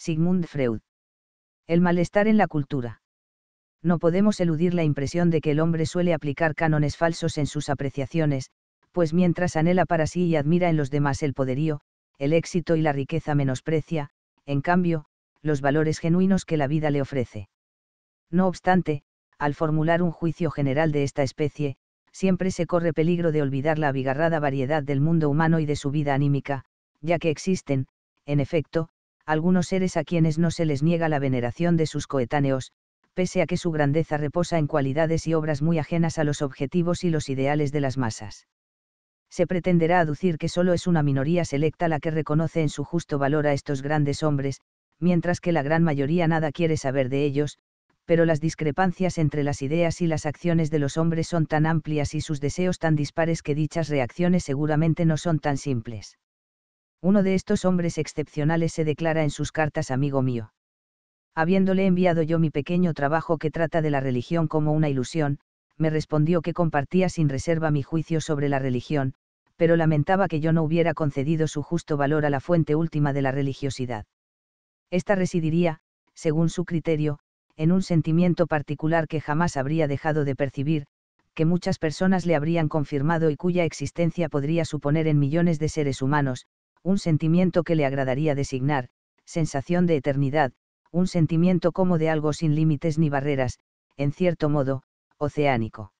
Sigmund Freud. El malestar en la cultura. No podemos eludir la impresión de que el hombre suele aplicar cánones falsos en sus apreciaciones, pues mientras anhela para sí y admira en los demás el poderío, el éxito y la riqueza menosprecia, en cambio, los valores genuinos que la vida le ofrece. No obstante, al formular un juicio general de esta especie, siempre se corre peligro de olvidar la abigarrada variedad del mundo humano y de su vida anímica, ya que existen, en efecto, algunos seres a quienes no se les niega la veneración de sus coetáneos, pese a que su grandeza reposa en cualidades y obras muy ajenas a los objetivos y los ideales de las masas. Se pretenderá aducir que solo es una minoría selecta la que reconoce en su justo valor a estos grandes hombres, mientras que la gran mayoría nada quiere saber de ellos, pero las discrepancias entre las ideas y las acciones de los hombres son tan amplias y sus deseos tan dispares que dichas reacciones seguramente no son tan simples. Uno de estos hombres excepcionales se declara en sus cartas amigo mío. Habiéndole enviado yo mi pequeño trabajo que trata de la religión como una ilusión, me respondió que compartía sin reserva mi juicio sobre la religión, pero lamentaba que yo no hubiera concedido su justo valor a la fuente última de la religiosidad. Esta residiría, según su criterio, en un sentimiento particular que jamás habría dejado de percibir, que muchas personas le habrían confirmado y cuya existencia podría suponer en millones de seres humanos, un sentimiento que le agradaría designar, sensación de eternidad, un sentimiento como de algo sin límites ni barreras, en cierto modo, oceánico.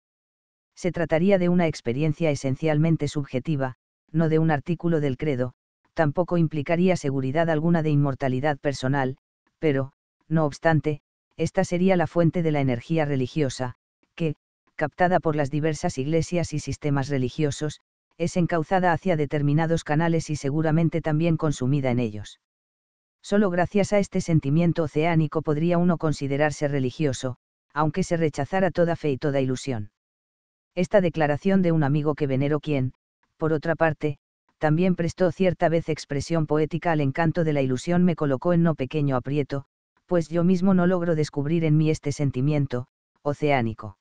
Se trataría de una experiencia esencialmente subjetiva, no de un artículo del credo, tampoco implicaría seguridad alguna de inmortalidad personal, pero, no obstante, esta sería la fuente de la energía religiosa, que, captada por las diversas iglesias y sistemas religiosos, es encauzada hacia determinados canales y seguramente también consumida en ellos. Solo gracias a este sentimiento oceánico podría uno considerarse religioso, aunque se rechazara toda fe y toda ilusión. Esta declaración de un amigo que venero quien, por otra parte, también prestó cierta vez expresión poética al encanto de la ilusión me colocó en no pequeño aprieto, pues yo mismo no logro descubrir en mí este sentimiento, oceánico.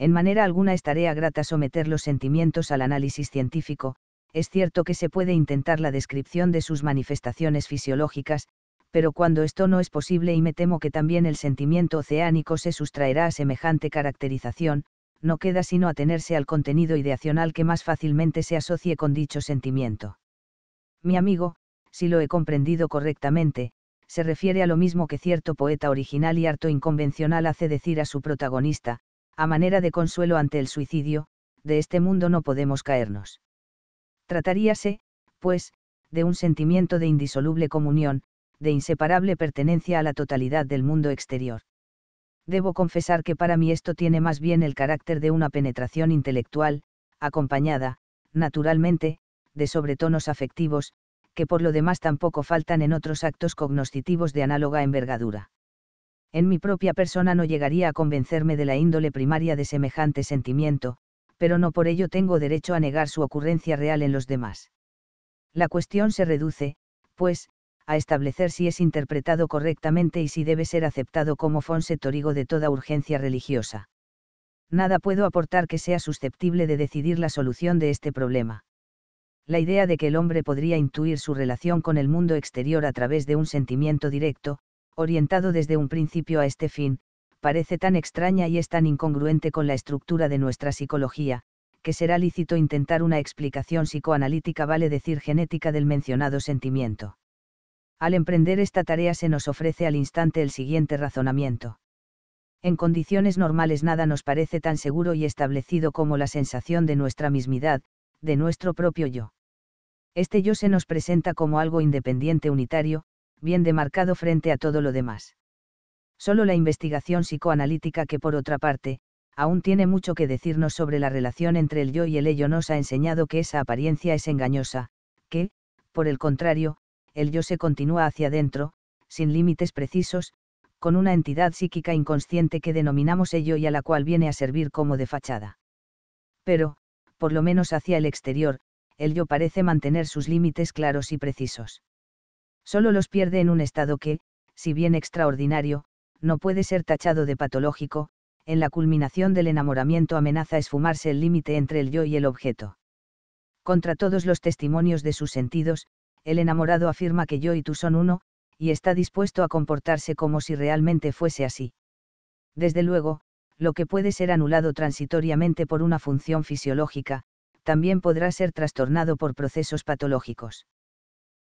En manera alguna es tarea grata someter los sentimientos al análisis científico, es cierto que se puede intentar la descripción de sus manifestaciones fisiológicas, pero cuando esto no es posible y me temo que también el sentimiento oceánico se sustraerá a semejante caracterización, no queda sino atenerse al contenido ideacional que más fácilmente se asocie con dicho sentimiento. Mi amigo, si lo he comprendido correctamente, se refiere a lo mismo que cierto poeta original y harto inconvencional hace decir a su protagonista, a manera de consuelo ante el suicidio, de este mundo no podemos caernos. Trataríase, pues, de un sentimiento de indisoluble comunión, de inseparable pertenencia a la totalidad del mundo exterior. Debo confesar que para mí esto tiene más bien el carácter de una penetración intelectual, acompañada, naturalmente, de sobretonos afectivos, que por lo demás tampoco faltan en otros actos cognoscitivos de análoga envergadura. En mi propia persona no llegaría a convencerme de la índole primaria de semejante sentimiento, pero no por ello tengo derecho a negar su ocurrencia real en los demás. La cuestión se reduce, pues, a establecer si es interpretado correctamente y si debe ser aceptado como fonse torigo de toda urgencia religiosa. Nada puedo aportar que sea susceptible de decidir la solución de este problema. La idea de que el hombre podría intuir su relación con el mundo exterior a través de un sentimiento directo, orientado desde un principio a este fin, parece tan extraña y es tan incongruente con la estructura de nuestra psicología, que será lícito intentar una explicación psicoanalítica, vale decir genética del mencionado sentimiento. Al emprender esta tarea se nos ofrece al instante el siguiente razonamiento. En condiciones normales nada nos parece tan seguro y establecido como la sensación de nuestra mismidad, de nuestro propio yo. Este yo se nos presenta como algo independiente unitario, bien demarcado frente a todo lo demás. Solo la investigación psicoanalítica que por otra parte, aún tiene mucho que decirnos sobre la relación entre el yo y el ello nos ha enseñado que esa apariencia es engañosa, que, por el contrario, el yo se continúa hacia adentro, sin límites precisos, con una entidad psíquica inconsciente que denominamos ello y a la cual viene a servir como de fachada. Pero, por lo menos hacia el exterior, el yo parece mantener sus límites claros y precisos solo los pierde en un estado que, si bien extraordinario, no puede ser tachado de patológico, en la culminación del enamoramiento amenaza esfumarse el límite entre el yo y el objeto. Contra todos los testimonios de sus sentidos, el enamorado afirma que yo y tú son uno, y está dispuesto a comportarse como si realmente fuese así. Desde luego, lo que puede ser anulado transitoriamente por una función fisiológica, también podrá ser trastornado por procesos patológicos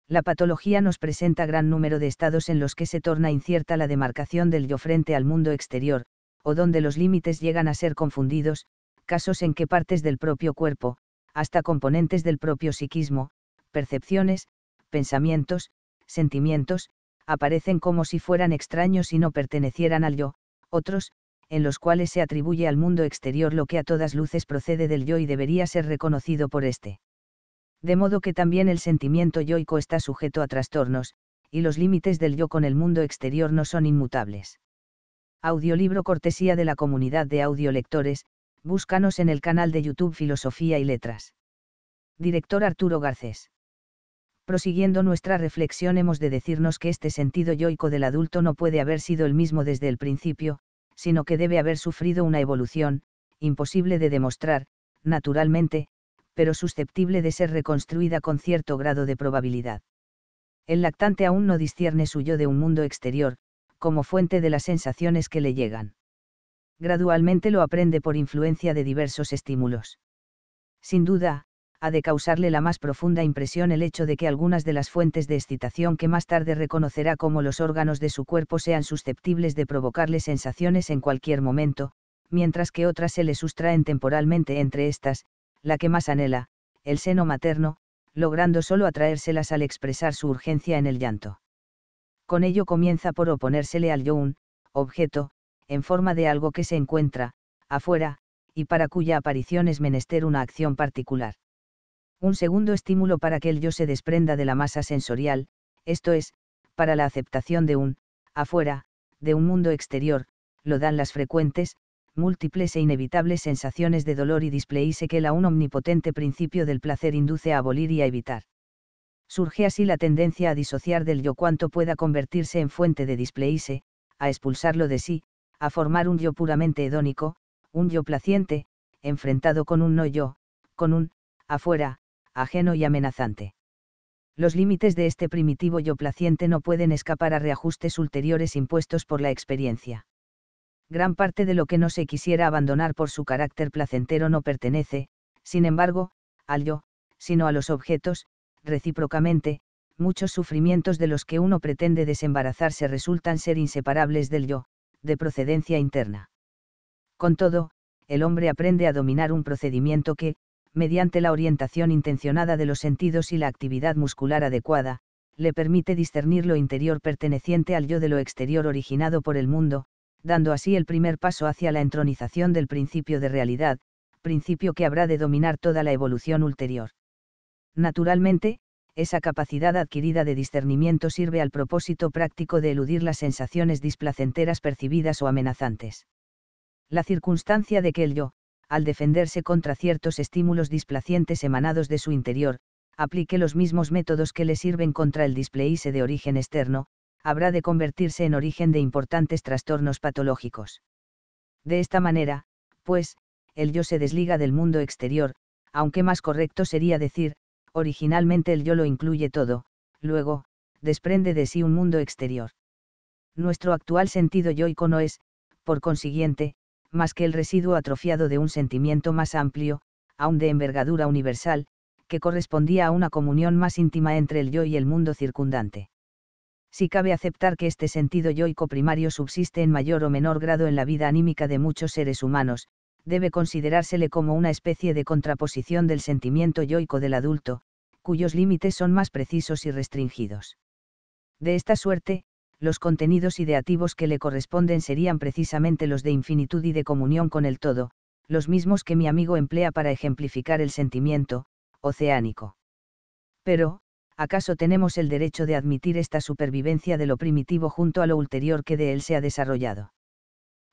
la patología nos presenta gran número de estados en los que se torna incierta la demarcación del yo frente al mundo exterior, o donde los límites llegan a ser confundidos, casos en que partes del propio cuerpo, hasta componentes del propio psiquismo, percepciones, pensamientos, sentimientos, aparecen como si fueran extraños y no pertenecieran al yo, otros, en los cuales se atribuye al mundo exterior lo que a todas luces procede del yo y debería ser reconocido por éste de modo que también el sentimiento yoico está sujeto a trastornos, y los límites del yo con el mundo exterior no son inmutables. Audiolibro cortesía de la comunidad de audiolectores, búscanos en el canal de YouTube Filosofía y Letras. Director Arturo Garcés. Prosiguiendo nuestra reflexión hemos de decirnos que este sentido yoico del adulto no puede haber sido el mismo desde el principio, sino que debe haber sufrido una evolución, imposible de demostrar, naturalmente, pero susceptible de ser reconstruida con cierto grado de probabilidad. El lactante aún no discierne su yo de un mundo exterior, como fuente de las sensaciones que le llegan. Gradualmente lo aprende por influencia de diversos estímulos. Sin duda, ha de causarle la más profunda impresión el hecho de que algunas de las fuentes de excitación que más tarde reconocerá como los órganos de su cuerpo sean susceptibles de provocarle sensaciones en cualquier momento, mientras que otras se le sustraen temporalmente entre estas, la que más anhela, el seno materno, logrando solo atraérselas al expresar su urgencia en el llanto. Con ello comienza por oponérsele al yo un, objeto, en forma de algo que se encuentra, afuera, y para cuya aparición es menester una acción particular. Un segundo estímulo para que el yo se desprenda de la masa sensorial, esto es, para la aceptación de un, afuera, de un mundo exterior, lo dan las frecuentes, múltiples e inevitables sensaciones de dolor y displeíse que la un omnipotente principio del placer induce a abolir y a evitar. Surge así la tendencia a disociar del yo cuanto pueda convertirse en fuente de displeíse, a expulsarlo de sí, a formar un yo puramente hedónico, un yo placiente, enfrentado con un no yo, con un, afuera, ajeno y amenazante. Los límites de este primitivo yo placiente no pueden escapar a reajustes ulteriores impuestos por la experiencia gran parte de lo que no se quisiera abandonar por su carácter placentero no pertenece, sin embargo, al yo, sino a los objetos, recíprocamente, muchos sufrimientos de los que uno pretende desembarazarse resultan ser inseparables del yo, de procedencia interna. Con todo, el hombre aprende a dominar un procedimiento que, mediante la orientación intencionada de los sentidos y la actividad muscular adecuada, le permite discernir lo interior perteneciente al yo de lo exterior originado por el mundo, dando así el primer paso hacia la entronización del principio de realidad, principio que habrá de dominar toda la evolución ulterior. Naturalmente, esa capacidad adquirida de discernimiento sirve al propósito práctico de eludir las sensaciones displacenteras percibidas o amenazantes. La circunstancia de que el yo, al defenderse contra ciertos estímulos displacientes emanados de su interior, aplique los mismos métodos que le sirven contra el displeíse de origen externo, habrá de convertirse en origen de importantes trastornos patológicos. De esta manera, pues, el yo se desliga del mundo exterior, aunque más correcto sería decir, originalmente el yo lo incluye todo, luego, desprende de sí un mundo exterior. Nuestro actual sentido yoico no es, por consiguiente, más que el residuo atrofiado de un sentimiento más amplio, aun de envergadura universal, que correspondía a una comunión más íntima entre el yo y el mundo circundante si cabe aceptar que este sentido yoico primario subsiste en mayor o menor grado en la vida anímica de muchos seres humanos, debe considerársele como una especie de contraposición del sentimiento yoico del adulto, cuyos límites son más precisos y restringidos. De esta suerte, los contenidos ideativos que le corresponden serían precisamente los de infinitud y de comunión con el todo, los mismos que mi amigo emplea para ejemplificar el sentimiento, oceánico. Pero, ¿acaso tenemos el derecho de admitir esta supervivencia de lo primitivo junto a lo ulterior que de él se ha desarrollado?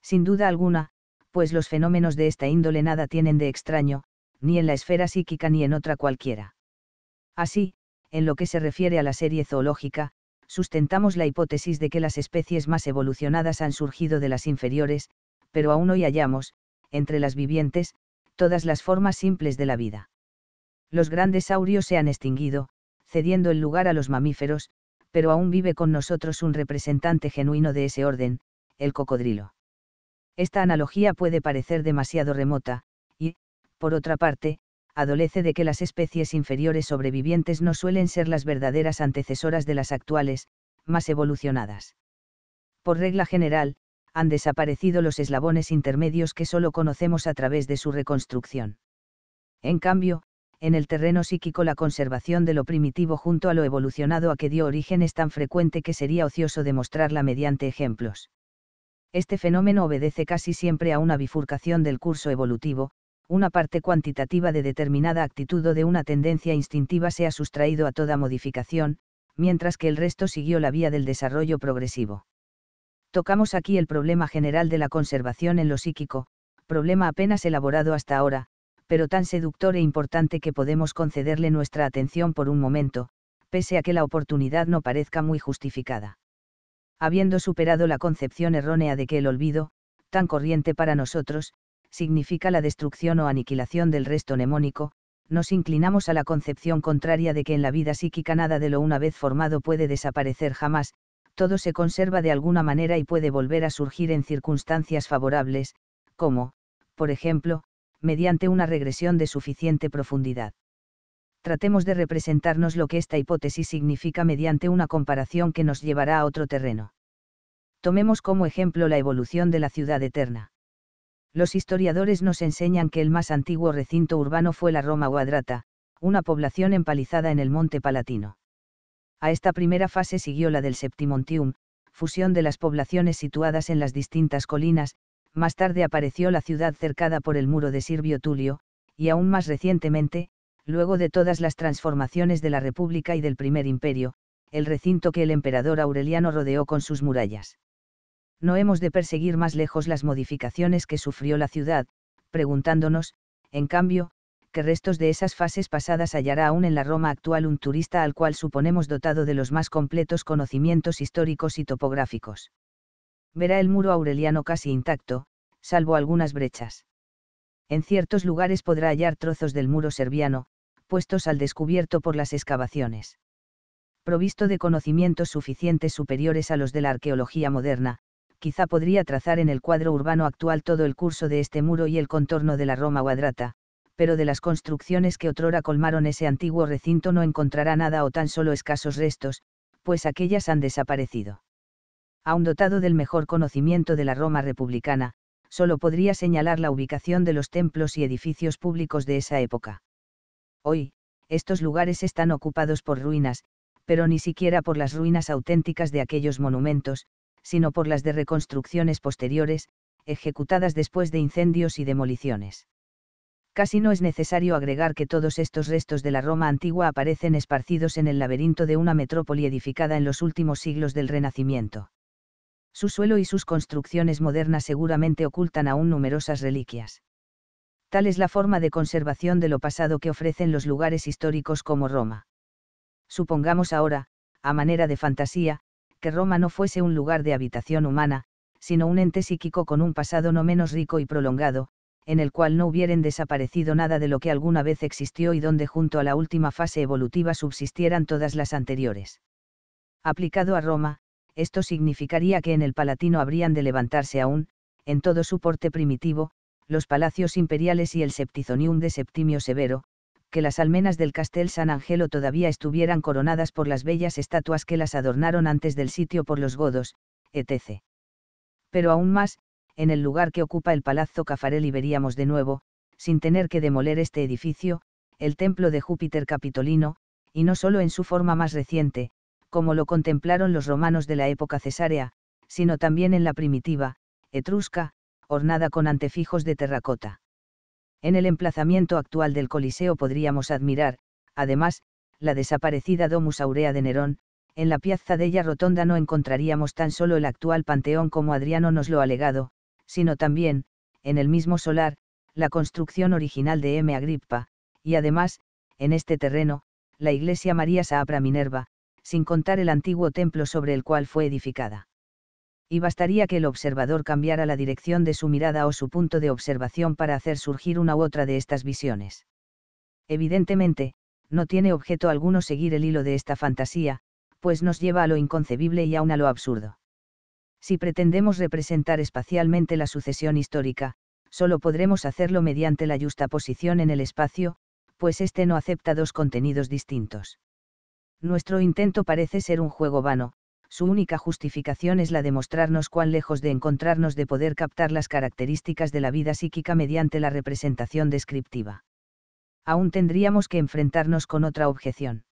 Sin duda alguna, pues los fenómenos de esta índole nada tienen de extraño, ni en la esfera psíquica ni en otra cualquiera. Así, en lo que se refiere a la serie zoológica, sustentamos la hipótesis de que las especies más evolucionadas han surgido de las inferiores, pero aún hoy hallamos, entre las vivientes, todas las formas simples de la vida. Los grandes saurios se han extinguido, cediendo el lugar a los mamíferos, pero aún vive con nosotros un representante genuino de ese orden, el cocodrilo. Esta analogía puede parecer demasiado remota, y, por otra parte, adolece de que las especies inferiores sobrevivientes no suelen ser las verdaderas antecesoras de las actuales, más evolucionadas. Por regla general, han desaparecido los eslabones intermedios que solo conocemos a través de su reconstrucción. En cambio, en el terreno psíquico la conservación de lo primitivo junto a lo evolucionado a que dio origen es tan frecuente que sería ocioso demostrarla mediante ejemplos. Este fenómeno obedece casi siempre a una bifurcación del curso evolutivo, una parte cuantitativa de determinada actitud o de una tendencia instintiva se ha sustraído a toda modificación, mientras que el resto siguió la vía del desarrollo progresivo. Tocamos aquí el problema general de la conservación en lo psíquico, problema apenas elaborado hasta ahora, pero tan seductor e importante que podemos concederle nuestra atención por un momento, pese a que la oportunidad no parezca muy justificada. Habiendo superado la concepción errónea de que el olvido, tan corriente para nosotros, significa la destrucción o aniquilación del resto mnemónico, nos inclinamos a la concepción contraria de que en la vida psíquica nada de lo una vez formado puede desaparecer jamás, todo se conserva de alguna manera y puede volver a surgir en circunstancias favorables, como, por ejemplo, mediante una regresión de suficiente profundidad. Tratemos de representarnos lo que esta hipótesis significa mediante una comparación que nos llevará a otro terreno. Tomemos como ejemplo la evolución de la ciudad eterna. Los historiadores nos enseñan que el más antiguo recinto urbano fue la Roma Guadrata, una población empalizada en el monte Palatino. A esta primera fase siguió la del Septimontium, fusión de las poblaciones situadas en las distintas colinas, más tarde apareció la ciudad cercada por el muro de Sirvio Tulio, y aún más recientemente, luego de todas las transformaciones de la República y del Primer Imperio, el recinto que el emperador Aureliano rodeó con sus murallas. No hemos de perseguir más lejos las modificaciones que sufrió la ciudad, preguntándonos, en cambio, qué restos de esas fases pasadas hallará aún en la Roma actual un turista al cual suponemos dotado de los más completos conocimientos históricos y topográficos verá el muro aureliano casi intacto, salvo algunas brechas. En ciertos lugares podrá hallar trozos del muro serbiano, puestos al descubierto por las excavaciones. Provisto de conocimientos suficientes superiores a los de la arqueología moderna, quizá podría trazar en el cuadro urbano actual todo el curso de este muro y el contorno de la Roma cuadrata, pero de las construcciones que otrora colmaron ese antiguo recinto no encontrará nada o tan solo escasos restos, pues aquellas han desaparecido aun dotado del mejor conocimiento de la Roma republicana, solo podría señalar la ubicación de los templos y edificios públicos de esa época. Hoy, estos lugares están ocupados por ruinas, pero ni siquiera por las ruinas auténticas de aquellos monumentos, sino por las de reconstrucciones posteriores, ejecutadas después de incendios y demoliciones. Casi no es necesario agregar que todos estos restos de la Roma antigua aparecen esparcidos en el laberinto de una metrópoli edificada en los últimos siglos del Renacimiento. Su suelo y sus construcciones modernas seguramente ocultan aún numerosas reliquias. Tal es la forma de conservación de lo pasado que ofrecen los lugares históricos como Roma. Supongamos ahora, a manera de fantasía, que Roma no fuese un lugar de habitación humana, sino un ente psíquico con un pasado no menos rico y prolongado, en el cual no hubieran desaparecido nada de lo que alguna vez existió y donde junto a la última fase evolutiva subsistieran todas las anteriores. Aplicado a Roma, esto significaría que en el Palatino habrían de levantarse aún, en todo su porte primitivo, los palacios imperiales y el Septizonium de Septimio Severo, que las almenas del Castel San Angelo todavía estuvieran coronadas por las bellas estatuas que las adornaron antes del sitio por los godos, etc. Pero aún más, en el lugar que ocupa el Palazzo Caffarelli veríamos de nuevo, sin tener que demoler este edificio, el templo de Júpiter Capitolino, y no solo en su forma más reciente, como lo contemplaron los romanos de la época cesárea, sino también en la primitiva, etrusca, ornada con antefijos de terracota. En el emplazamiento actual del Coliseo podríamos admirar, además, la desaparecida Domus Aurea de Nerón, en la Piazza della Rotonda no encontraríamos tan solo el actual panteón como Adriano nos lo ha legado, sino también, en el mismo solar, la construcción original de M. Agrippa, y además, en este terreno, la iglesia María Saapra Minerva, sin contar el antiguo templo sobre el cual fue edificada. Y bastaría que el observador cambiara la dirección de su mirada o su punto de observación para hacer surgir una u otra de estas visiones. Evidentemente, no tiene objeto alguno seguir el hilo de esta fantasía, pues nos lleva a lo inconcebible y aún a lo absurdo. Si pretendemos representar espacialmente la sucesión histórica, solo podremos hacerlo mediante la posición en el espacio, pues éste no acepta dos contenidos distintos. Nuestro intento parece ser un juego vano, su única justificación es la de mostrarnos cuán lejos de encontrarnos de poder captar las características de la vida psíquica mediante la representación descriptiva. Aún tendríamos que enfrentarnos con otra objeción.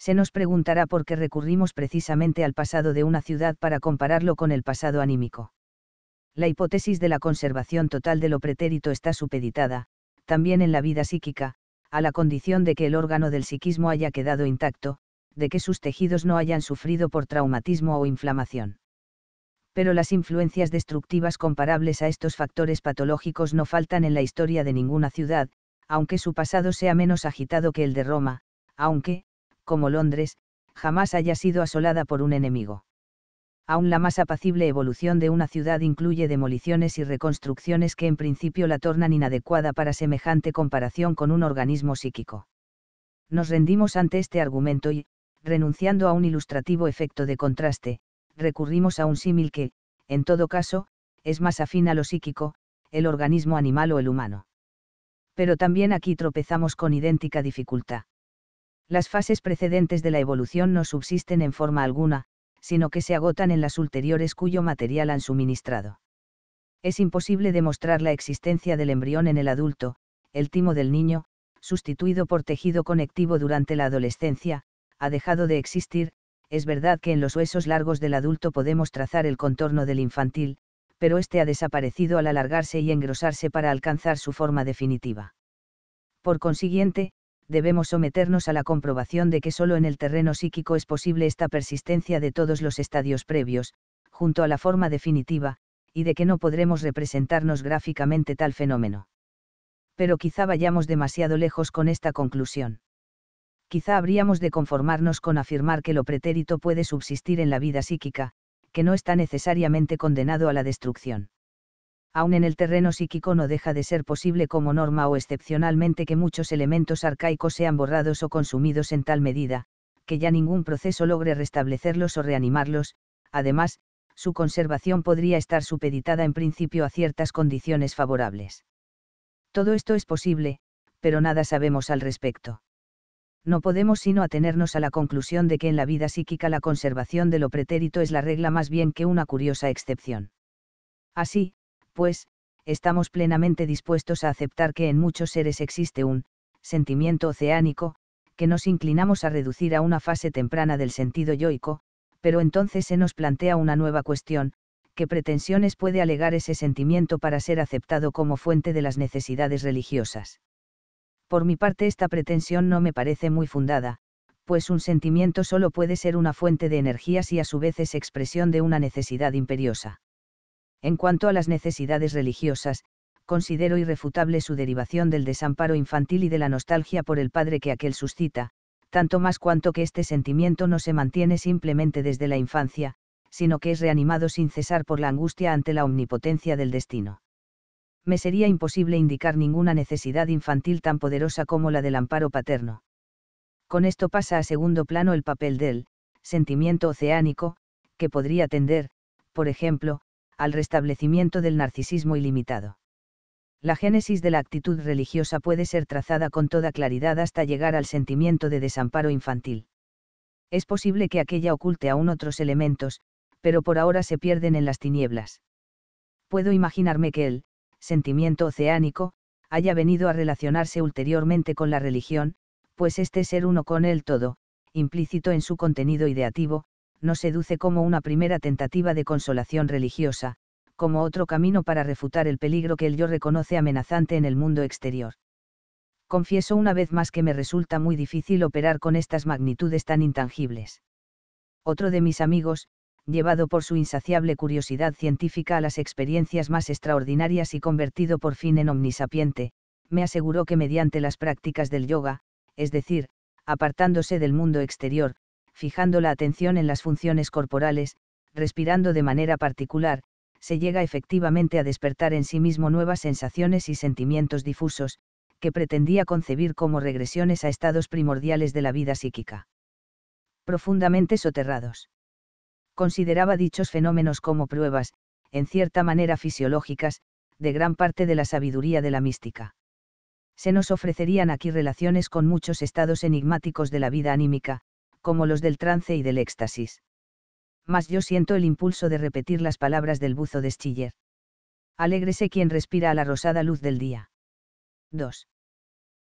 Se nos preguntará por qué recurrimos precisamente al pasado de una ciudad para compararlo con el pasado anímico. La hipótesis de la conservación total de lo pretérito está supeditada, también en la vida psíquica, a la condición de que el órgano del psiquismo haya quedado intacto, de que sus tejidos no hayan sufrido por traumatismo o inflamación. Pero las influencias destructivas comparables a estos factores patológicos no faltan en la historia de ninguna ciudad, aunque su pasado sea menos agitado que el de Roma, aunque, como Londres, jamás haya sido asolada por un enemigo. Aún la más apacible evolución de una ciudad incluye demoliciones y reconstrucciones que en principio la tornan inadecuada para semejante comparación con un organismo psíquico. Nos rendimos ante este argumento y, renunciando a un ilustrativo efecto de contraste, recurrimos a un símil que, en todo caso, es más afín a lo psíquico, el organismo animal o el humano. Pero también aquí tropezamos con idéntica dificultad. Las fases precedentes de la evolución no subsisten en forma alguna, sino que se agotan en las ulteriores cuyo material han suministrado. Es imposible demostrar la existencia del embrión en el adulto, el timo del niño, sustituido por tejido conectivo durante la adolescencia, ha dejado de existir, es verdad que en los huesos largos del adulto podemos trazar el contorno del infantil, pero este ha desaparecido al alargarse y engrosarse para alcanzar su forma definitiva. Por consiguiente, debemos someternos a la comprobación de que solo en el terreno psíquico es posible esta persistencia de todos los estadios previos, junto a la forma definitiva, y de que no podremos representarnos gráficamente tal fenómeno. Pero quizá vayamos demasiado lejos con esta conclusión quizá habríamos de conformarnos con afirmar que lo pretérito puede subsistir en la vida psíquica, que no está necesariamente condenado a la destrucción. Aún en el terreno psíquico no deja de ser posible como norma o excepcionalmente que muchos elementos arcaicos sean borrados o consumidos en tal medida, que ya ningún proceso logre restablecerlos o reanimarlos, además, su conservación podría estar supeditada en principio a ciertas condiciones favorables. Todo esto es posible, pero nada sabemos al respecto no podemos sino atenernos a la conclusión de que en la vida psíquica la conservación de lo pretérito es la regla más bien que una curiosa excepción. Así, pues, estamos plenamente dispuestos a aceptar que en muchos seres existe un sentimiento oceánico, que nos inclinamos a reducir a una fase temprana del sentido yoico, pero entonces se nos plantea una nueva cuestión, ¿qué pretensiones puede alegar ese sentimiento para ser aceptado como fuente de las necesidades religiosas? Por mi parte esta pretensión no me parece muy fundada, pues un sentimiento solo puede ser una fuente de energías y a su vez es expresión de una necesidad imperiosa. En cuanto a las necesidades religiosas, considero irrefutable su derivación del desamparo infantil y de la nostalgia por el padre que aquel suscita, tanto más cuanto que este sentimiento no se mantiene simplemente desde la infancia, sino que es reanimado sin cesar por la angustia ante la omnipotencia del destino me sería imposible indicar ninguna necesidad infantil tan poderosa como la del amparo paterno. Con esto pasa a segundo plano el papel del sentimiento oceánico, que podría tender, por ejemplo, al restablecimiento del narcisismo ilimitado. La génesis de la actitud religiosa puede ser trazada con toda claridad hasta llegar al sentimiento de desamparo infantil. Es posible que aquella oculte aún otros elementos, pero por ahora se pierden en las tinieblas. Puedo imaginarme que él sentimiento oceánico, haya venido a relacionarse ulteriormente con la religión, pues este ser uno con el todo, implícito en su contenido ideativo, no seduce como una primera tentativa de consolación religiosa, como otro camino para refutar el peligro que el yo reconoce amenazante en el mundo exterior. Confieso una vez más que me resulta muy difícil operar con estas magnitudes tan intangibles. Otro de mis amigos, llevado por su insaciable curiosidad científica a las experiencias más extraordinarias y convertido por fin en omnisapiente, me aseguró que mediante las prácticas del yoga, es decir, apartándose del mundo exterior, fijando la atención en las funciones corporales, respirando de manera particular, se llega efectivamente a despertar en sí mismo nuevas sensaciones y sentimientos difusos, que pretendía concebir como regresiones a estados primordiales de la vida psíquica. Profundamente soterrados consideraba dichos fenómenos como pruebas, en cierta manera fisiológicas, de gran parte de la sabiduría de la mística. Se nos ofrecerían aquí relaciones con muchos estados enigmáticos de la vida anímica, como los del trance y del éxtasis. Mas yo siento el impulso de repetir las palabras del buzo de Schiller. Alégrese quien respira a la rosada luz del día. 2.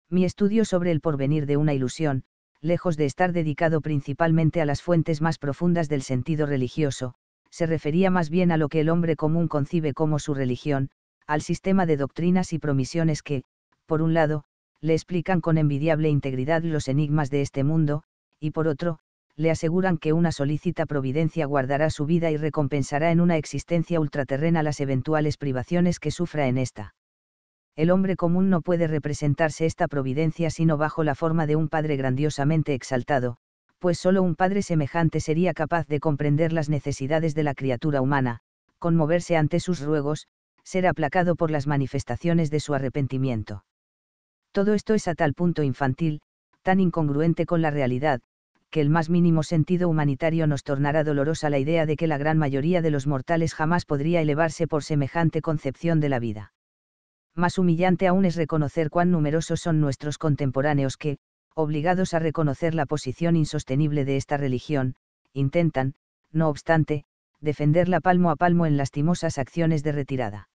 Mi estudio sobre el porvenir de una ilusión, lejos de estar dedicado principalmente a las fuentes más profundas del sentido religioso, se refería más bien a lo que el hombre común concibe como su religión, al sistema de doctrinas y promisiones que, por un lado, le explican con envidiable integridad los enigmas de este mundo, y por otro, le aseguran que una solícita providencia guardará su vida y recompensará en una existencia ultraterrena las eventuales privaciones que sufra en esta el hombre común no puede representarse esta providencia sino bajo la forma de un Padre grandiosamente exaltado, pues solo un Padre semejante sería capaz de comprender las necesidades de la criatura humana, conmoverse ante sus ruegos, ser aplacado por las manifestaciones de su arrepentimiento. Todo esto es a tal punto infantil, tan incongruente con la realidad, que el más mínimo sentido humanitario nos tornará dolorosa la idea de que la gran mayoría de los mortales jamás podría elevarse por semejante concepción de la vida más humillante aún es reconocer cuán numerosos son nuestros contemporáneos que, obligados a reconocer la posición insostenible de esta religión, intentan, no obstante, defenderla palmo a palmo en lastimosas acciones de retirada.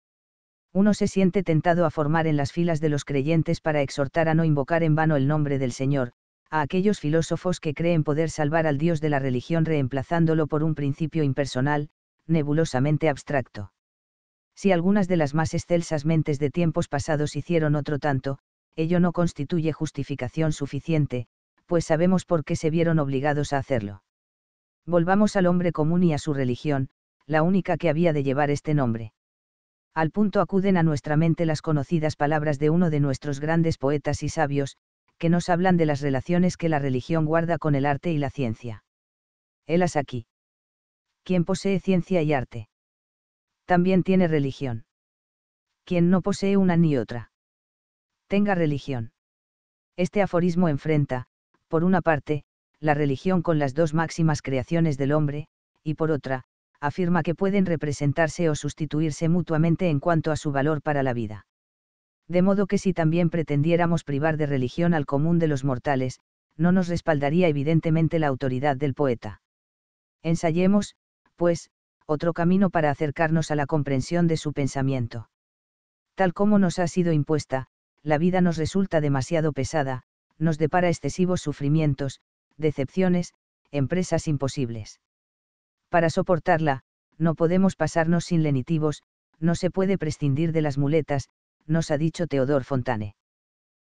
Uno se siente tentado a formar en las filas de los creyentes para exhortar a no invocar en vano el nombre del Señor, a aquellos filósofos que creen poder salvar al Dios de la religión reemplazándolo por un principio impersonal, nebulosamente abstracto. Si algunas de las más excelsas mentes de tiempos pasados hicieron otro tanto, ello no constituye justificación suficiente, pues sabemos por qué se vieron obligados a hacerlo. Volvamos al hombre común y a su religión, la única que había de llevar este nombre. Al punto acuden a nuestra mente las conocidas palabras de uno de nuestros grandes poetas y sabios, que nos hablan de las relaciones que la religión guarda con el arte y la ciencia. Helas aquí. ¿Quién posee ciencia y arte también tiene religión. Quien no posee una ni otra. Tenga religión. Este aforismo enfrenta, por una parte, la religión con las dos máximas creaciones del hombre, y por otra, afirma que pueden representarse o sustituirse mutuamente en cuanto a su valor para la vida. De modo que si también pretendiéramos privar de religión al común de los mortales, no nos respaldaría evidentemente la autoridad del poeta. Ensayemos, pues, otro camino para acercarnos a la comprensión de su pensamiento. Tal como nos ha sido impuesta, la vida nos resulta demasiado pesada, nos depara excesivos sufrimientos, decepciones, empresas imposibles. Para soportarla, no podemos pasarnos sin lenitivos, no se puede prescindir de las muletas, nos ha dicho Teodor Fontane.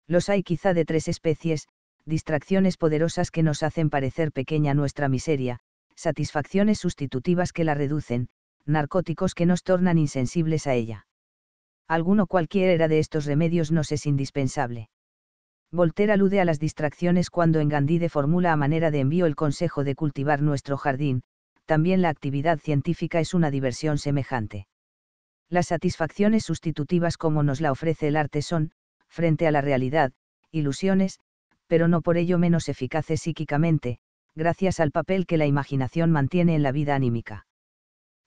Los hay quizá de tres especies, distracciones poderosas que nos hacen parecer pequeña nuestra miseria, satisfacciones sustitutivas que la reducen, narcóticos que nos tornan insensibles a ella. Alguno cualquiera de estos remedios nos es indispensable. Voltaire alude a las distracciones cuando en Gandide formula a manera de envío el consejo de cultivar nuestro jardín, también la actividad científica es una diversión semejante. Las satisfacciones sustitutivas como nos la ofrece el arte son, frente a la realidad, ilusiones, pero no por ello menos eficaces psíquicamente, gracias al papel que la imaginación mantiene en la vida anímica.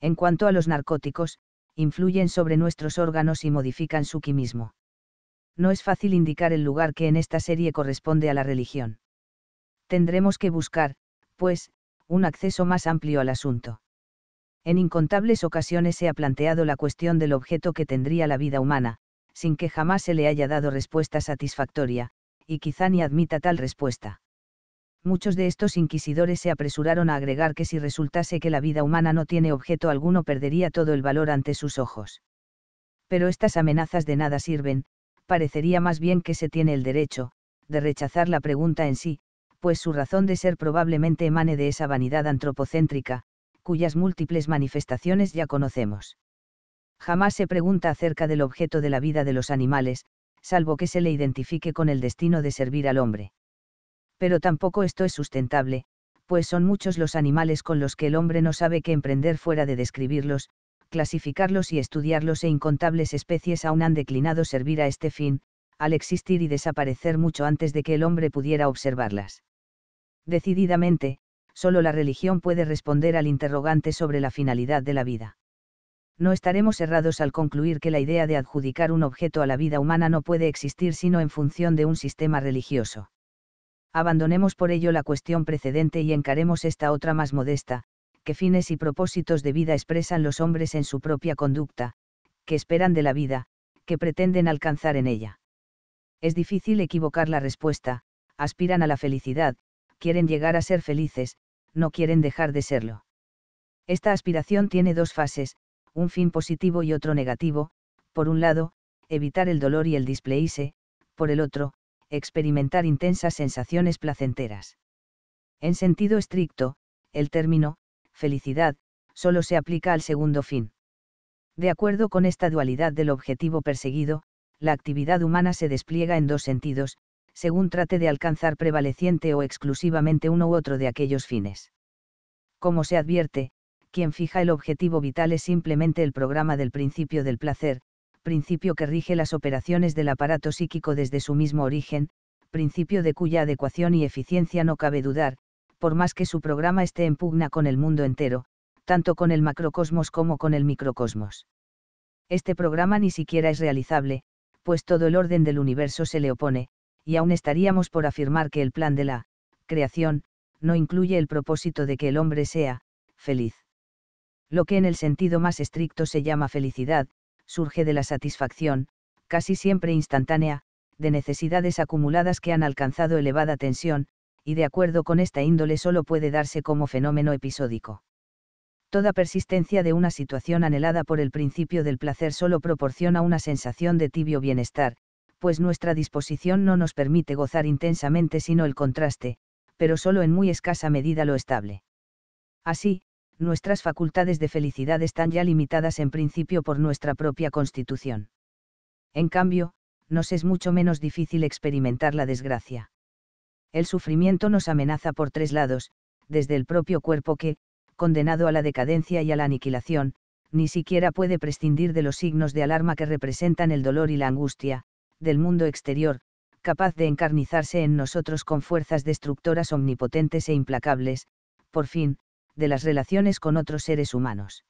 En cuanto a los narcóticos, influyen sobre nuestros órganos y modifican su quimismo. No es fácil indicar el lugar que en esta serie corresponde a la religión. Tendremos que buscar, pues, un acceso más amplio al asunto. En incontables ocasiones se ha planteado la cuestión del objeto que tendría la vida humana, sin que jamás se le haya dado respuesta satisfactoria, y quizá ni admita tal respuesta muchos de estos inquisidores se apresuraron a agregar que si resultase que la vida humana no tiene objeto alguno perdería todo el valor ante sus ojos. Pero estas amenazas de nada sirven, parecería más bien que se tiene el derecho, de rechazar la pregunta en sí, pues su razón de ser probablemente emane de esa vanidad antropocéntrica, cuyas múltiples manifestaciones ya conocemos. Jamás se pregunta acerca del objeto de la vida de los animales, salvo que se le identifique con el destino de servir al hombre pero tampoco esto es sustentable, pues son muchos los animales con los que el hombre no sabe qué emprender fuera de describirlos, clasificarlos y estudiarlos e incontables especies aún han declinado servir a este fin, al existir y desaparecer mucho antes de que el hombre pudiera observarlas. Decididamente, solo la religión puede responder al interrogante sobre la finalidad de la vida. No estaremos errados al concluir que la idea de adjudicar un objeto a la vida humana no puede existir sino en función de un sistema religioso. Abandonemos por ello la cuestión precedente y encaremos esta otra más modesta, qué fines y propósitos de vida expresan los hombres en su propia conducta, que esperan de la vida, que pretenden alcanzar en ella. Es difícil equivocar la respuesta, aspiran a la felicidad, quieren llegar a ser felices, no quieren dejar de serlo. Esta aspiración tiene dos fases, un fin positivo y otro negativo, por un lado, evitar el dolor y el displeíse, por el otro, experimentar intensas sensaciones placenteras. En sentido estricto, el término, felicidad, solo se aplica al segundo fin. De acuerdo con esta dualidad del objetivo perseguido, la actividad humana se despliega en dos sentidos, según trate de alcanzar prevaleciente o exclusivamente uno u otro de aquellos fines. Como se advierte, quien fija el objetivo vital es simplemente el programa del principio del placer, principio que rige las operaciones del aparato psíquico desde su mismo origen, principio de cuya adecuación y eficiencia no cabe dudar, por más que su programa esté en pugna con el mundo entero, tanto con el macrocosmos como con el microcosmos. Este programa ni siquiera es realizable, pues todo el orden del universo se le opone, y aún estaríamos por afirmar que el plan de la creación no incluye el propósito de que el hombre sea feliz. Lo que en el sentido más estricto se llama felicidad, surge de la satisfacción, casi siempre instantánea, de necesidades acumuladas que han alcanzado elevada tensión, y de acuerdo con esta índole solo puede darse como fenómeno episódico. Toda persistencia de una situación anhelada por el principio del placer solo proporciona una sensación de tibio bienestar, pues nuestra disposición no nos permite gozar intensamente sino el contraste, pero solo en muy escasa medida lo estable. Así, nuestras facultades de felicidad están ya limitadas en principio por nuestra propia constitución. En cambio, nos es mucho menos difícil experimentar la desgracia. El sufrimiento nos amenaza por tres lados, desde el propio cuerpo que, condenado a la decadencia y a la aniquilación, ni siquiera puede prescindir de los signos de alarma que representan el dolor y la angustia, del mundo exterior, capaz de encarnizarse en nosotros con fuerzas destructoras omnipotentes e implacables, por fin, de las relaciones con otros seres humanos.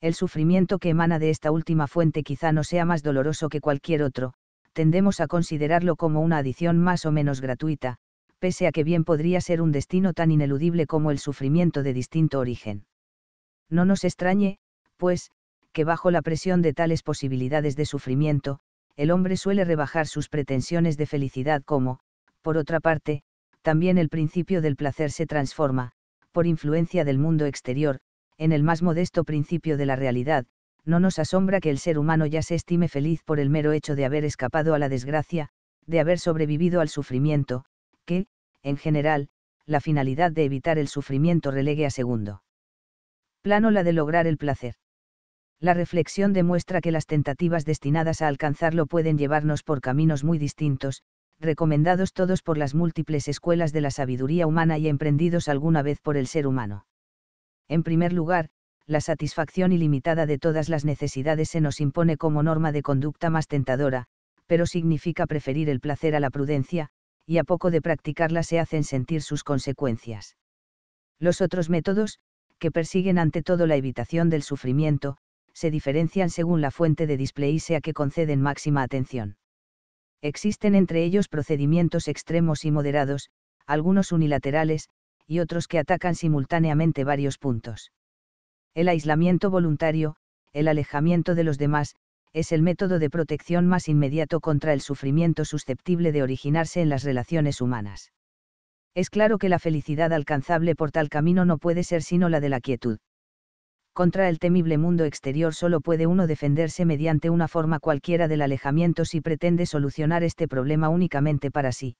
El sufrimiento que emana de esta última fuente quizá no sea más doloroso que cualquier otro, tendemos a considerarlo como una adición más o menos gratuita, pese a que bien podría ser un destino tan ineludible como el sufrimiento de distinto origen. No nos extrañe, pues, que bajo la presión de tales posibilidades de sufrimiento, el hombre suele rebajar sus pretensiones de felicidad como, por otra parte, también el principio del placer se transforma, por influencia del mundo exterior, en el más modesto principio de la realidad, no nos asombra que el ser humano ya se estime feliz por el mero hecho de haber escapado a la desgracia, de haber sobrevivido al sufrimiento, que, en general, la finalidad de evitar el sufrimiento relegue a segundo plano la de lograr el placer. La reflexión demuestra que las tentativas destinadas a alcanzarlo pueden llevarnos por caminos muy distintos, recomendados todos por las múltiples escuelas de la sabiduría humana y emprendidos alguna vez por el ser humano. En primer lugar, la satisfacción ilimitada de todas las necesidades se nos impone como norma de conducta más tentadora, pero significa preferir el placer a la prudencia, y a poco de practicarla se hacen sentir sus consecuencias. Los otros métodos, que persiguen ante todo la evitación del sufrimiento, se diferencian según la fuente de sea que conceden máxima atención. Existen entre ellos procedimientos extremos y moderados, algunos unilaterales, y otros que atacan simultáneamente varios puntos. El aislamiento voluntario, el alejamiento de los demás, es el método de protección más inmediato contra el sufrimiento susceptible de originarse en las relaciones humanas. Es claro que la felicidad alcanzable por tal camino no puede ser sino la de la quietud contra el temible mundo exterior solo puede uno defenderse mediante una forma cualquiera del alejamiento si pretende solucionar este problema únicamente para sí.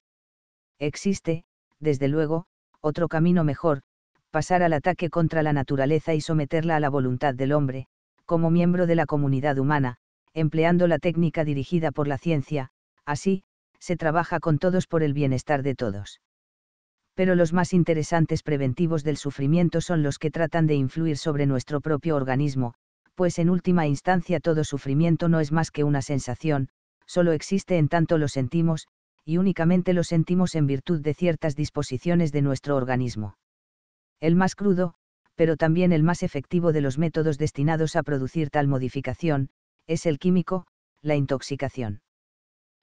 Existe, desde luego, otro camino mejor, pasar al ataque contra la naturaleza y someterla a la voluntad del hombre, como miembro de la comunidad humana, empleando la técnica dirigida por la ciencia, así, se trabaja con todos por el bienestar de todos pero los más interesantes preventivos del sufrimiento son los que tratan de influir sobre nuestro propio organismo, pues en última instancia todo sufrimiento no es más que una sensación, solo existe en tanto lo sentimos, y únicamente lo sentimos en virtud de ciertas disposiciones de nuestro organismo. El más crudo, pero también el más efectivo de los métodos destinados a producir tal modificación, es el químico, la intoxicación.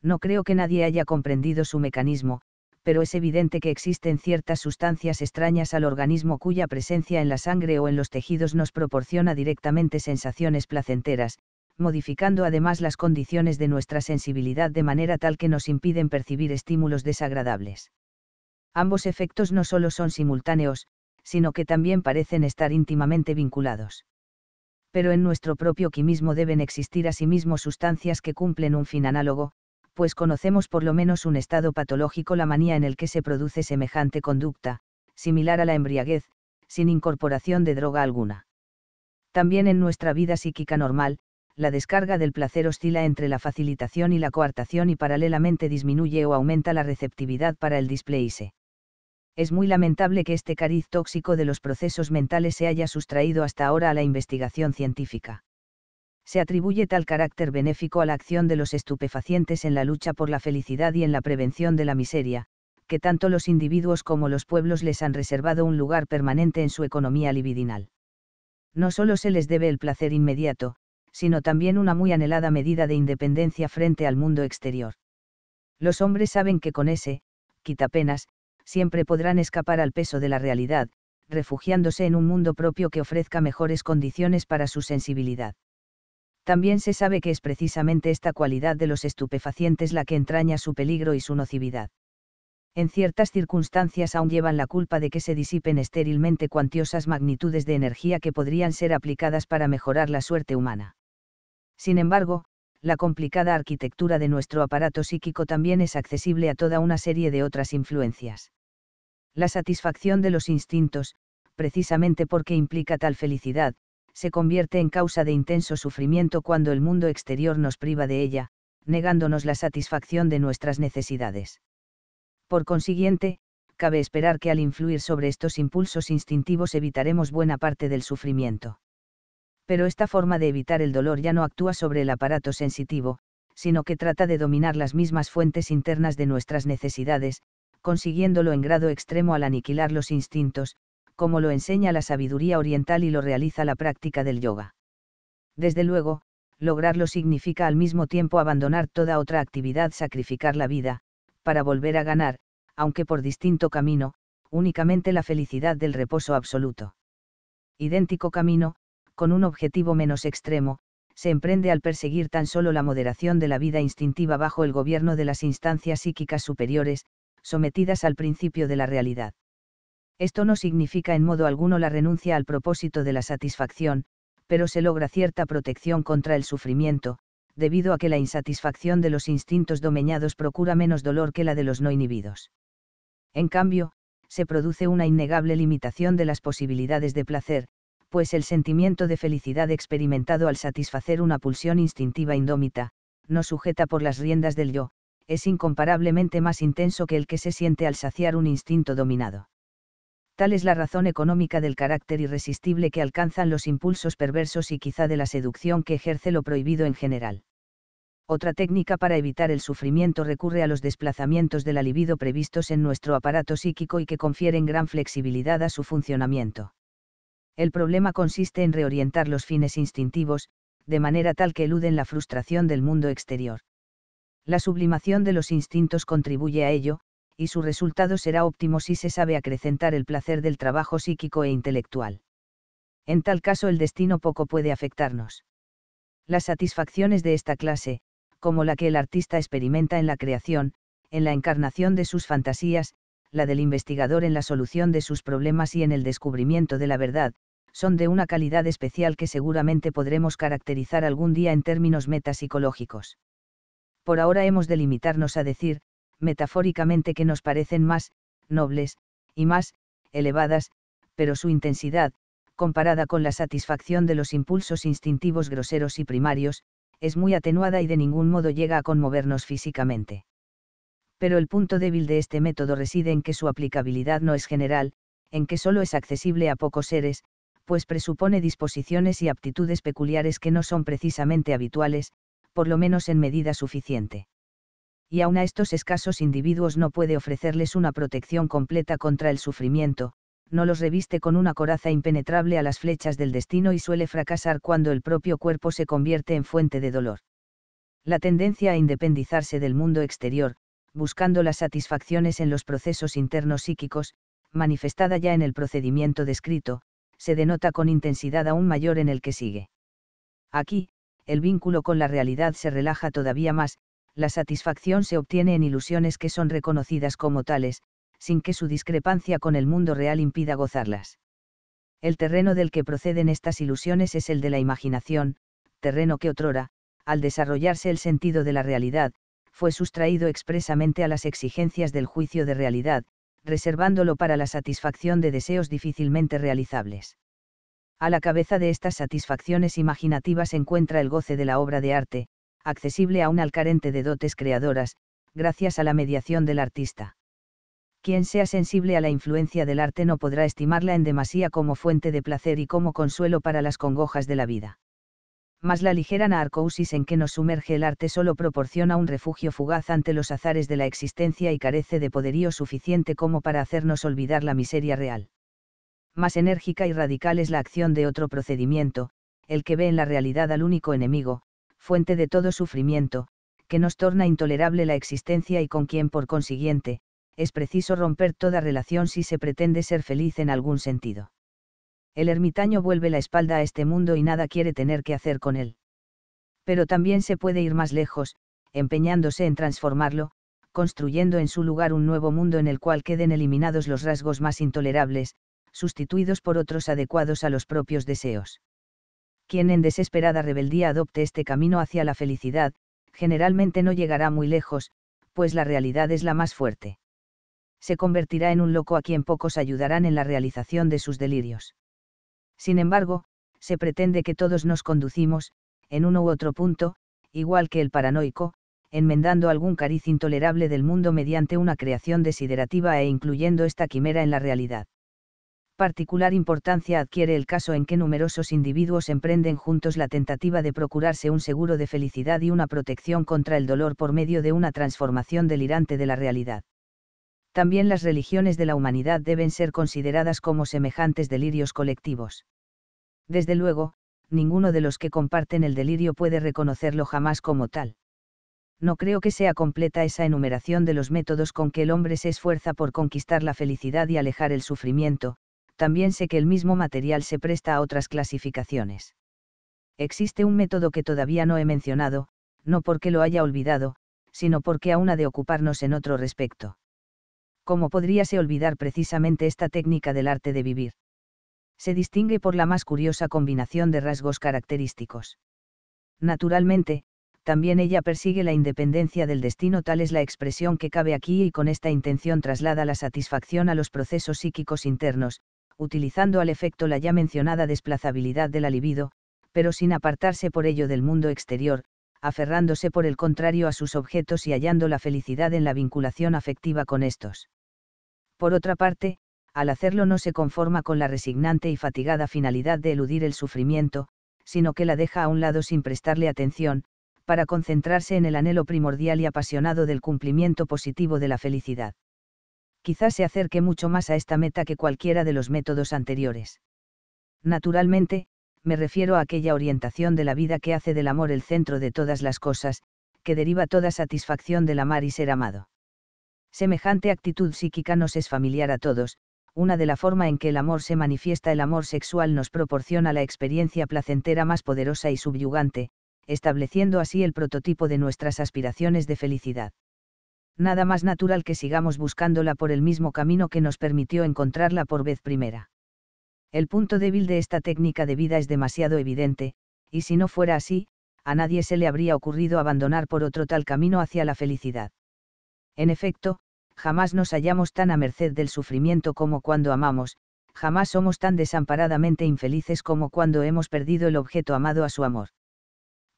No creo que nadie haya comprendido su mecanismo, pero es evidente que existen ciertas sustancias extrañas al organismo cuya presencia en la sangre o en los tejidos nos proporciona directamente sensaciones placenteras, modificando además las condiciones de nuestra sensibilidad de manera tal que nos impiden percibir estímulos desagradables. Ambos efectos no solo son simultáneos, sino que también parecen estar íntimamente vinculados. Pero en nuestro propio quimismo deben existir asimismo sustancias que cumplen un fin análogo, pues conocemos por lo menos un estado patológico la manía en el que se produce semejante conducta, similar a la embriaguez, sin incorporación de droga alguna. También en nuestra vida psíquica normal, la descarga del placer oscila entre la facilitación y la coartación y paralelamente disminuye o aumenta la receptividad para el displeise. Es muy lamentable que este cariz tóxico de los procesos mentales se haya sustraído hasta ahora a la investigación científica se atribuye tal carácter benéfico a la acción de los estupefacientes en la lucha por la felicidad y en la prevención de la miseria, que tanto los individuos como los pueblos les han reservado un lugar permanente en su economía libidinal. No solo se les debe el placer inmediato, sino también una muy anhelada medida de independencia frente al mundo exterior. Los hombres saben que con ese, quitapenas, siempre podrán escapar al peso de la realidad, refugiándose en un mundo propio que ofrezca mejores condiciones para su sensibilidad también se sabe que es precisamente esta cualidad de los estupefacientes la que entraña su peligro y su nocividad. En ciertas circunstancias aún llevan la culpa de que se disipen estérilmente cuantiosas magnitudes de energía que podrían ser aplicadas para mejorar la suerte humana. Sin embargo, la complicada arquitectura de nuestro aparato psíquico también es accesible a toda una serie de otras influencias. La satisfacción de los instintos, precisamente porque implica tal felicidad, se convierte en causa de intenso sufrimiento cuando el mundo exterior nos priva de ella, negándonos la satisfacción de nuestras necesidades. Por consiguiente, cabe esperar que al influir sobre estos impulsos instintivos evitaremos buena parte del sufrimiento. Pero esta forma de evitar el dolor ya no actúa sobre el aparato sensitivo, sino que trata de dominar las mismas fuentes internas de nuestras necesidades, consiguiéndolo en grado extremo al aniquilar los instintos, como lo enseña la sabiduría oriental y lo realiza la práctica del yoga. Desde luego, lograrlo significa al mismo tiempo abandonar toda otra actividad, sacrificar la vida, para volver a ganar, aunque por distinto camino, únicamente la felicidad del reposo absoluto. Idéntico camino, con un objetivo menos extremo, se emprende al perseguir tan solo la moderación de la vida instintiva bajo el gobierno de las instancias psíquicas superiores, sometidas al principio de la realidad. Esto no significa en modo alguno la renuncia al propósito de la satisfacción, pero se logra cierta protección contra el sufrimiento, debido a que la insatisfacción de los instintos domeñados procura menos dolor que la de los no inhibidos. En cambio, se produce una innegable limitación de las posibilidades de placer, pues el sentimiento de felicidad experimentado al satisfacer una pulsión instintiva indómita, no sujeta por las riendas del yo, es incomparablemente más intenso que el que se siente al saciar un instinto dominado tal es la razón económica del carácter irresistible que alcanzan los impulsos perversos y quizá de la seducción que ejerce lo prohibido en general. Otra técnica para evitar el sufrimiento recurre a los desplazamientos de la libido previstos en nuestro aparato psíquico y que confieren gran flexibilidad a su funcionamiento. El problema consiste en reorientar los fines instintivos, de manera tal que eluden la frustración del mundo exterior. La sublimación de los instintos contribuye a ello, y su resultado será óptimo si se sabe acrecentar el placer del trabajo psíquico e intelectual. En tal caso el destino poco puede afectarnos. Las satisfacciones de esta clase, como la que el artista experimenta en la creación, en la encarnación de sus fantasías, la del investigador en la solución de sus problemas y en el descubrimiento de la verdad, son de una calidad especial que seguramente podremos caracterizar algún día en términos metapsicológicos. Por ahora hemos de limitarnos a decir, metafóricamente que nos parecen más, nobles, y más, elevadas, pero su intensidad, comparada con la satisfacción de los impulsos instintivos groseros y primarios, es muy atenuada y de ningún modo llega a conmovernos físicamente. Pero el punto débil de este método reside en que su aplicabilidad no es general, en que solo es accesible a pocos seres, pues presupone disposiciones y aptitudes peculiares que no son precisamente habituales, por lo menos en medida suficiente y aun a estos escasos individuos no puede ofrecerles una protección completa contra el sufrimiento, no los reviste con una coraza impenetrable a las flechas del destino y suele fracasar cuando el propio cuerpo se convierte en fuente de dolor. La tendencia a independizarse del mundo exterior, buscando las satisfacciones en los procesos internos psíquicos, manifestada ya en el procedimiento descrito, se denota con intensidad aún mayor en el que sigue. Aquí, el vínculo con la realidad se relaja todavía más, la satisfacción se obtiene en ilusiones que son reconocidas como tales, sin que su discrepancia con el mundo real impida gozarlas. El terreno del que proceden estas ilusiones es el de la imaginación, terreno que otrora, al desarrollarse el sentido de la realidad, fue sustraído expresamente a las exigencias del juicio de realidad, reservándolo para la satisfacción de deseos difícilmente realizables. A la cabeza de estas satisfacciones imaginativas encuentra el goce de la obra de arte, accesible aún al carente de dotes creadoras, gracias a la mediación del artista. Quien sea sensible a la influencia del arte no podrá estimarla en demasía como fuente de placer y como consuelo para las congojas de la vida. Mas la ligera narcosis en que nos sumerge el arte solo proporciona un refugio fugaz ante los azares de la existencia y carece de poderío suficiente como para hacernos olvidar la miseria real. Más enérgica y radical es la acción de otro procedimiento, el que ve en la realidad al único enemigo, fuente de todo sufrimiento, que nos torna intolerable la existencia y con quien por consiguiente, es preciso romper toda relación si se pretende ser feliz en algún sentido. El ermitaño vuelve la espalda a este mundo y nada quiere tener que hacer con él. Pero también se puede ir más lejos, empeñándose en transformarlo, construyendo en su lugar un nuevo mundo en el cual queden eliminados los rasgos más intolerables, sustituidos por otros adecuados a los propios deseos quien en desesperada rebeldía adopte este camino hacia la felicidad, generalmente no llegará muy lejos, pues la realidad es la más fuerte. Se convertirá en un loco a quien pocos ayudarán en la realización de sus delirios. Sin embargo, se pretende que todos nos conducimos, en uno u otro punto, igual que el paranoico, enmendando algún cariz intolerable del mundo mediante una creación desiderativa e incluyendo esta quimera en la realidad particular importancia adquiere el caso en que numerosos individuos emprenden juntos la tentativa de procurarse un seguro de felicidad y una protección contra el dolor por medio de una transformación delirante de la realidad. También las religiones de la humanidad deben ser consideradas como semejantes delirios colectivos. Desde luego, ninguno de los que comparten el delirio puede reconocerlo jamás como tal. No creo que sea completa esa enumeración de los métodos con que el hombre se esfuerza por conquistar la felicidad y alejar el sufrimiento, también sé que el mismo material se presta a otras clasificaciones. Existe un método que todavía no he mencionado, no porque lo haya olvidado, sino porque aún ha de ocuparnos en otro respecto. ¿Cómo podríase olvidar precisamente esta técnica del arte de vivir? Se distingue por la más curiosa combinación de rasgos característicos. Naturalmente, también ella persigue la independencia del destino, tal es la expresión que cabe aquí y con esta intención traslada la satisfacción a los procesos psíquicos internos, utilizando al efecto la ya mencionada desplazabilidad de la libido, pero sin apartarse por ello del mundo exterior, aferrándose por el contrario a sus objetos y hallando la felicidad en la vinculación afectiva con estos. Por otra parte, al hacerlo no se conforma con la resignante y fatigada finalidad de eludir el sufrimiento, sino que la deja a un lado sin prestarle atención, para concentrarse en el anhelo primordial y apasionado del cumplimiento positivo de la felicidad quizás se acerque mucho más a esta meta que cualquiera de los métodos anteriores. Naturalmente, me refiero a aquella orientación de la vida que hace del amor el centro de todas las cosas, que deriva toda satisfacción del amar y ser amado. Semejante actitud psíquica nos es familiar a todos, una de la forma en que el amor se manifiesta el amor sexual nos proporciona la experiencia placentera más poderosa y subyugante, estableciendo así el prototipo de nuestras aspiraciones de felicidad nada más natural que sigamos buscándola por el mismo camino que nos permitió encontrarla por vez primera. El punto débil de esta técnica de vida es demasiado evidente, y si no fuera así, a nadie se le habría ocurrido abandonar por otro tal camino hacia la felicidad. En efecto, jamás nos hallamos tan a merced del sufrimiento como cuando amamos, jamás somos tan desamparadamente infelices como cuando hemos perdido el objeto amado a su amor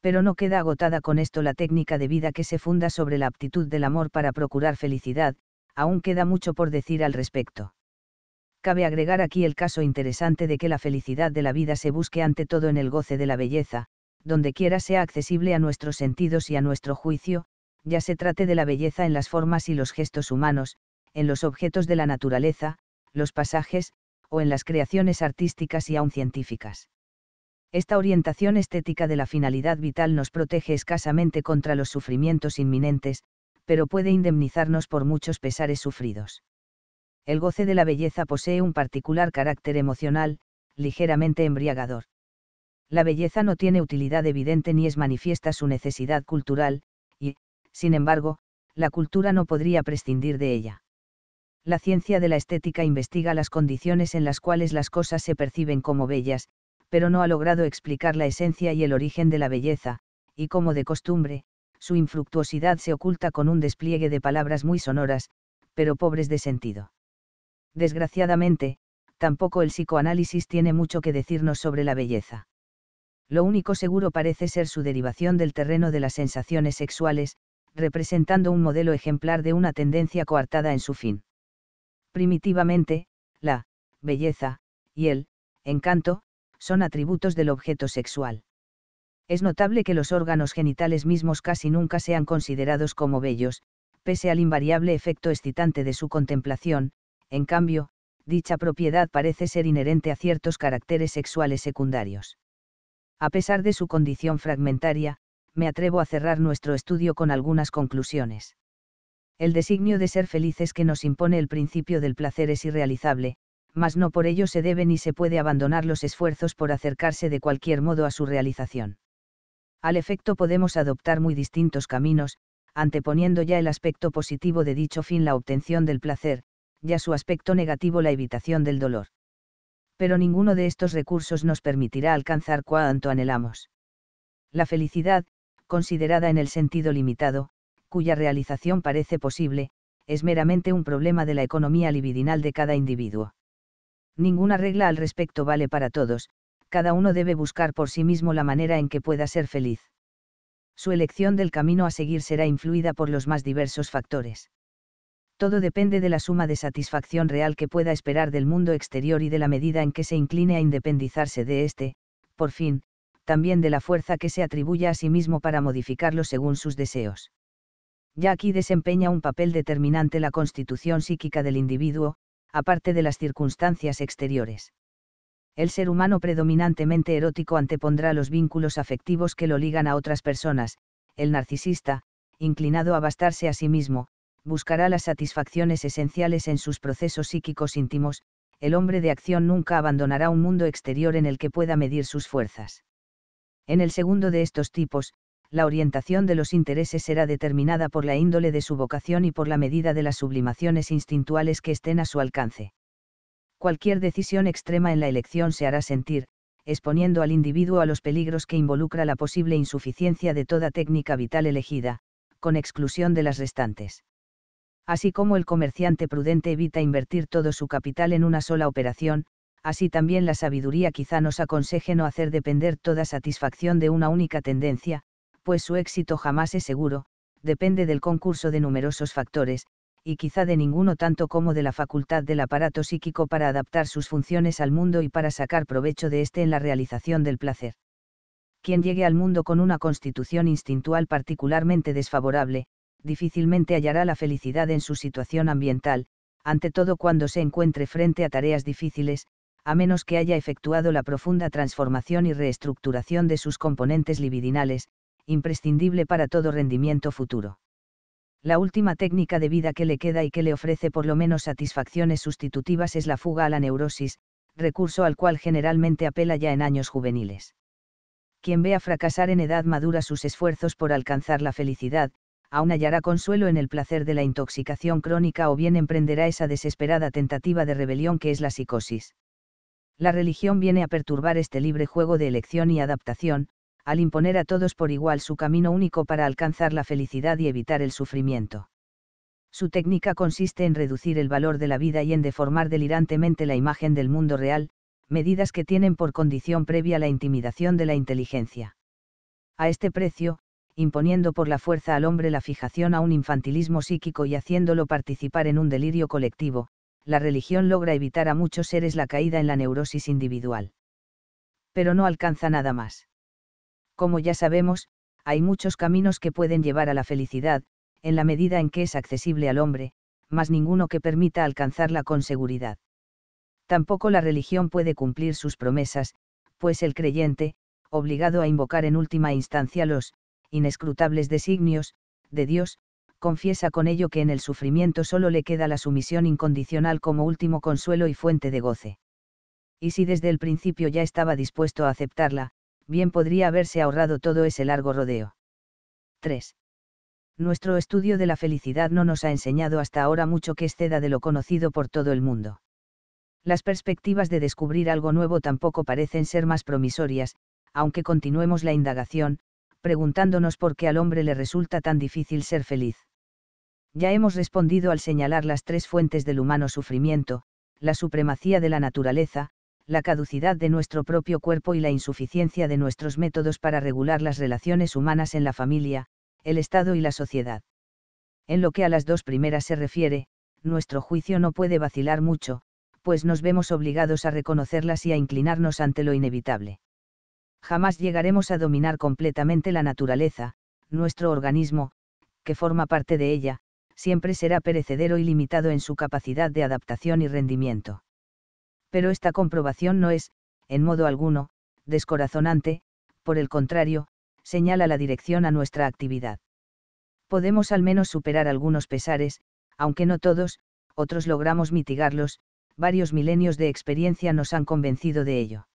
pero no queda agotada con esto la técnica de vida que se funda sobre la aptitud del amor para procurar felicidad, aún queda mucho por decir al respecto. Cabe agregar aquí el caso interesante de que la felicidad de la vida se busque ante todo en el goce de la belleza, donde quiera sea accesible a nuestros sentidos y a nuestro juicio, ya se trate de la belleza en las formas y los gestos humanos, en los objetos de la naturaleza, los pasajes, o en las creaciones artísticas y aun científicas. Esta orientación estética de la finalidad vital nos protege escasamente contra los sufrimientos inminentes, pero puede indemnizarnos por muchos pesares sufridos. El goce de la belleza posee un particular carácter emocional, ligeramente embriagador. La belleza no tiene utilidad evidente ni es manifiesta su necesidad cultural, y, sin embargo, la cultura no podría prescindir de ella. La ciencia de la estética investiga las condiciones en las cuales las cosas se perciben como bellas, pero no ha logrado explicar la esencia y el origen de la belleza, y como de costumbre, su infructuosidad se oculta con un despliegue de palabras muy sonoras, pero pobres de sentido. Desgraciadamente, tampoco el psicoanálisis tiene mucho que decirnos sobre la belleza. Lo único seguro parece ser su derivación del terreno de las sensaciones sexuales, representando un modelo ejemplar de una tendencia coartada en su fin. Primitivamente, la belleza y el encanto son atributos del objeto sexual. Es notable que los órganos genitales mismos casi nunca sean considerados como bellos, pese al invariable efecto excitante de su contemplación, en cambio, dicha propiedad parece ser inherente a ciertos caracteres sexuales secundarios. A pesar de su condición fragmentaria, me atrevo a cerrar nuestro estudio con algunas conclusiones. El designio de ser felices que nos impone el principio del placer es irrealizable, mas no por ello se debe ni se puede abandonar los esfuerzos por acercarse de cualquier modo a su realización. Al efecto podemos adoptar muy distintos caminos, anteponiendo ya el aspecto positivo de dicho fin la obtención del placer, ya su aspecto negativo la evitación del dolor. Pero ninguno de estos recursos nos permitirá alcanzar cuanto anhelamos. La felicidad, considerada en el sentido limitado, cuya realización parece posible, es meramente un problema de la economía libidinal de cada individuo ninguna regla al respecto vale para todos, cada uno debe buscar por sí mismo la manera en que pueda ser feliz. Su elección del camino a seguir será influida por los más diversos factores. Todo depende de la suma de satisfacción real que pueda esperar del mundo exterior y de la medida en que se incline a independizarse de éste, por fin, también de la fuerza que se atribuya a sí mismo para modificarlo según sus deseos. Ya aquí desempeña un papel determinante la constitución psíquica del individuo, aparte de las circunstancias exteriores. El ser humano predominantemente erótico antepondrá los vínculos afectivos que lo ligan a otras personas, el narcisista, inclinado a bastarse a sí mismo, buscará las satisfacciones esenciales en sus procesos psíquicos íntimos, el hombre de acción nunca abandonará un mundo exterior en el que pueda medir sus fuerzas. En el segundo de estos tipos, la orientación de los intereses será determinada por la índole de su vocación y por la medida de las sublimaciones instintuales que estén a su alcance. Cualquier decisión extrema en la elección se hará sentir, exponiendo al individuo a los peligros que involucra la posible insuficiencia de toda técnica vital elegida, con exclusión de las restantes. Así como el comerciante prudente evita invertir todo su capital en una sola operación, así también la sabiduría quizá nos aconseje no hacer depender toda satisfacción de una única tendencia, pues su éxito jamás es seguro, depende del concurso de numerosos factores, y quizá de ninguno tanto como de la facultad del aparato psíquico para adaptar sus funciones al mundo y para sacar provecho de éste en la realización del placer. Quien llegue al mundo con una constitución instintual particularmente desfavorable, difícilmente hallará la felicidad en su situación ambiental, ante todo cuando se encuentre frente a tareas difíciles, a menos que haya efectuado la profunda transformación y reestructuración de sus componentes libidinales, imprescindible para todo rendimiento futuro. La última técnica de vida que le queda y que le ofrece por lo menos satisfacciones sustitutivas es la fuga a la neurosis, recurso al cual generalmente apela ya en años juveniles. Quien vea fracasar en edad madura sus esfuerzos por alcanzar la felicidad, aún hallará consuelo en el placer de la intoxicación crónica o bien emprenderá esa desesperada tentativa de rebelión que es la psicosis. La religión viene a perturbar este libre juego de elección y adaptación, al imponer a todos por igual su camino único para alcanzar la felicidad y evitar el sufrimiento. Su técnica consiste en reducir el valor de la vida y en deformar delirantemente la imagen del mundo real, medidas que tienen por condición previa la intimidación de la inteligencia. A este precio, imponiendo por la fuerza al hombre la fijación a un infantilismo psíquico y haciéndolo participar en un delirio colectivo, la religión logra evitar a muchos seres la caída en la neurosis individual. Pero no alcanza nada más. Como ya sabemos, hay muchos caminos que pueden llevar a la felicidad, en la medida en que es accesible al hombre, mas ninguno que permita alcanzarla con seguridad. Tampoco la religión puede cumplir sus promesas, pues el creyente, obligado a invocar en última instancia los inescrutables designios de Dios, confiesa con ello que en el sufrimiento solo le queda la sumisión incondicional como último consuelo y fuente de goce. Y si desde el principio ya estaba dispuesto a aceptarla, bien podría haberse ahorrado todo ese largo rodeo. 3. Nuestro estudio de la felicidad no nos ha enseñado hasta ahora mucho que exceda de lo conocido por todo el mundo. Las perspectivas de descubrir algo nuevo tampoco parecen ser más promisorias, aunque continuemos la indagación, preguntándonos por qué al hombre le resulta tan difícil ser feliz. Ya hemos respondido al señalar las tres fuentes del humano sufrimiento, la supremacía de la naturaleza, la caducidad de nuestro propio cuerpo y la insuficiencia de nuestros métodos para regular las relaciones humanas en la familia, el Estado y la sociedad. En lo que a las dos primeras se refiere, nuestro juicio no puede vacilar mucho, pues nos vemos obligados a reconocerlas y a inclinarnos ante lo inevitable. Jamás llegaremos a dominar completamente la naturaleza, nuestro organismo, que forma parte de ella, siempre será perecedero y limitado en su capacidad de adaptación y rendimiento pero esta comprobación no es, en modo alguno, descorazonante, por el contrario, señala la dirección a nuestra actividad. Podemos al menos superar algunos pesares, aunque no todos, otros logramos mitigarlos, varios milenios de experiencia nos han convencido de ello.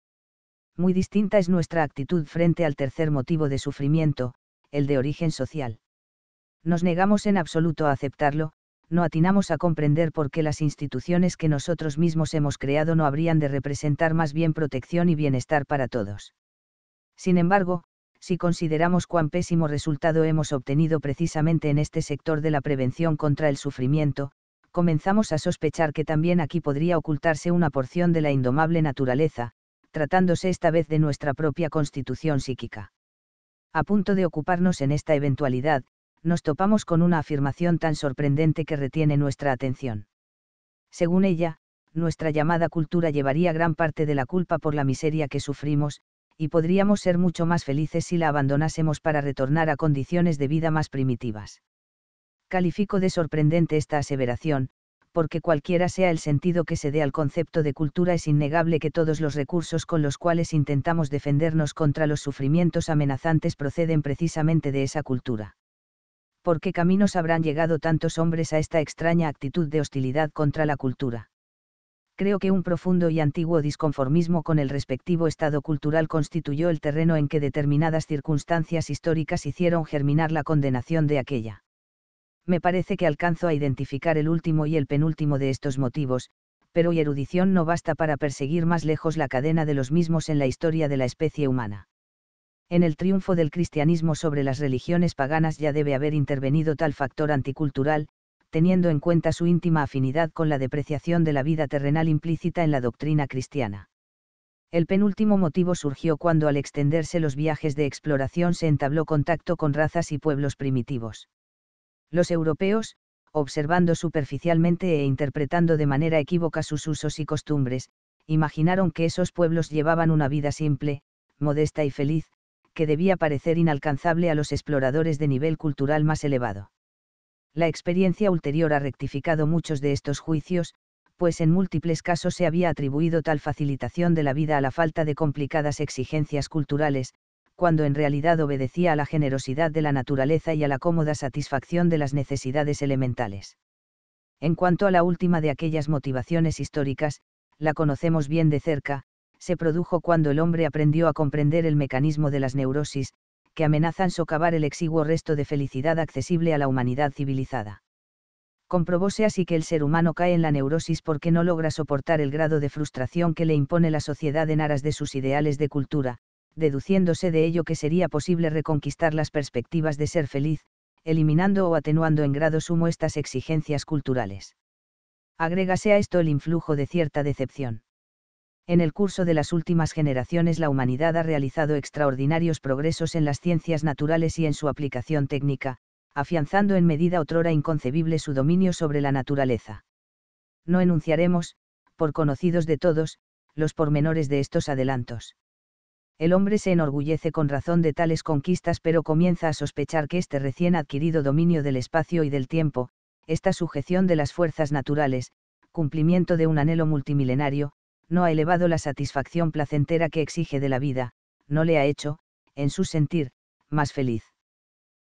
Muy distinta es nuestra actitud frente al tercer motivo de sufrimiento, el de origen social. Nos negamos en absoluto a aceptarlo, no atinamos a comprender por qué las instituciones que nosotros mismos hemos creado no habrían de representar más bien protección y bienestar para todos. Sin embargo, si consideramos cuán pésimo resultado hemos obtenido precisamente en este sector de la prevención contra el sufrimiento, comenzamos a sospechar que también aquí podría ocultarse una porción de la indomable naturaleza, tratándose esta vez de nuestra propia constitución psíquica. A punto de ocuparnos en esta eventualidad, nos topamos con una afirmación tan sorprendente que retiene nuestra atención. Según ella, nuestra llamada cultura llevaría gran parte de la culpa por la miseria que sufrimos, y podríamos ser mucho más felices si la abandonásemos para retornar a condiciones de vida más primitivas. Califico de sorprendente esta aseveración, porque cualquiera sea el sentido que se dé al concepto de cultura es innegable que todos los recursos con los cuales intentamos defendernos contra los sufrimientos amenazantes proceden precisamente de esa cultura. ¿por qué caminos habrán llegado tantos hombres a esta extraña actitud de hostilidad contra la cultura? Creo que un profundo y antiguo disconformismo con el respectivo estado cultural constituyó el terreno en que determinadas circunstancias históricas hicieron germinar la condenación de aquella. Me parece que alcanzo a identificar el último y el penúltimo de estos motivos, pero y erudición no basta para perseguir más lejos la cadena de los mismos en la historia de la especie humana en el triunfo del cristianismo sobre las religiones paganas ya debe haber intervenido tal factor anticultural, teniendo en cuenta su íntima afinidad con la depreciación de la vida terrenal implícita en la doctrina cristiana. El penúltimo motivo surgió cuando al extenderse los viajes de exploración se entabló contacto con razas y pueblos primitivos. Los europeos, observando superficialmente e interpretando de manera equívoca sus usos y costumbres, imaginaron que esos pueblos llevaban una vida simple, modesta y feliz, que debía parecer inalcanzable a los exploradores de nivel cultural más elevado. La experiencia ulterior ha rectificado muchos de estos juicios, pues en múltiples casos se había atribuido tal facilitación de la vida a la falta de complicadas exigencias culturales, cuando en realidad obedecía a la generosidad de la naturaleza y a la cómoda satisfacción de las necesidades elementales. En cuanto a la última de aquellas motivaciones históricas, la conocemos bien de cerca, se produjo cuando el hombre aprendió a comprender el mecanismo de las neurosis, que amenazan socavar el exiguo resto de felicidad accesible a la humanidad civilizada. Comprobóse así que el ser humano cae en la neurosis porque no logra soportar el grado de frustración que le impone la sociedad en aras de sus ideales de cultura, deduciéndose de ello que sería posible reconquistar las perspectivas de ser feliz, eliminando o atenuando en grado sumo estas exigencias culturales. Agrégase a esto el influjo de cierta decepción en el curso de las últimas generaciones la humanidad ha realizado extraordinarios progresos en las ciencias naturales y en su aplicación técnica, afianzando en medida otrora inconcebible su dominio sobre la naturaleza. No enunciaremos, por conocidos de todos, los pormenores de estos adelantos. El hombre se enorgullece con razón de tales conquistas pero comienza a sospechar que este recién adquirido dominio del espacio y del tiempo, esta sujeción de las fuerzas naturales, cumplimiento de un anhelo multimilenario, no ha elevado la satisfacción placentera que exige de la vida, no le ha hecho, en su sentir, más feliz.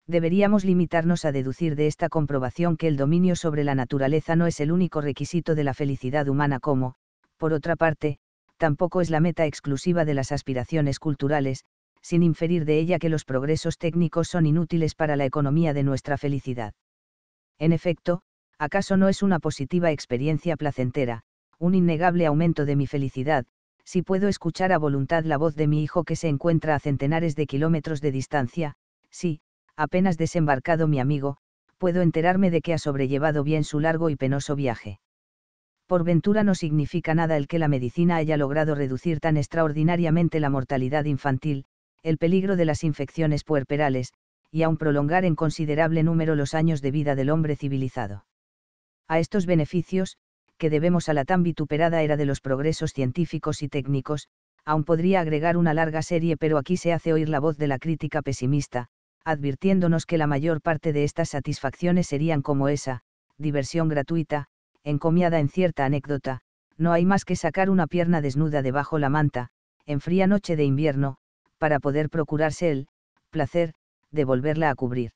Deberíamos limitarnos a deducir de esta comprobación que el dominio sobre la naturaleza no es el único requisito de la felicidad humana como, por otra parte, tampoco es la meta exclusiva de las aspiraciones culturales, sin inferir de ella que los progresos técnicos son inútiles para la economía de nuestra felicidad. En efecto, ¿acaso no es una positiva experiencia placentera, un innegable aumento de mi felicidad, si puedo escuchar a voluntad la voz de mi hijo que se encuentra a centenares de kilómetros de distancia, si, apenas desembarcado mi amigo, puedo enterarme de que ha sobrellevado bien su largo y penoso viaje. Por ventura no significa nada el que la medicina haya logrado reducir tan extraordinariamente la mortalidad infantil, el peligro de las infecciones puerperales, y aún prolongar en considerable número los años de vida del hombre civilizado. A estos beneficios, que debemos a la tan vituperada era de los progresos científicos y técnicos, aún podría agregar una larga serie, pero aquí se hace oír la voz de la crítica pesimista, advirtiéndonos que la mayor parte de estas satisfacciones serían como esa, diversión gratuita, encomiada en cierta anécdota, no hay más que sacar una pierna desnuda debajo la manta, en fría noche de invierno, para poder procurarse el placer de volverla a cubrir.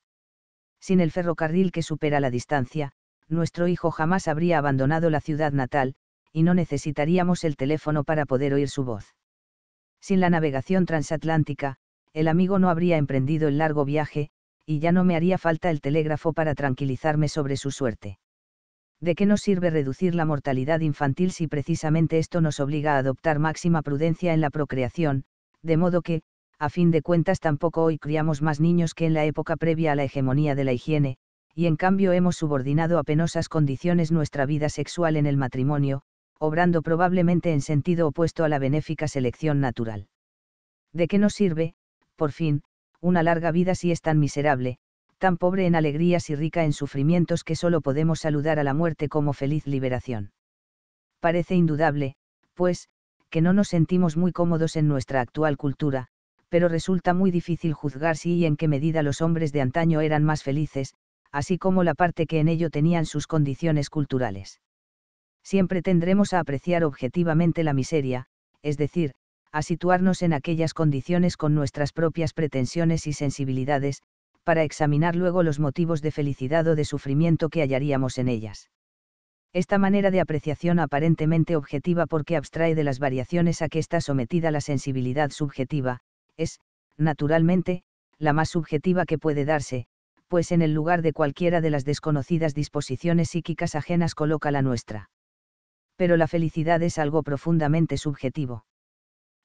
Sin el ferrocarril que supera la distancia, nuestro hijo jamás habría abandonado la ciudad natal, y no necesitaríamos el teléfono para poder oír su voz. Sin la navegación transatlántica, el amigo no habría emprendido el largo viaje, y ya no me haría falta el telégrafo para tranquilizarme sobre su suerte. ¿De qué nos sirve reducir la mortalidad infantil si precisamente esto nos obliga a adoptar máxima prudencia en la procreación, de modo que, a fin de cuentas tampoco hoy criamos más niños que en la época previa a la hegemonía de la higiene, y en cambio hemos subordinado a penosas condiciones nuestra vida sexual en el matrimonio, obrando probablemente en sentido opuesto a la benéfica selección natural. ¿De qué nos sirve, por fin, una larga vida si es tan miserable, tan pobre en alegrías y rica en sufrimientos que solo podemos saludar a la muerte como feliz liberación? Parece indudable, pues, que no nos sentimos muy cómodos en nuestra actual cultura, pero resulta muy difícil juzgar si y en qué medida los hombres de antaño eran más felices, así como la parte que en ello tenían sus condiciones culturales. Siempre tendremos a apreciar objetivamente la miseria, es decir, a situarnos en aquellas condiciones con nuestras propias pretensiones y sensibilidades, para examinar luego los motivos de felicidad o de sufrimiento que hallaríamos en ellas. Esta manera de apreciación aparentemente objetiva porque abstrae de las variaciones a que está sometida la sensibilidad subjetiva, es, naturalmente, la más subjetiva que puede darse, pues en el lugar de cualquiera de las desconocidas disposiciones psíquicas ajenas coloca la nuestra. Pero la felicidad es algo profundamente subjetivo.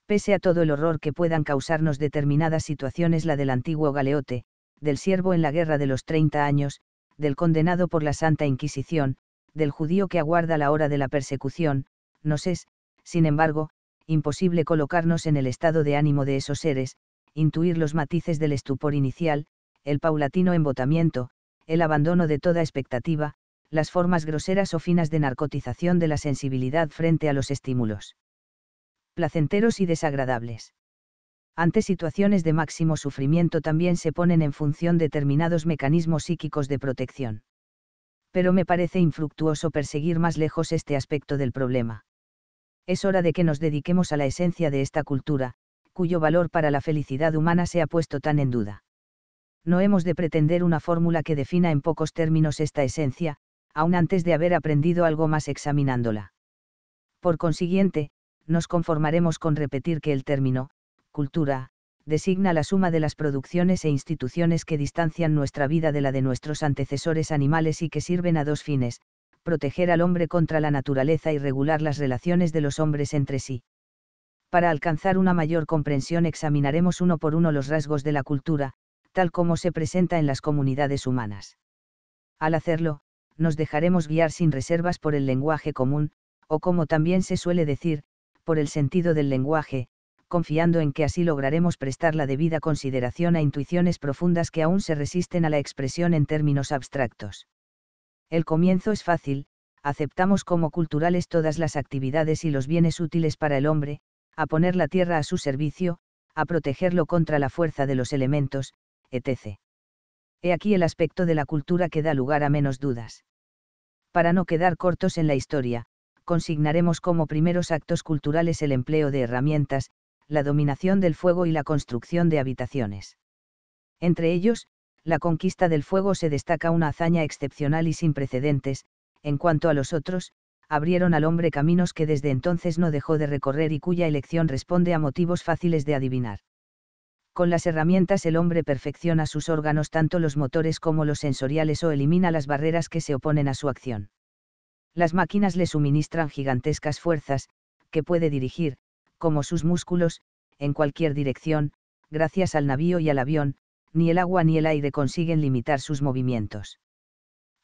Pese a todo el horror que puedan causarnos determinadas situaciones, la del antiguo galeote, del siervo en la guerra de los 30 años, del condenado por la Santa Inquisición, del judío que aguarda la hora de la persecución, nos es, sin embargo, imposible colocarnos en el estado de ánimo de esos seres, intuir los matices del estupor inicial, el paulatino embotamiento, el abandono de toda expectativa, las formas groseras o finas de narcotización de la sensibilidad frente a los estímulos. Placenteros y desagradables. Ante situaciones de máximo sufrimiento también se ponen en función determinados mecanismos psíquicos de protección. Pero me parece infructuoso perseguir más lejos este aspecto del problema. Es hora de que nos dediquemos a la esencia de esta cultura, cuyo valor para la felicidad humana se ha puesto tan en duda no hemos de pretender una fórmula que defina en pocos términos esta esencia, aun antes de haber aprendido algo más examinándola. Por consiguiente, nos conformaremos con repetir que el término, cultura, designa la suma de las producciones e instituciones que distancian nuestra vida de la de nuestros antecesores animales y que sirven a dos fines, proteger al hombre contra la naturaleza y regular las relaciones de los hombres entre sí. Para alcanzar una mayor comprensión examinaremos uno por uno los rasgos de la cultura, tal como se presenta en las comunidades humanas. Al hacerlo, nos dejaremos guiar sin reservas por el lenguaje común, o como también se suele decir, por el sentido del lenguaje, confiando en que así lograremos prestar la debida consideración a intuiciones profundas que aún se resisten a la expresión en términos abstractos. El comienzo es fácil, aceptamos como culturales todas las actividades y los bienes útiles para el hombre, a poner la tierra a su servicio, a protegerlo contra la fuerza de los elementos, etc. He aquí el aspecto de la cultura que da lugar a menos dudas. Para no quedar cortos en la historia, consignaremos como primeros actos culturales el empleo de herramientas, la dominación del fuego y la construcción de habitaciones. Entre ellos, la conquista del fuego se destaca una hazaña excepcional y sin precedentes, en cuanto a los otros, abrieron al hombre caminos que desde entonces no dejó de recorrer y cuya elección responde a motivos fáciles de adivinar con las herramientas el hombre perfecciona sus órganos tanto los motores como los sensoriales o elimina las barreras que se oponen a su acción. Las máquinas le suministran gigantescas fuerzas, que puede dirigir, como sus músculos, en cualquier dirección, gracias al navío y al avión, ni el agua ni el aire consiguen limitar sus movimientos.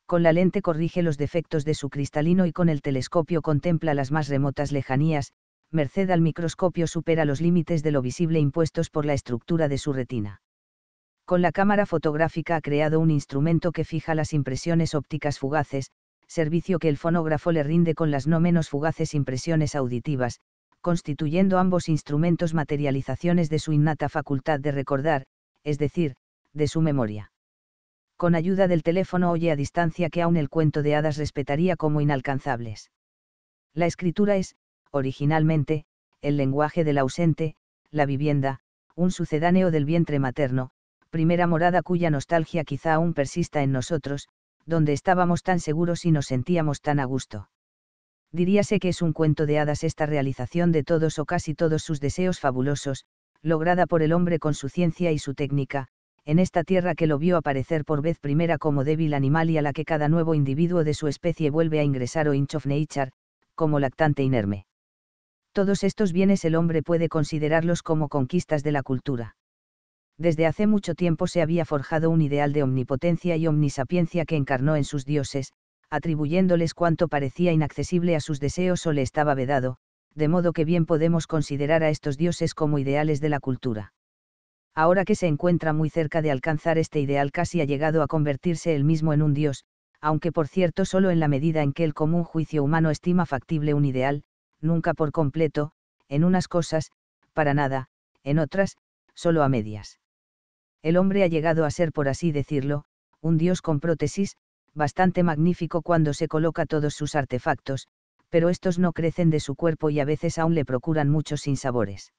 Con la lente corrige los defectos de su cristalino y con el telescopio contempla las más remotas lejanías, merced al microscopio supera los límites de lo visible impuestos por la estructura de su retina. Con la cámara fotográfica ha creado un instrumento que fija las impresiones ópticas fugaces, servicio que el fonógrafo le rinde con las no menos fugaces impresiones auditivas, constituyendo ambos instrumentos materializaciones de su innata facultad de recordar, es decir, de su memoria. Con ayuda del teléfono oye a distancia que aún el cuento de hadas respetaría como inalcanzables. La escritura es, originalmente, el lenguaje del ausente, la vivienda, un sucedáneo del vientre materno, primera morada cuya nostalgia quizá aún persista en nosotros, donde estábamos tan seguros y nos sentíamos tan a gusto. Diríase que es un cuento de hadas esta realización de todos o casi todos sus deseos fabulosos, lograda por el hombre con su ciencia y su técnica, en esta tierra que lo vio aparecer por vez primera como débil animal y a la que cada nuevo individuo de su especie vuelve a ingresar o nature como lactante inerme. Todos estos bienes el hombre puede considerarlos como conquistas de la cultura. Desde hace mucho tiempo se había forjado un ideal de omnipotencia y omnisapiencia que encarnó en sus dioses, atribuyéndoles cuanto parecía inaccesible a sus deseos o le estaba vedado, de modo que bien podemos considerar a estos dioses como ideales de la cultura. Ahora que se encuentra muy cerca de alcanzar este ideal casi ha llegado a convertirse él mismo en un dios, aunque por cierto solo en la medida en que el común juicio humano estima factible un ideal, nunca por completo, en unas cosas, para nada, en otras, solo a medias. El hombre ha llegado a ser, por así decirlo, un dios con prótesis, bastante magnífico cuando se coloca todos sus artefactos, pero estos no crecen de su cuerpo y a veces aún le procuran muchos sinsabores.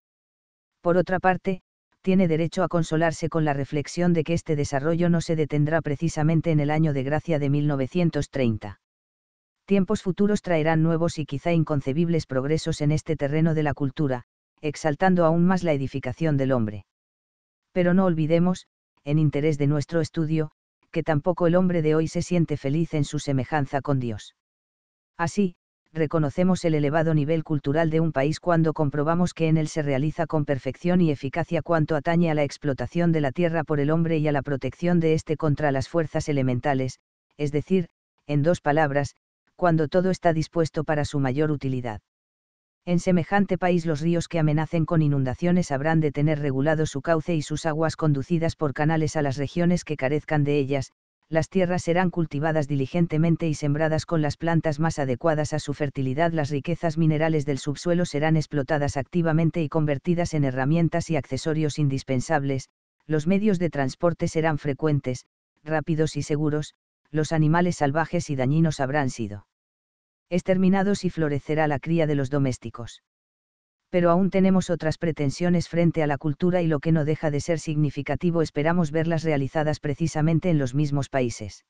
Por otra parte, tiene derecho a consolarse con la reflexión de que este desarrollo no se detendrá precisamente en el año de gracia de 1930 tiempos futuros traerán nuevos y quizá inconcebibles progresos en este terreno de la cultura, exaltando aún más la edificación del hombre. Pero no olvidemos, en interés de nuestro estudio, que tampoco el hombre de hoy se siente feliz en su semejanza con Dios. Así, reconocemos el elevado nivel cultural de un país cuando comprobamos que en él se realiza con perfección y eficacia cuanto atañe a la explotación de la tierra por el hombre y a la protección de éste contra las fuerzas elementales, es decir, en dos palabras, cuando todo está dispuesto para su mayor utilidad. En semejante país los ríos que amenacen con inundaciones habrán de tener regulado su cauce y sus aguas conducidas por canales a las regiones que carezcan de ellas, las tierras serán cultivadas diligentemente y sembradas con las plantas más adecuadas a su fertilidad, las riquezas minerales del subsuelo serán explotadas activamente y convertidas en herramientas y accesorios indispensables, los medios de transporte serán frecuentes, rápidos y seguros, los animales salvajes y dañinos habrán sido exterminados y florecerá la cría de los domésticos. Pero aún tenemos otras pretensiones frente a la cultura y lo que no deja de ser significativo esperamos verlas realizadas precisamente en los mismos países.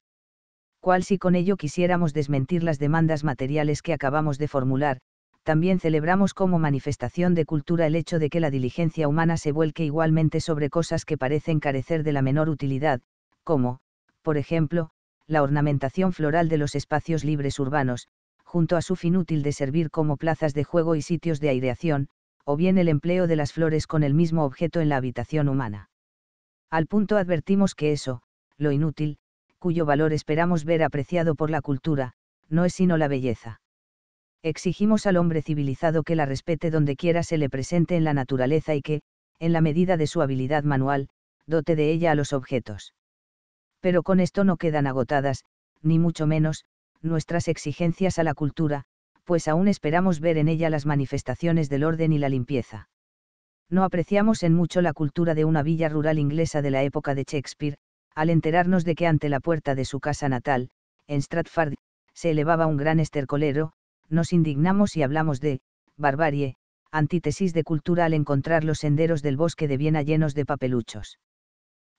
Cual si con ello quisiéramos desmentir las demandas materiales que acabamos de formular, también celebramos como manifestación de cultura el hecho de que la diligencia humana se vuelque igualmente sobre cosas que parecen carecer de la menor utilidad, como, por ejemplo, la ornamentación floral de los espacios libres urbanos, junto a su fin útil de servir como plazas de juego y sitios de aireación, o bien el empleo de las flores con el mismo objeto en la habitación humana. Al punto advertimos que eso, lo inútil, cuyo valor esperamos ver apreciado por la cultura, no es sino la belleza. Exigimos al hombre civilizado que la respete donde quiera se le presente en la naturaleza y que, en la medida de su habilidad manual, dote de ella a los objetos. Pero con esto no quedan agotadas, ni mucho menos, nuestras exigencias a la cultura, pues aún esperamos ver en ella las manifestaciones del orden y la limpieza. No apreciamos en mucho la cultura de una villa rural inglesa de la época de Shakespeare, al enterarnos de que ante la puerta de su casa natal, en Stratford, se elevaba un gran estercolero, nos indignamos y hablamos de barbarie, antítesis de cultura al encontrar los senderos del bosque de Viena llenos de papeluchos.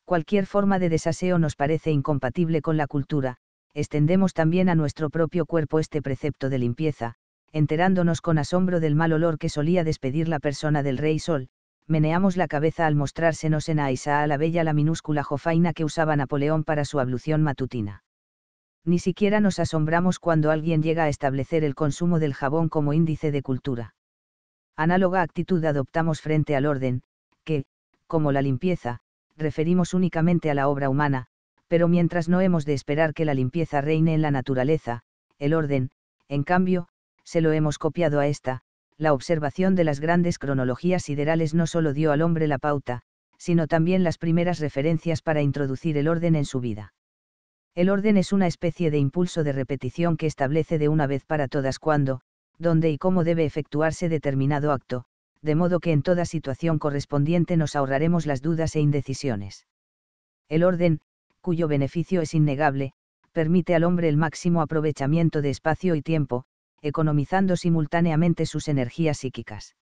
Cualquier forma de desaseo nos parece incompatible con la cultura, extendemos también a nuestro propio cuerpo este precepto de limpieza, enterándonos con asombro del mal olor que solía despedir la persona del rey Sol, meneamos la cabeza al mostrársenos en Aisa a la bella la minúscula jofaina que usaba Napoleón para su ablución matutina. Ni siquiera nos asombramos cuando alguien llega a establecer el consumo del jabón como índice de cultura. Análoga actitud adoptamos frente al orden, que, como la limpieza, referimos únicamente a la obra humana, pero mientras no hemos de esperar que la limpieza reine en la naturaleza, el orden, en cambio, se lo hemos copiado a esta, la observación de las grandes cronologías siderales no solo dio al hombre la pauta, sino también las primeras referencias para introducir el orden en su vida. El orden es una especie de impulso de repetición que establece de una vez para todas cuándo, dónde y cómo debe efectuarse determinado acto, de modo que en toda situación correspondiente nos ahorraremos las dudas e indecisiones. El orden, cuyo beneficio es innegable, permite al hombre el máximo aprovechamiento de espacio y tiempo, economizando simultáneamente sus energías psíquicas.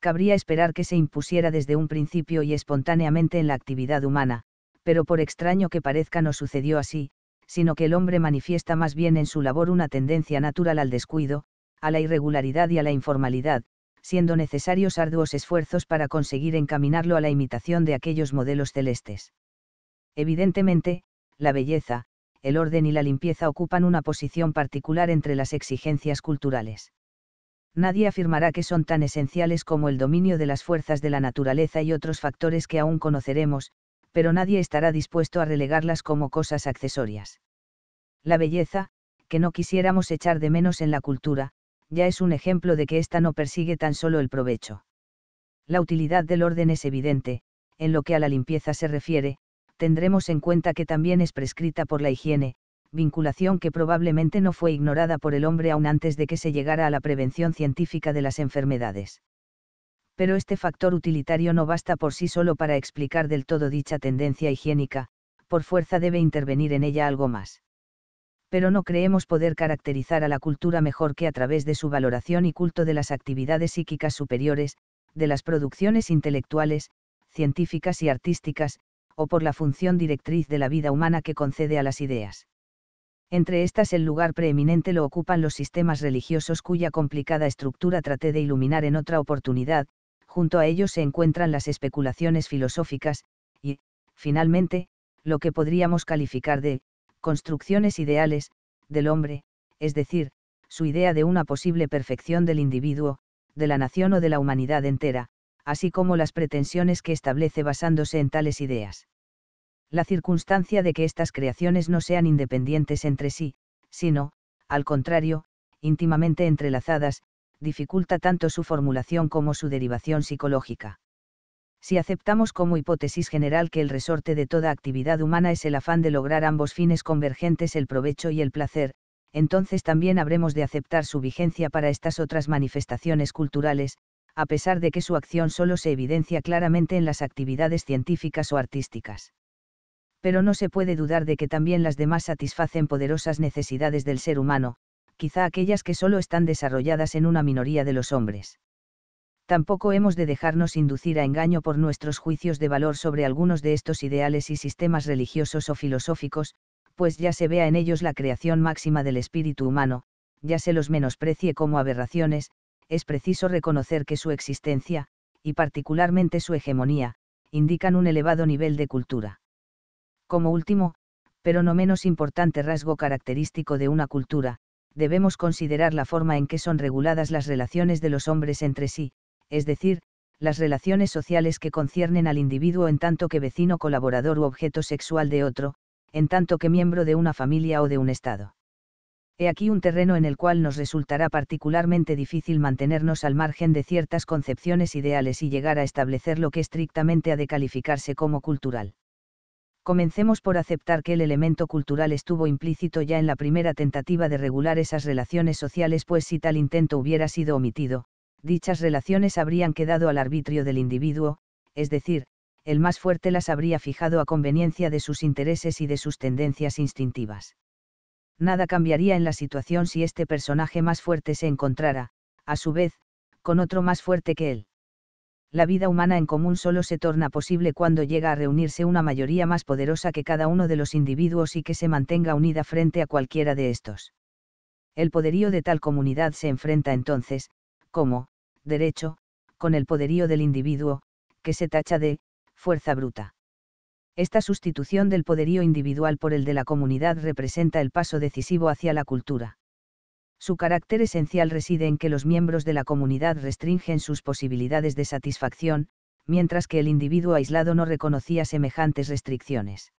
Cabría esperar que se impusiera desde un principio y espontáneamente en la actividad humana, pero por extraño que parezca no sucedió así, sino que el hombre manifiesta más bien en su labor una tendencia natural al descuido, a la irregularidad y a la informalidad, siendo necesarios arduos esfuerzos para conseguir encaminarlo a la imitación de aquellos modelos celestes. Evidentemente, la belleza, el orden y la limpieza ocupan una posición particular entre las exigencias culturales. Nadie afirmará que son tan esenciales como el dominio de las fuerzas de la naturaleza y otros factores que aún conoceremos, pero nadie estará dispuesto a relegarlas como cosas accesorias. La belleza, que no quisiéramos echar de menos en la cultura, ya es un ejemplo de que ésta no persigue tan solo el provecho. La utilidad del orden es evidente, en lo que a la limpieza se refiere, tendremos en cuenta que también es prescrita por la higiene, vinculación que probablemente no fue ignorada por el hombre aún antes de que se llegara a la prevención científica de las enfermedades. Pero este factor utilitario no basta por sí solo para explicar del todo dicha tendencia higiénica, por fuerza debe intervenir en ella algo más. Pero no creemos poder caracterizar a la cultura mejor que a través de su valoración y culto de las actividades psíquicas superiores, de las producciones intelectuales, científicas y artísticas, o por la función directriz de la vida humana que concede a las ideas. Entre estas el lugar preeminente lo ocupan los sistemas religiosos cuya complicada estructura traté de iluminar en otra oportunidad, junto a ellos se encuentran las especulaciones filosóficas, y, finalmente, lo que podríamos calificar de construcciones ideales del hombre, es decir, su idea de una posible perfección del individuo, de la nación o de la humanidad entera, así como las pretensiones que establece basándose en tales ideas. La circunstancia de que estas creaciones no sean independientes entre sí, sino, al contrario, íntimamente entrelazadas, dificulta tanto su formulación como su derivación psicológica. Si aceptamos como hipótesis general que el resorte de toda actividad humana es el afán de lograr ambos fines convergentes el provecho y el placer, entonces también habremos de aceptar su vigencia para estas otras manifestaciones culturales, a pesar de que su acción solo se evidencia claramente en las actividades científicas o artísticas. Pero no se puede dudar de que también las demás satisfacen poderosas necesidades del ser humano, quizá aquellas que solo están desarrolladas en una minoría de los hombres. Tampoco hemos de dejarnos inducir a engaño por nuestros juicios de valor sobre algunos de estos ideales y sistemas religiosos o filosóficos, pues ya se vea en ellos la creación máxima del espíritu humano, ya se los menosprecie como aberraciones, es preciso reconocer que su existencia, y particularmente su hegemonía, indican un elevado nivel de cultura. Como último, pero no menos importante rasgo característico de una cultura, debemos considerar la forma en que son reguladas las relaciones de los hombres entre sí, es decir, las relaciones sociales que conciernen al individuo en tanto que vecino colaborador u objeto sexual de otro, en tanto que miembro de una familia o de un Estado. He aquí un terreno en el cual nos resultará particularmente difícil mantenernos al margen de ciertas concepciones ideales y llegar a establecer lo que estrictamente ha de calificarse como cultural. Comencemos por aceptar que el elemento cultural estuvo implícito ya en la primera tentativa de regular esas relaciones sociales, pues si tal intento hubiera sido omitido, dichas relaciones habrían quedado al arbitrio del individuo, es decir, el más fuerte las habría fijado a conveniencia de sus intereses y de sus tendencias instintivas nada cambiaría en la situación si este personaje más fuerte se encontrara, a su vez, con otro más fuerte que él. La vida humana en común solo se torna posible cuando llega a reunirse una mayoría más poderosa que cada uno de los individuos y que se mantenga unida frente a cualquiera de estos. El poderío de tal comunidad se enfrenta entonces, como, derecho, con el poderío del individuo, que se tacha de, fuerza bruta. Esta sustitución del poderío individual por el de la comunidad representa el paso decisivo hacia la cultura. Su carácter esencial reside en que los miembros de la comunidad restringen sus posibilidades de satisfacción, mientras que el individuo aislado no reconocía semejantes restricciones.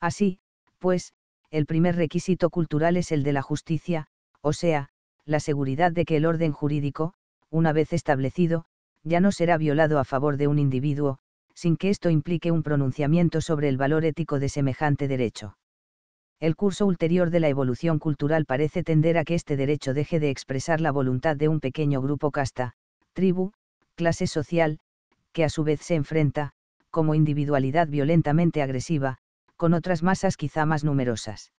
Así, pues, el primer requisito cultural es el de la justicia, o sea, la seguridad de que el orden jurídico, una vez establecido, ya no será violado a favor de un individuo, sin que esto implique un pronunciamiento sobre el valor ético de semejante derecho. El curso ulterior de la evolución cultural parece tender a que este derecho deje de expresar la voluntad de un pequeño grupo casta, tribu, clase social, que a su vez se enfrenta, como individualidad violentamente agresiva, con otras masas quizá más numerosas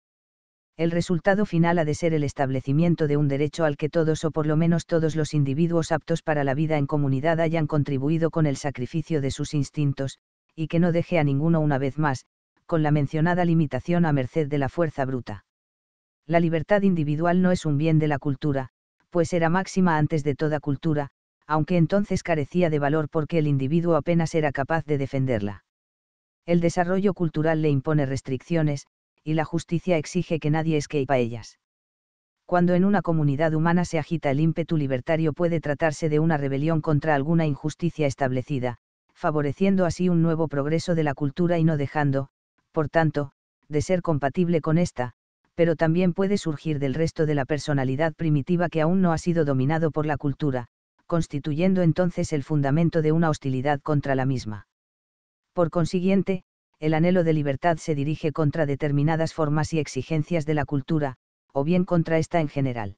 el resultado final ha de ser el establecimiento de un derecho al que todos o por lo menos todos los individuos aptos para la vida en comunidad hayan contribuido con el sacrificio de sus instintos, y que no deje a ninguno una vez más, con la mencionada limitación a merced de la fuerza bruta. La libertad individual no es un bien de la cultura, pues era máxima antes de toda cultura, aunque entonces carecía de valor porque el individuo apenas era capaz de defenderla. El desarrollo cultural le impone restricciones, y la justicia exige que nadie escape a ellas. Cuando en una comunidad humana se agita el ímpetu libertario puede tratarse de una rebelión contra alguna injusticia establecida, favoreciendo así un nuevo progreso de la cultura y no dejando, por tanto, de ser compatible con esta, pero también puede surgir del resto de la personalidad primitiva que aún no ha sido dominado por la cultura, constituyendo entonces el fundamento de una hostilidad contra la misma. Por consiguiente, el anhelo de libertad se dirige contra determinadas formas y exigencias de la cultura, o bien contra esta en general.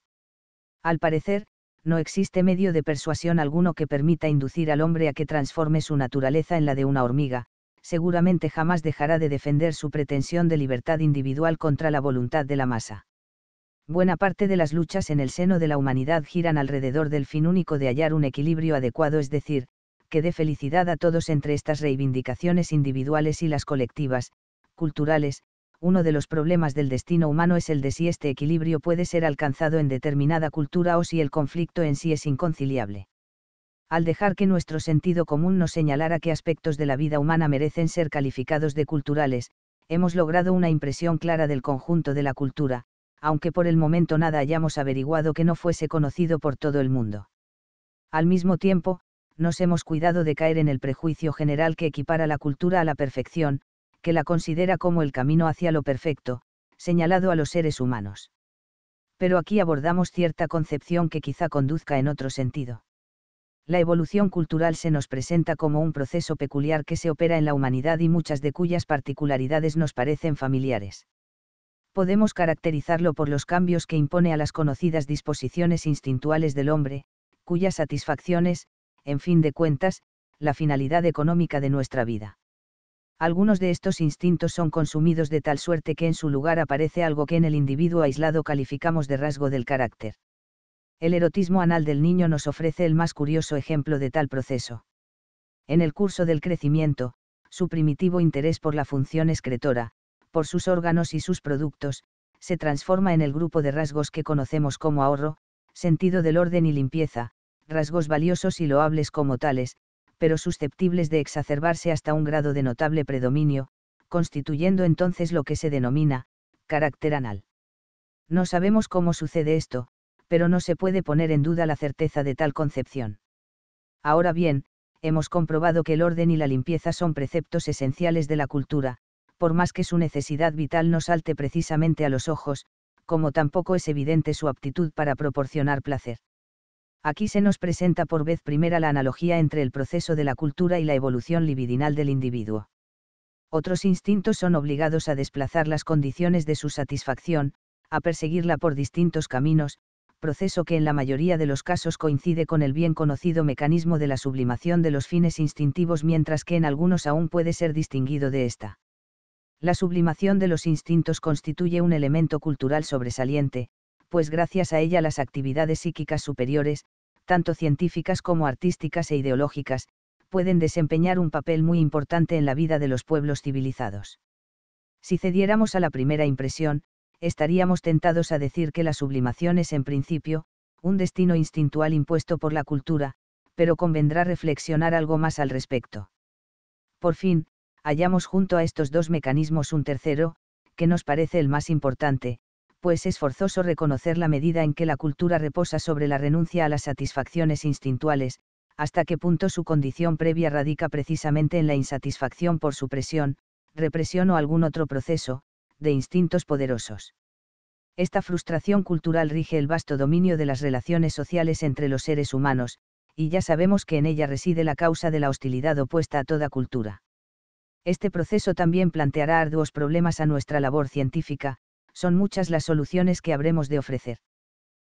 Al parecer, no existe medio de persuasión alguno que permita inducir al hombre a que transforme su naturaleza en la de una hormiga, seguramente jamás dejará de defender su pretensión de libertad individual contra la voluntad de la masa. Buena parte de las luchas en el seno de la humanidad giran alrededor del fin único de hallar un equilibrio adecuado, es decir, que dé felicidad a todos entre estas reivindicaciones individuales y las colectivas, culturales, uno de los problemas del destino humano es el de si este equilibrio puede ser alcanzado en determinada cultura o si el conflicto en sí es inconciliable. Al dejar que nuestro sentido común nos señalara qué aspectos de la vida humana merecen ser calificados de culturales, hemos logrado una impresión clara del conjunto de la cultura, aunque por el momento nada hayamos averiguado que no fuese conocido por todo el mundo. Al mismo tiempo, nos hemos cuidado de caer en el prejuicio general que equipara la cultura a la perfección, que la considera como el camino hacia lo perfecto, señalado a los seres humanos. Pero aquí abordamos cierta concepción que quizá conduzca en otro sentido. La evolución cultural se nos presenta como un proceso peculiar que se opera en la humanidad y muchas de cuyas particularidades nos parecen familiares. Podemos caracterizarlo por los cambios que impone a las conocidas disposiciones instintuales del hombre, cuyas satisfacciones, en fin de cuentas, la finalidad económica de nuestra vida. Algunos de estos instintos son consumidos de tal suerte que en su lugar aparece algo que en el individuo aislado calificamos de rasgo del carácter. El erotismo anal del niño nos ofrece el más curioso ejemplo de tal proceso. En el curso del crecimiento, su primitivo interés por la función excretora, por sus órganos y sus productos, se transforma en el grupo de rasgos que conocemos como ahorro, sentido del orden y limpieza, rasgos valiosos y loables como tales, pero susceptibles de exacerbarse hasta un grado de notable predominio, constituyendo entonces lo que se denomina, carácter anal. No sabemos cómo sucede esto, pero no se puede poner en duda la certeza de tal concepción. Ahora bien, hemos comprobado que el orden y la limpieza son preceptos esenciales de la cultura, por más que su necesidad vital no salte precisamente a los ojos, como tampoco es evidente su aptitud para proporcionar placer. Aquí se nos presenta por vez primera la analogía entre el proceso de la cultura y la evolución libidinal del individuo. Otros instintos son obligados a desplazar las condiciones de su satisfacción, a perseguirla por distintos caminos, proceso que en la mayoría de los casos coincide con el bien conocido mecanismo de la sublimación de los fines instintivos mientras que en algunos aún puede ser distinguido de ésta. La sublimación de los instintos constituye un elemento cultural sobresaliente, pues gracias a ella las actividades psíquicas superiores, tanto científicas como artísticas e ideológicas, pueden desempeñar un papel muy importante en la vida de los pueblos civilizados. Si cediéramos a la primera impresión, estaríamos tentados a decir que la sublimación es en principio, un destino instintual impuesto por la cultura, pero convendrá reflexionar algo más al respecto. Por fin, hallamos junto a estos dos mecanismos un tercero, que nos parece el más importante, pues es forzoso reconocer la medida en que la cultura reposa sobre la renuncia a las satisfacciones instintuales, hasta qué punto su condición previa radica precisamente en la insatisfacción por supresión, represión o algún otro proceso, de instintos poderosos. Esta frustración cultural rige el vasto dominio de las relaciones sociales entre los seres humanos, y ya sabemos que en ella reside la causa de la hostilidad opuesta a toda cultura. Este proceso también planteará arduos problemas a nuestra labor científica, son muchas las soluciones que habremos de ofrecer.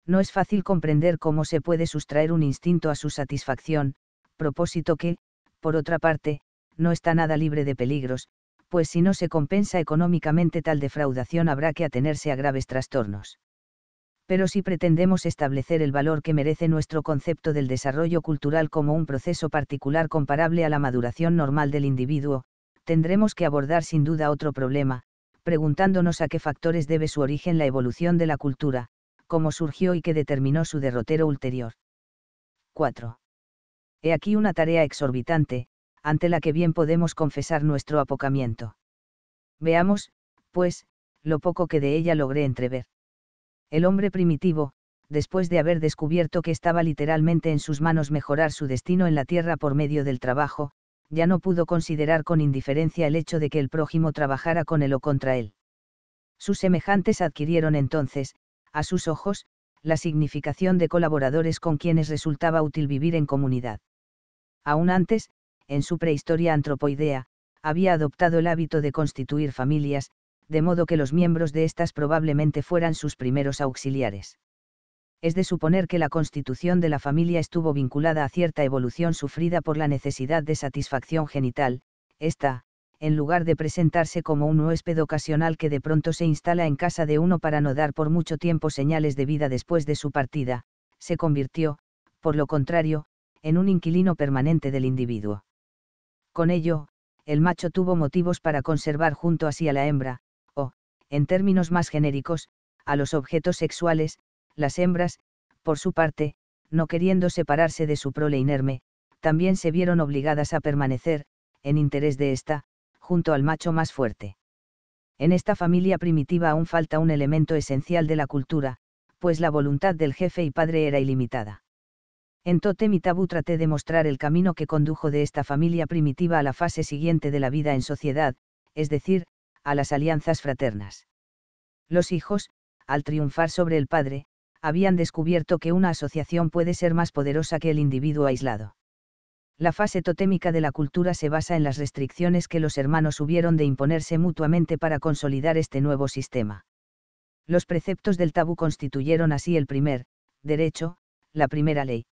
No es fácil comprender cómo se puede sustraer un instinto a su satisfacción, propósito que, por otra parte, no está nada libre de peligros, pues si no se compensa económicamente tal defraudación habrá que atenerse a graves trastornos. Pero si pretendemos establecer el valor que merece nuestro concepto del desarrollo cultural como un proceso particular comparable a la maduración normal del individuo, tendremos que abordar sin duda otro problema, preguntándonos a qué factores debe su origen la evolución de la cultura, cómo surgió y qué determinó su derrotero ulterior. 4. He aquí una tarea exorbitante, ante la que bien podemos confesar nuestro apocamiento. Veamos, pues, lo poco que de ella logré entrever. El hombre primitivo, después de haber descubierto que estaba literalmente en sus manos mejorar su destino en la tierra por medio del trabajo, ya no pudo considerar con indiferencia el hecho de que el prójimo trabajara con él o contra él. Sus semejantes adquirieron entonces, a sus ojos, la significación de colaboradores con quienes resultaba útil vivir en comunidad. Aún antes, en su prehistoria antropoidea, había adoptado el hábito de constituir familias, de modo que los miembros de estas probablemente fueran sus primeros auxiliares es de suponer que la constitución de la familia estuvo vinculada a cierta evolución sufrida por la necesidad de satisfacción genital, esta, en lugar de presentarse como un huésped ocasional que de pronto se instala en casa de uno para no dar por mucho tiempo señales de vida después de su partida, se convirtió, por lo contrario, en un inquilino permanente del individuo. Con ello, el macho tuvo motivos para conservar junto a sí a la hembra, o, en términos más genéricos, a los objetos sexuales, las hembras, por su parte, no queriendo separarse de su prole inerme, también se vieron obligadas a permanecer, en interés de ésta, junto al macho más fuerte. En esta familia primitiva aún falta un elemento esencial de la cultura, pues la voluntad del jefe y padre era ilimitada. En Totem y Tabú traté de mostrar el camino que condujo de esta familia primitiva a la fase siguiente de la vida en sociedad, es decir, a las alianzas fraternas. Los hijos, al triunfar sobre el padre, habían descubierto que una asociación puede ser más poderosa que el individuo aislado. La fase totémica de la cultura se basa en las restricciones que los hermanos hubieron de imponerse mutuamente para consolidar este nuevo sistema. Los preceptos del tabú constituyeron así el primer, derecho, la primera ley.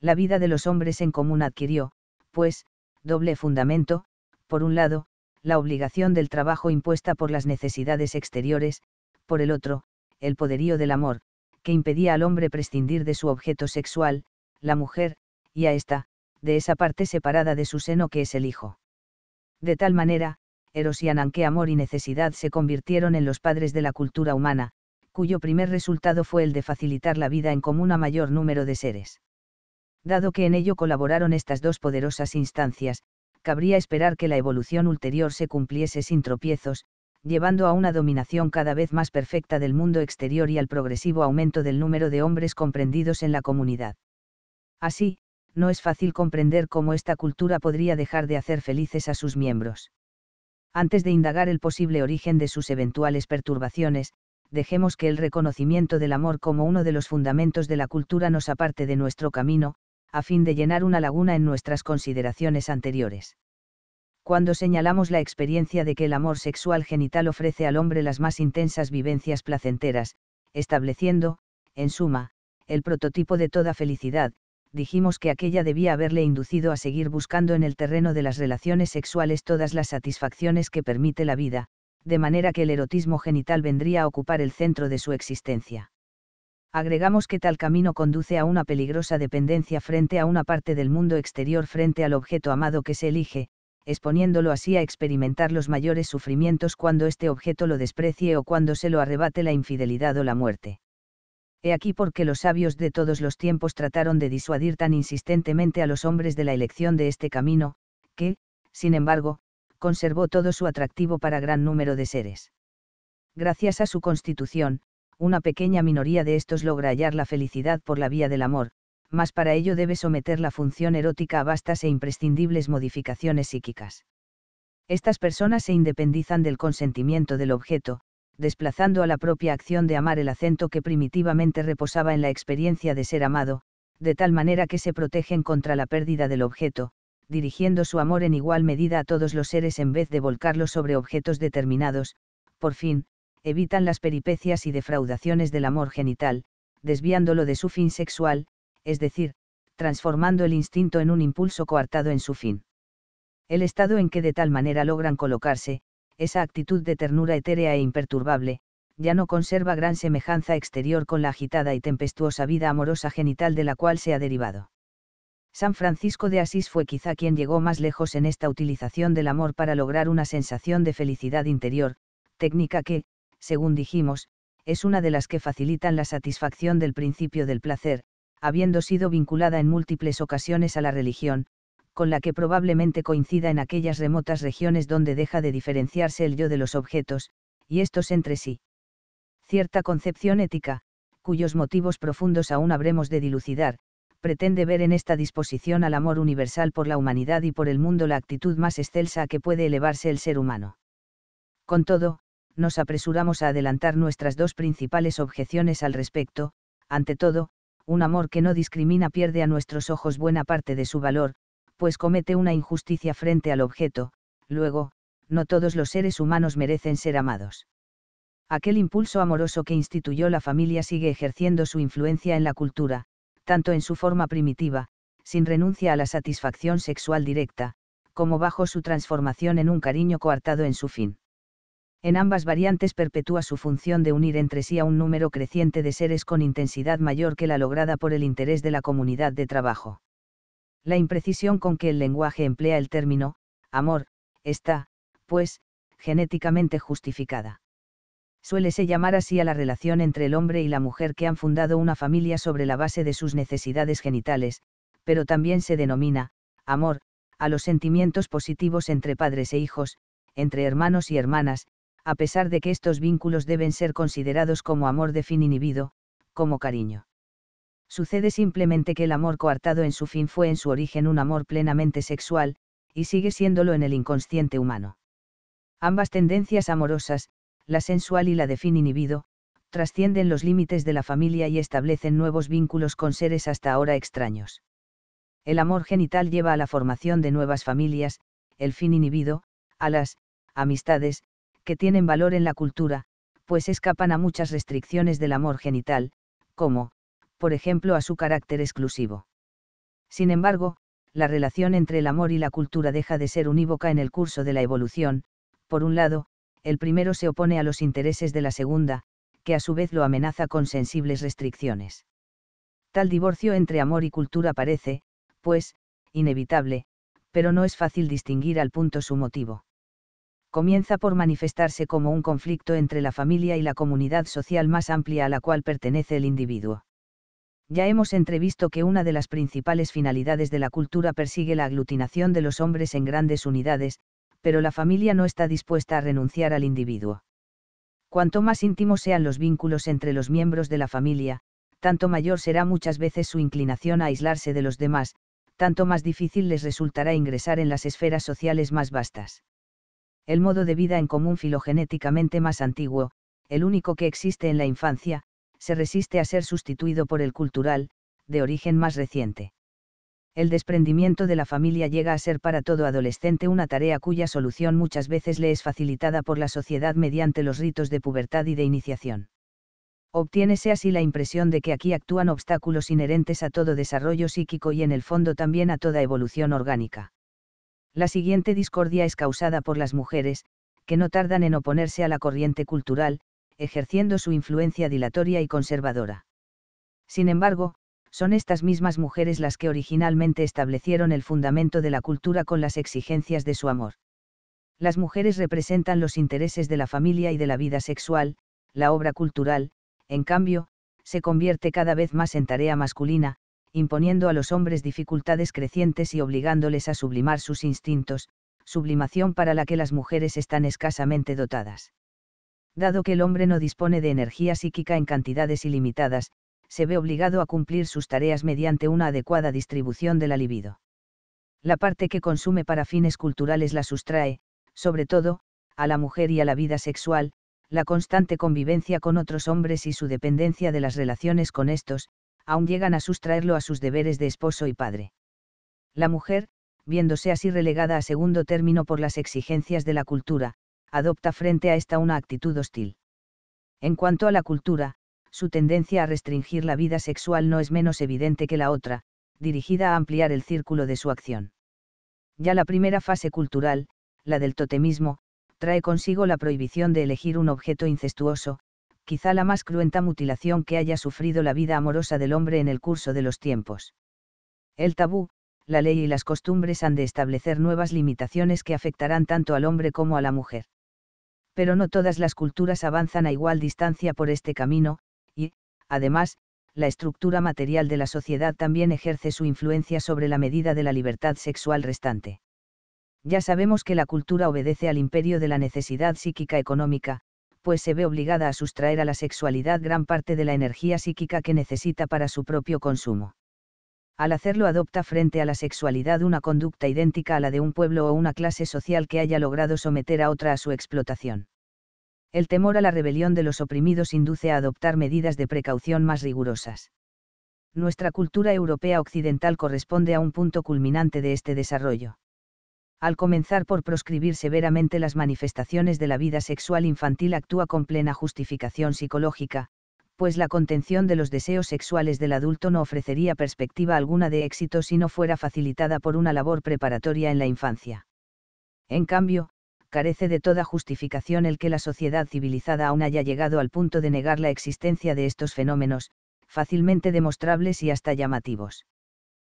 La vida de los hombres en común adquirió, pues, doble fundamento, por un lado, la obligación del trabajo impuesta por las necesidades exteriores, por el otro, el poderío del amor, que impedía al hombre prescindir de su objeto sexual, la mujer, y a esta, de esa parte separada de su seno que es el hijo. De tal manera, Eros y Ananke amor y necesidad se convirtieron en los padres de la cultura humana, cuyo primer resultado fue el de facilitar la vida en común a mayor número de seres. Dado que en ello colaboraron estas dos poderosas instancias, cabría esperar que la evolución ulterior se cumpliese sin tropiezos, llevando a una dominación cada vez más perfecta del mundo exterior y al progresivo aumento del número de hombres comprendidos en la comunidad. Así, no es fácil comprender cómo esta cultura podría dejar de hacer felices a sus miembros. Antes de indagar el posible origen de sus eventuales perturbaciones, dejemos que el reconocimiento del amor como uno de los fundamentos de la cultura nos aparte de nuestro camino, a fin de llenar una laguna en nuestras consideraciones anteriores cuando señalamos la experiencia de que el amor sexual genital ofrece al hombre las más intensas vivencias placenteras, estableciendo, en suma, el prototipo de toda felicidad, dijimos que aquella debía haberle inducido a seguir buscando en el terreno de las relaciones sexuales todas las satisfacciones que permite la vida, de manera que el erotismo genital vendría a ocupar el centro de su existencia. Agregamos que tal camino conduce a una peligrosa dependencia frente a una parte del mundo exterior frente al objeto amado que se elige, exponiéndolo así a experimentar los mayores sufrimientos cuando este objeto lo desprecie o cuando se lo arrebate la infidelidad o la muerte. He aquí porque los sabios de todos los tiempos trataron de disuadir tan insistentemente a los hombres de la elección de este camino, que, sin embargo, conservó todo su atractivo para gran número de seres. Gracias a su constitución, una pequeña minoría de estos logra hallar la felicidad por la vía del amor, mas para ello debe someter la función erótica a vastas e imprescindibles modificaciones psíquicas. Estas personas se independizan del consentimiento del objeto, desplazando a la propia acción de amar el acento que primitivamente reposaba en la experiencia de ser amado, de tal manera que se protegen contra la pérdida del objeto, dirigiendo su amor en igual medida a todos los seres en vez de volcarlo sobre objetos determinados, por fin, evitan las peripecias y defraudaciones del amor genital, desviándolo de su fin sexual, es decir, transformando el instinto en un impulso coartado en su fin. El estado en que de tal manera logran colocarse, esa actitud de ternura etérea e imperturbable, ya no conserva gran semejanza exterior con la agitada y tempestuosa vida amorosa genital de la cual se ha derivado. San Francisco de Asís fue quizá quien llegó más lejos en esta utilización del amor para lograr una sensación de felicidad interior, técnica que, según dijimos, es una de las que facilitan la satisfacción del principio del placer, habiendo sido vinculada en múltiples ocasiones a la religión, con la que probablemente coincida en aquellas remotas regiones donde deja de diferenciarse el yo de los objetos, y estos entre sí. Cierta concepción ética, cuyos motivos profundos aún habremos de dilucidar, pretende ver en esta disposición al amor universal por la humanidad y por el mundo la actitud más excelsa a que puede elevarse el ser humano. Con todo, nos apresuramos a adelantar nuestras dos principales objeciones al respecto, ante todo, un amor que no discrimina pierde a nuestros ojos buena parte de su valor, pues comete una injusticia frente al objeto, luego, no todos los seres humanos merecen ser amados. Aquel impulso amoroso que instituyó la familia sigue ejerciendo su influencia en la cultura, tanto en su forma primitiva, sin renuncia a la satisfacción sexual directa, como bajo su transformación en un cariño coartado en su fin en ambas variantes perpetúa su función de unir entre sí a un número creciente de seres con intensidad mayor que la lograda por el interés de la comunidad de trabajo. La imprecisión con que el lenguaje emplea el término, amor, está, pues, genéticamente justificada. se llamar así a la relación entre el hombre y la mujer que han fundado una familia sobre la base de sus necesidades genitales, pero también se denomina, amor, a los sentimientos positivos entre padres e hijos, entre hermanos y hermanas, a pesar de que estos vínculos deben ser considerados como amor de fin inhibido, como cariño. Sucede simplemente que el amor coartado en su fin fue en su origen un amor plenamente sexual, y sigue siéndolo en el inconsciente humano. Ambas tendencias amorosas, la sensual y la de fin inhibido, trascienden los límites de la familia y establecen nuevos vínculos con seres hasta ahora extraños. El amor genital lleva a la formación de nuevas familias, el fin inhibido, a las amistades, que tienen valor en la cultura, pues escapan a muchas restricciones del amor genital, como, por ejemplo, a su carácter exclusivo. Sin embargo, la relación entre el amor y la cultura deja de ser unívoca en el curso de la evolución, por un lado, el primero se opone a los intereses de la segunda, que a su vez lo amenaza con sensibles restricciones. Tal divorcio entre amor y cultura parece, pues, inevitable, pero no es fácil distinguir al punto su motivo comienza por manifestarse como un conflicto entre la familia y la comunidad social más amplia a la cual pertenece el individuo. Ya hemos entrevisto que una de las principales finalidades de la cultura persigue la aglutinación de los hombres en grandes unidades, pero la familia no está dispuesta a renunciar al individuo. Cuanto más íntimos sean los vínculos entre los miembros de la familia, tanto mayor será muchas veces su inclinación a aislarse de los demás, tanto más difícil les resultará ingresar en las esferas sociales más vastas el modo de vida en común filogenéticamente más antiguo, el único que existe en la infancia, se resiste a ser sustituido por el cultural, de origen más reciente. El desprendimiento de la familia llega a ser para todo adolescente una tarea cuya solución muchas veces le es facilitada por la sociedad mediante los ritos de pubertad y de iniciación. Obtiénese así la impresión de que aquí actúan obstáculos inherentes a todo desarrollo psíquico y en el fondo también a toda evolución orgánica. La siguiente discordia es causada por las mujeres, que no tardan en oponerse a la corriente cultural, ejerciendo su influencia dilatoria y conservadora. Sin embargo, son estas mismas mujeres las que originalmente establecieron el fundamento de la cultura con las exigencias de su amor. Las mujeres representan los intereses de la familia y de la vida sexual, la obra cultural, en cambio, se convierte cada vez más en tarea masculina, imponiendo a los hombres dificultades crecientes y obligándoles a sublimar sus instintos, sublimación para la que las mujeres están escasamente dotadas. Dado que el hombre no dispone de energía psíquica en cantidades ilimitadas, se ve obligado a cumplir sus tareas mediante una adecuada distribución de la libido. La parte que consume para fines culturales la sustrae, sobre todo, a la mujer y a la vida sexual, la constante convivencia con otros hombres y su dependencia de las relaciones con estos, aún llegan a sustraerlo a sus deberes de esposo y padre. La mujer, viéndose así relegada a segundo término por las exigencias de la cultura, adopta frente a esta una actitud hostil. En cuanto a la cultura, su tendencia a restringir la vida sexual no es menos evidente que la otra, dirigida a ampliar el círculo de su acción. Ya la primera fase cultural, la del totemismo, trae consigo la prohibición de elegir un objeto incestuoso, quizá la más cruenta mutilación que haya sufrido la vida amorosa del hombre en el curso de los tiempos. El tabú, la ley y las costumbres han de establecer nuevas limitaciones que afectarán tanto al hombre como a la mujer. Pero no todas las culturas avanzan a igual distancia por este camino, y, además, la estructura material de la sociedad también ejerce su influencia sobre la medida de la libertad sexual restante. Ya sabemos que la cultura obedece al imperio de la necesidad psíquica económica, pues se ve obligada a sustraer a la sexualidad gran parte de la energía psíquica que necesita para su propio consumo. Al hacerlo adopta frente a la sexualidad una conducta idéntica a la de un pueblo o una clase social que haya logrado someter a otra a su explotación. El temor a la rebelión de los oprimidos induce a adoptar medidas de precaución más rigurosas. Nuestra cultura europea occidental corresponde a un punto culminante de este desarrollo al comenzar por proscribir severamente las manifestaciones de la vida sexual infantil actúa con plena justificación psicológica, pues la contención de los deseos sexuales del adulto no ofrecería perspectiva alguna de éxito si no fuera facilitada por una labor preparatoria en la infancia. En cambio, carece de toda justificación el que la sociedad civilizada aún haya llegado al punto de negar la existencia de estos fenómenos, fácilmente demostrables y hasta llamativos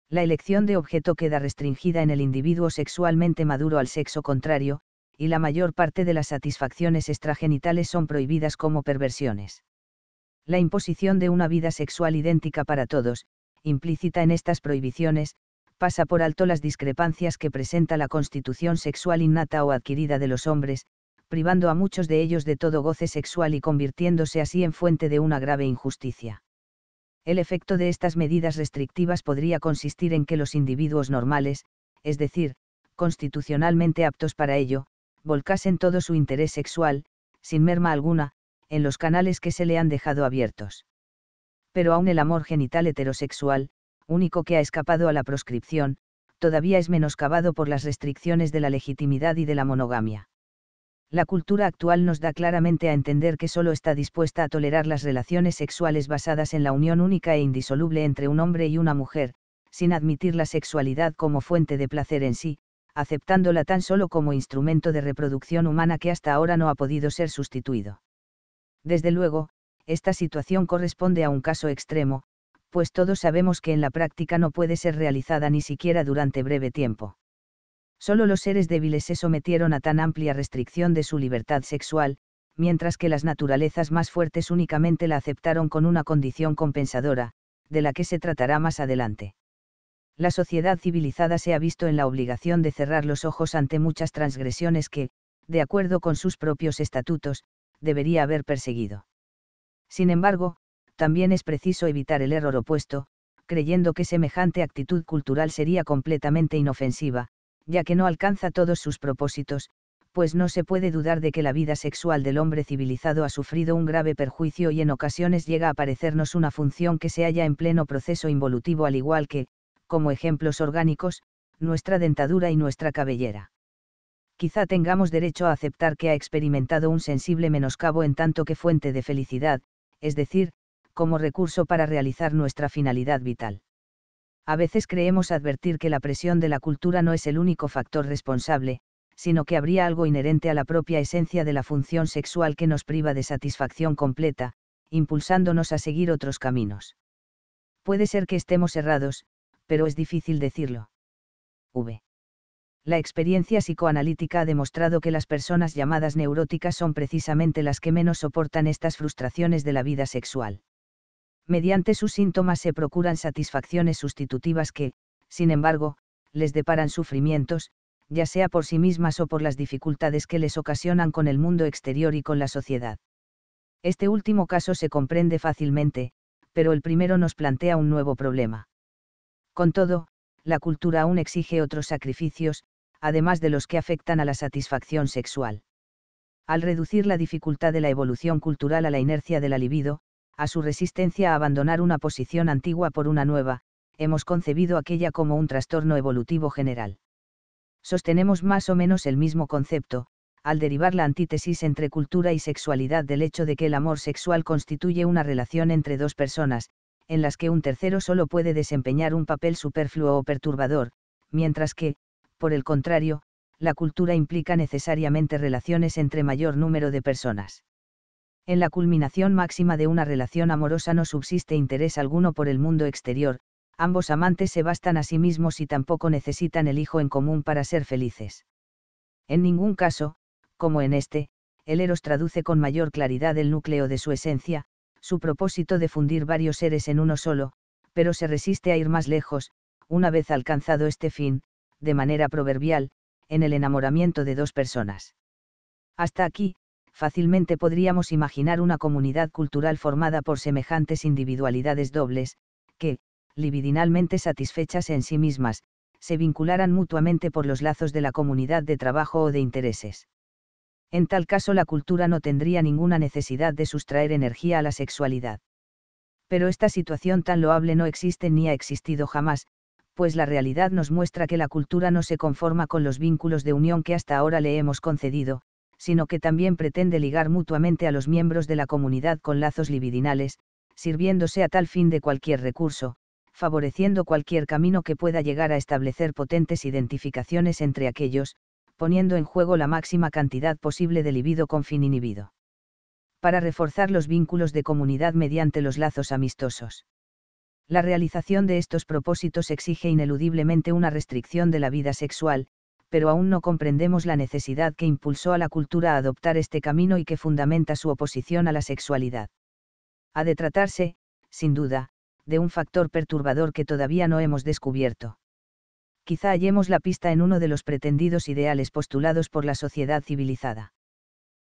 la elección de objeto queda restringida en el individuo sexualmente maduro al sexo contrario, y la mayor parte de las satisfacciones extragenitales son prohibidas como perversiones. La imposición de una vida sexual idéntica para todos, implícita en estas prohibiciones, pasa por alto las discrepancias que presenta la constitución sexual innata o adquirida de los hombres, privando a muchos de ellos de todo goce sexual y convirtiéndose así en fuente de una grave injusticia. El efecto de estas medidas restrictivas podría consistir en que los individuos normales, es decir, constitucionalmente aptos para ello, volcasen todo su interés sexual, sin merma alguna, en los canales que se le han dejado abiertos. Pero aún el amor genital heterosexual, único que ha escapado a la proscripción, todavía es menoscabado por las restricciones de la legitimidad y de la monogamia la cultura actual nos da claramente a entender que solo está dispuesta a tolerar las relaciones sexuales basadas en la unión única e indisoluble entre un hombre y una mujer, sin admitir la sexualidad como fuente de placer en sí, aceptándola tan solo como instrumento de reproducción humana que hasta ahora no ha podido ser sustituido. Desde luego, esta situación corresponde a un caso extremo, pues todos sabemos que en la práctica no puede ser realizada ni siquiera durante breve tiempo. Solo los seres débiles se sometieron a tan amplia restricción de su libertad sexual, mientras que las naturalezas más fuertes únicamente la aceptaron con una condición compensadora, de la que se tratará más adelante. La sociedad civilizada se ha visto en la obligación de cerrar los ojos ante muchas transgresiones que, de acuerdo con sus propios estatutos, debería haber perseguido. Sin embargo, también es preciso evitar el error opuesto, creyendo que semejante actitud cultural sería completamente inofensiva, ya que no alcanza todos sus propósitos, pues no se puede dudar de que la vida sexual del hombre civilizado ha sufrido un grave perjuicio y en ocasiones llega a parecernos una función que se halla en pleno proceso involutivo al igual que, como ejemplos orgánicos, nuestra dentadura y nuestra cabellera. Quizá tengamos derecho a aceptar que ha experimentado un sensible menoscabo en tanto que fuente de felicidad, es decir, como recurso para realizar nuestra finalidad vital a veces creemos advertir que la presión de la cultura no es el único factor responsable, sino que habría algo inherente a la propia esencia de la función sexual que nos priva de satisfacción completa, impulsándonos a seguir otros caminos. Puede ser que estemos errados, pero es difícil decirlo. V. La experiencia psicoanalítica ha demostrado que las personas llamadas neuróticas son precisamente las que menos soportan estas frustraciones de la vida sexual mediante sus síntomas se procuran satisfacciones sustitutivas que, sin embargo, les deparan sufrimientos, ya sea por sí mismas o por las dificultades que les ocasionan con el mundo exterior y con la sociedad. Este último caso se comprende fácilmente, pero el primero nos plantea un nuevo problema. Con todo, la cultura aún exige otros sacrificios, además de los que afectan a la satisfacción sexual. Al reducir la dificultad de la evolución cultural a la inercia de la libido, a su resistencia a abandonar una posición antigua por una nueva, hemos concebido aquella como un trastorno evolutivo general. Sostenemos más o menos el mismo concepto, al derivar la antítesis entre cultura y sexualidad del hecho de que el amor sexual constituye una relación entre dos personas, en las que un tercero solo puede desempeñar un papel superfluo o perturbador, mientras que, por el contrario, la cultura implica necesariamente relaciones entre mayor número de personas en la culminación máxima de una relación amorosa no subsiste interés alguno por el mundo exterior, ambos amantes se bastan a sí mismos y tampoco necesitan el hijo en común para ser felices. En ningún caso, como en este, el Eros traduce con mayor claridad el núcleo de su esencia, su propósito de fundir varios seres en uno solo, pero se resiste a ir más lejos, una vez alcanzado este fin, de manera proverbial, en el enamoramiento de dos personas. Hasta aquí, fácilmente podríamos imaginar una comunidad cultural formada por semejantes individualidades dobles, que, libidinalmente satisfechas en sí mismas, se vincularan mutuamente por los lazos de la comunidad de trabajo o de intereses. En tal caso la cultura no tendría ninguna necesidad de sustraer energía a la sexualidad. Pero esta situación tan loable no existe ni ha existido jamás, pues la realidad nos muestra que la cultura no se conforma con los vínculos de unión que hasta ahora le hemos concedido, sino que también pretende ligar mutuamente a los miembros de la comunidad con lazos libidinales, sirviéndose a tal fin de cualquier recurso, favoreciendo cualquier camino que pueda llegar a establecer potentes identificaciones entre aquellos, poniendo en juego la máxima cantidad posible de libido con fin inhibido. Para reforzar los vínculos de comunidad mediante los lazos amistosos. La realización de estos propósitos exige ineludiblemente una restricción de la vida sexual, pero aún no comprendemos la necesidad que impulsó a la cultura a adoptar este camino y que fundamenta su oposición a la sexualidad. Ha de tratarse, sin duda, de un factor perturbador que todavía no hemos descubierto. Quizá hallemos la pista en uno de los pretendidos ideales postulados por la sociedad civilizada.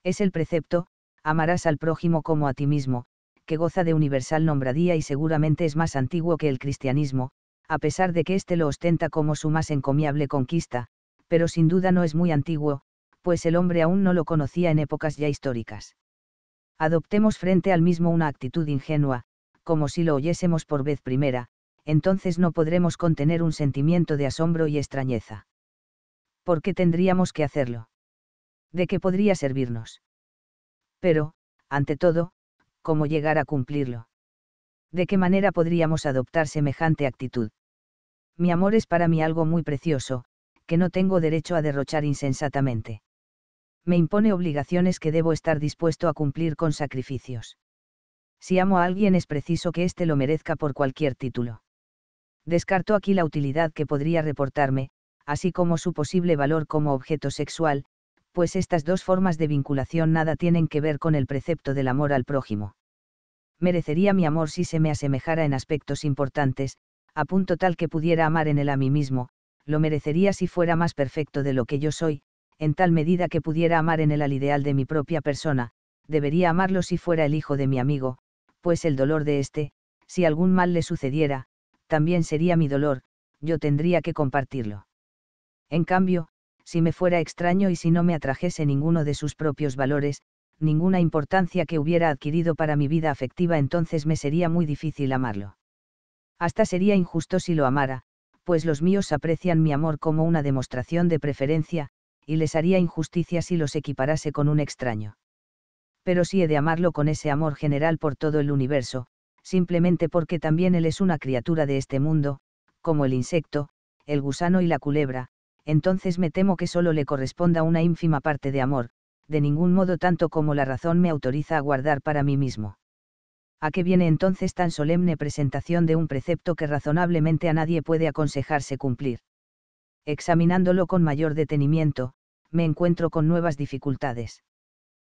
Es el precepto, amarás al prójimo como a ti mismo, que goza de universal nombradía y seguramente es más antiguo que el cristianismo, a pesar de que éste lo ostenta como su más encomiable conquista, pero sin duda no es muy antiguo, pues el hombre aún no lo conocía en épocas ya históricas. Adoptemos frente al mismo una actitud ingenua, como si lo oyésemos por vez primera, entonces no podremos contener un sentimiento de asombro y extrañeza. ¿Por qué tendríamos que hacerlo? ¿De qué podría servirnos? Pero, ante todo, ¿cómo llegar a cumplirlo? ¿De qué manera podríamos adoptar semejante actitud? Mi amor es para mí algo muy precioso, que no tengo derecho a derrochar insensatamente. Me impone obligaciones que debo estar dispuesto a cumplir con sacrificios. Si amo a alguien es preciso que éste lo merezca por cualquier título. Descarto aquí la utilidad que podría reportarme, así como su posible valor como objeto sexual, pues estas dos formas de vinculación nada tienen que ver con el precepto del amor al prójimo. Merecería mi amor si se me asemejara en aspectos importantes, a punto tal que pudiera amar en él a mí mismo, lo merecería si fuera más perfecto de lo que yo soy, en tal medida que pudiera amar en él al ideal de mi propia persona, debería amarlo si fuera el hijo de mi amigo, pues el dolor de éste, si algún mal le sucediera, también sería mi dolor, yo tendría que compartirlo. En cambio, si me fuera extraño y si no me atrajese ninguno de sus propios valores, ninguna importancia que hubiera adquirido para mi vida afectiva entonces me sería muy difícil amarlo. Hasta sería injusto si lo amara, pues los míos aprecian mi amor como una demostración de preferencia, y les haría injusticia si los equiparase con un extraño. Pero si he de amarlo con ese amor general por todo el universo, simplemente porque también él es una criatura de este mundo, como el insecto, el gusano y la culebra, entonces me temo que solo le corresponda una ínfima parte de amor, de ningún modo tanto como la razón me autoriza a guardar para mí mismo. ¿a qué viene entonces tan solemne presentación de un precepto que razonablemente a nadie puede aconsejarse cumplir? Examinándolo con mayor detenimiento, me encuentro con nuevas dificultades.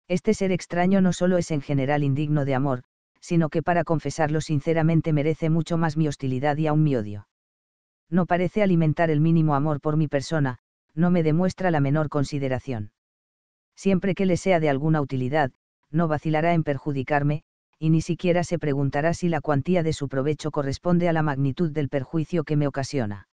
Este ser extraño no solo es en general indigno de amor, sino que para confesarlo sinceramente merece mucho más mi hostilidad y aún mi odio. No parece alimentar el mínimo amor por mi persona, no me demuestra la menor consideración. Siempre que le sea de alguna utilidad, no vacilará en perjudicarme, y ni siquiera se preguntará si la cuantía de su provecho corresponde a la magnitud del perjuicio que me ocasiona.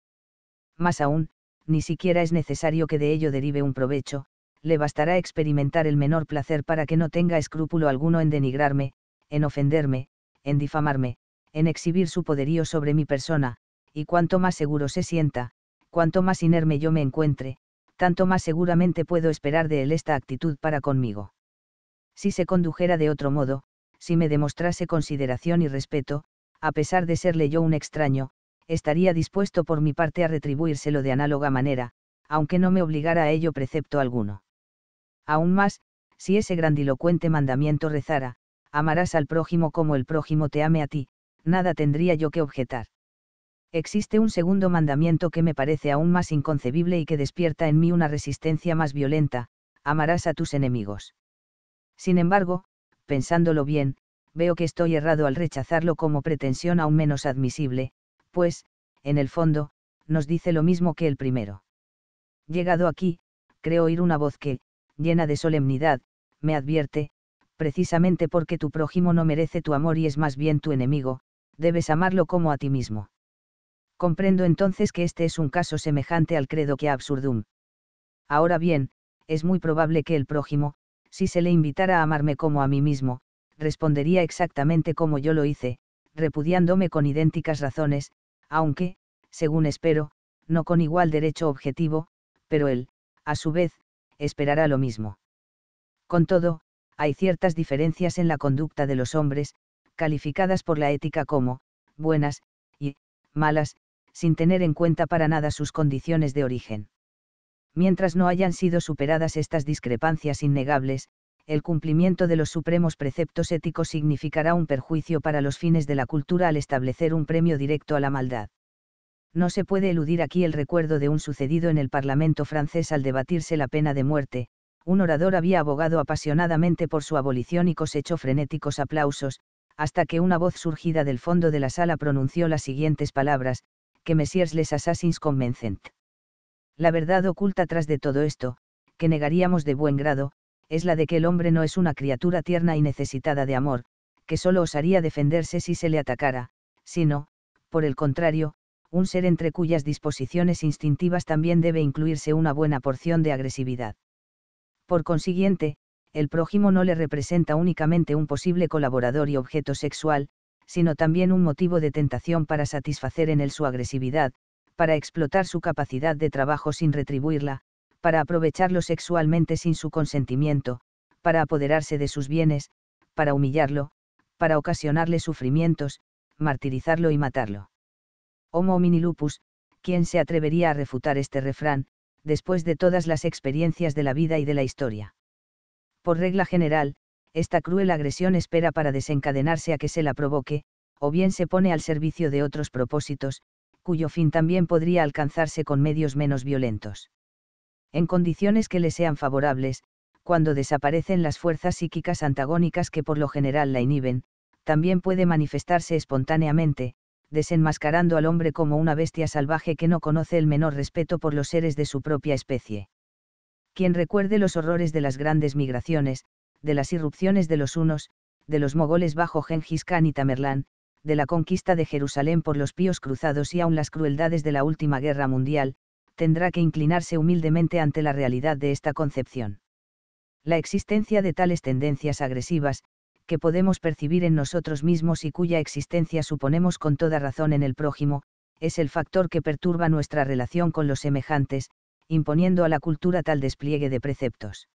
Más aún, ni siquiera es necesario que de ello derive un provecho, le bastará experimentar el menor placer para que no tenga escrúpulo alguno en denigrarme, en ofenderme, en difamarme, en exhibir su poderío sobre mi persona, y cuanto más seguro se sienta, cuanto más inerme yo me encuentre, tanto más seguramente puedo esperar de él esta actitud para conmigo. Si se condujera de otro modo, si me demostrase consideración y respeto, a pesar de serle yo un extraño, estaría dispuesto por mi parte a retribuírselo de análoga manera, aunque no me obligara a ello precepto alguno. Aún más, si ese grandilocuente mandamiento rezara, amarás al prójimo como el prójimo te ame a ti, nada tendría yo que objetar. Existe un segundo mandamiento que me parece aún más inconcebible y que despierta en mí una resistencia más violenta, amarás a tus enemigos. Sin embargo, pensándolo bien, veo que estoy errado al rechazarlo como pretensión aún menos admisible, pues, en el fondo, nos dice lo mismo que el primero. Llegado aquí, creo oír una voz que, llena de solemnidad, me advierte, precisamente porque tu prójimo no merece tu amor y es más bien tu enemigo, debes amarlo como a ti mismo. Comprendo entonces que este es un caso semejante al credo que absurdum. Ahora bien, es muy probable que el prójimo, si se le invitara a amarme como a mí mismo, respondería exactamente como yo lo hice, repudiándome con idénticas razones, aunque, según espero, no con igual derecho objetivo, pero él, a su vez, esperará lo mismo. Con todo, hay ciertas diferencias en la conducta de los hombres, calificadas por la ética como buenas y malas, sin tener en cuenta para nada sus condiciones de origen mientras no hayan sido superadas estas discrepancias innegables, el cumplimiento de los supremos preceptos éticos significará un perjuicio para los fines de la cultura al establecer un premio directo a la maldad. No se puede eludir aquí el recuerdo de un sucedido en el Parlamento francés al debatirse la pena de muerte, un orador había abogado apasionadamente por su abolición y cosechó frenéticos aplausos, hasta que una voz surgida del fondo de la sala pronunció las siguientes palabras, que Messieurs les assassins convencent. La verdad oculta tras de todo esto, que negaríamos de buen grado, es la de que el hombre no es una criatura tierna y necesitada de amor, que solo osaría defenderse si se le atacara, sino, por el contrario, un ser entre cuyas disposiciones instintivas también debe incluirse una buena porción de agresividad. Por consiguiente, el prójimo no le representa únicamente un posible colaborador y objeto sexual, sino también un motivo de tentación para satisfacer en él su agresividad, para explotar su capacidad de trabajo sin retribuirla, para aprovecharlo sexualmente sin su consentimiento, para apoderarse de sus bienes, para humillarlo, para ocasionarle sufrimientos, martirizarlo y matarlo. Homo Minilupus, ¿quién se atrevería a refutar este refrán, después de todas las experiencias de la vida y de la historia? Por regla general, esta cruel agresión espera para desencadenarse a que se la provoque, o bien se pone al servicio de otros propósitos, cuyo fin también podría alcanzarse con medios menos violentos. En condiciones que le sean favorables, cuando desaparecen las fuerzas psíquicas antagónicas que por lo general la inhiben, también puede manifestarse espontáneamente, desenmascarando al hombre como una bestia salvaje que no conoce el menor respeto por los seres de su propia especie. Quien recuerde los horrores de las grandes migraciones, de las irrupciones de los hunos, de los mogoles bajo Genghis Khan y Tamerlán, de la conquista de Jerusalén por los píos cruzados y aun las crueldades de la última guerra mundial, tendrá que inclinarse humildemente ante la realidad de esta concepción. La existencia de tales tendencias agresivas, que podemos percibir en nosotros mismos y cuya existencia suponemos con toda razón en el prójimo, es el factor que perturba nuestra relación con los semejantes, imponiendo a la cultura tal despliegue de preceptos.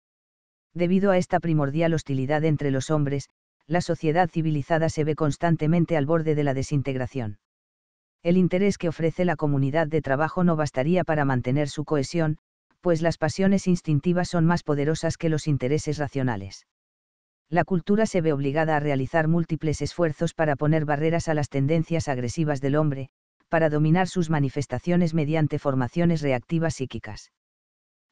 Debido a esta primordial hostilidad entre los hombres, la sociedad civilizada se ve constantemente al borde de la desintegración. El interés que ofrece la comunidad de trabajo no bastaría para mantener su cohesión, pues las pasiones instintivas son más poderosas que los intereses racionales. La cultura se ve obligada a realizar múltiples esfuerzos para poner barreras a las tendencias agresivas del hombre, para dominar sus manifestaciones mediante formaciones reactivas psíquicas.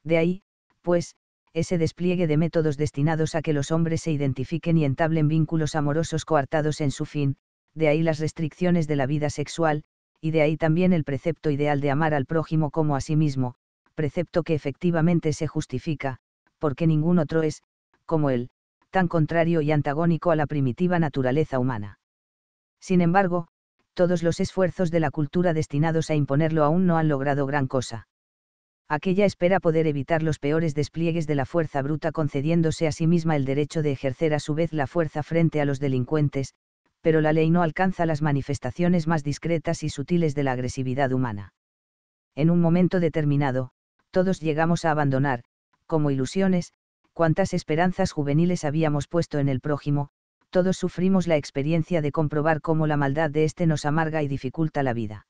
De ahí, pues, ese despliegue de métodos destinados a que los hombres se identifiquen y entablen vínculos amorosos coartados en su fin, de ahí las restricciones de la vida sexual, y de ahí también el precepto ideal de amar al prójimo como a sí mismo, precepto que efectivamente se justifica, porque ningún otro es, como él, tan contrario y antagónico a la primitiva naturaleza humana. Sin embargo, todos los esfuerzos de la cultura destinados a imponerlo aún no han logrado gran cosa aquella espera poder evitar los peores despliegues de la fuerza bruta concediéndose a sí misma el derecho de ejercer a su vez la fuerza frente a los delincuentes, pero la ley no alcanza las manifestaciones más discretas y sutiles de la agresividad humana. En un momento determinado, todos llegamos a abandonar, como ilusiones, cuantas esperanzas juveniles habíamos puesto en el prójimo, todos sufrimos la experiencia de comprobar cómo la maldad de éste nos amarga y dificulta la vida.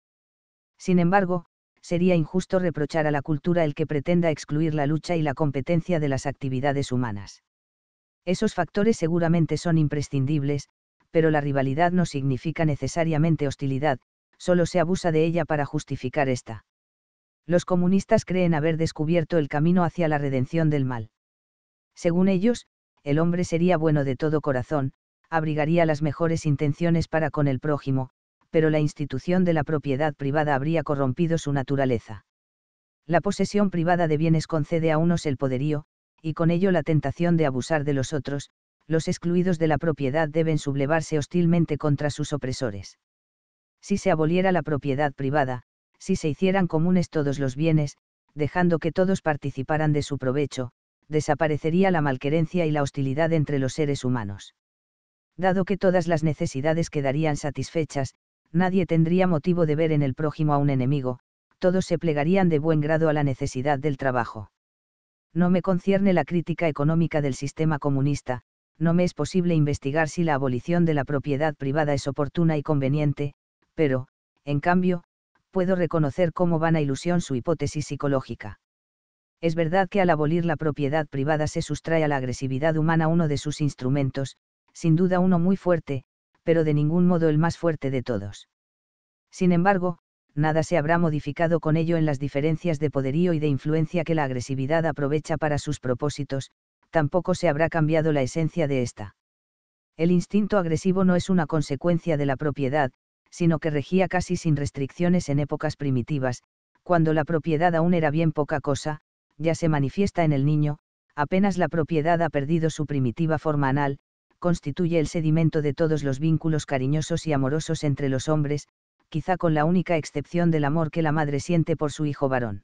Sin embargo, sería injusto reprochar a la cultura el que pretenda excluir la lucha y la competencia de las actividades humanas. Esos factores seguramente son imprescindibles, pero la rivalidad no significa necesariamente hostilidad, solo se abusa de ella para justificar esta. Los comunistas creen haber descubierto el camino hacia la redención del mal. Según ellos, el hombre sería bueno de todo corazón, abrigaría las mejores intenciones para con el prójimo, pero la institución de la propiedad privada habría corrompido su naturaleza. La posesión privada de bienes concede a unos el poderío, y con ello la tentación de abusar de los otros, los excluidos de la propiedad deben sublevarse hostilmente contra sus opresores. Si se aboliera la propiedad privada, si se hicieran comunes todos los bienes, dejando que todos participaran de su provecho, desaparecería la malquerencia y la hostilidad entre los seres humanos. Dado que todas las necesidades quedarían satisfechas, nadie tendría motivo de ver en el prójimo a un enemigo, todos se plegarían de buen grado a la necesidad del trabajo. No me concierne la crítica económica del sistema comunista, no me es posible investigar si la abolición de la propiedad privada es oportuna y conveniente, pero, en cambio, puedo reconocer como vana ilusión su hipótesis psicológica. Es verdad que al abolir la propiedad privada se sustrae a la agresividad humana uno de sus instrumentos, sin duda uno muy fuerte, pero de ningún modo el más fuerte de todos. Sin embargo, nada se habrá modificado con ello en las diferencias de poderío y de influencia que la agresividad aprovecha para sus propósitos, tampoco se habrá cambiado la esencia de ésta. El instinto agresivo no es una consecuencia de la propiedad, sino que regía casi sin restricciones en épocas primitivas, cuando la propiedad aún era bien poca cosa, ya se manifiesta en el niño, apenas la propiedad ha perdido su primitiva forma anal, constituye el sedimento de todos los vínculos cariñosos y amorosos entre los hombres, quizá con la única excepción del amor que la madre siente por su hijo varón.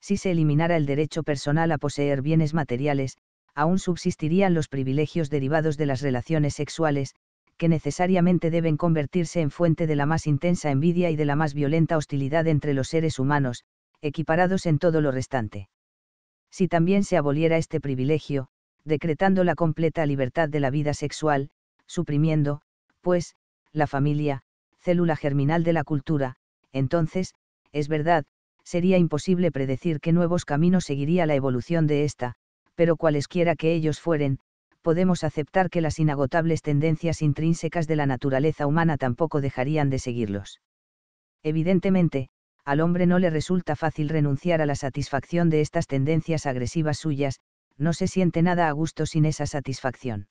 Si se eliminara el derecho personal a poseer bienes materiales, aún subsistirían los privilegios derivados de las relaciones sexuales, que necesariamente deben convertirse en fuente de la más intensa envidia y de la más violenta hostilidad entre los seres humanos, equiparados en todo lo restante. Si también se aboliera este privilegio, decretando la completa libertad de la vida sexual, suprimiendo, pues, la familia, célula germinal de la cultura, entonces, es verdad, sería imposible predecir qué nuevos caminos seguiría la evolución de esta, pero cualesquiera que ellos fueren, podemos aceptar que las inagotables tendencias intrínsecas de la naturaleza humana tampoco dejarían de seguirlos. Evidentemente, al hombre no le resulta fácil renunciar a la satisfacción de estas tendencias agresivas suyas, no se siente nada a gusto sin esa satisfacción.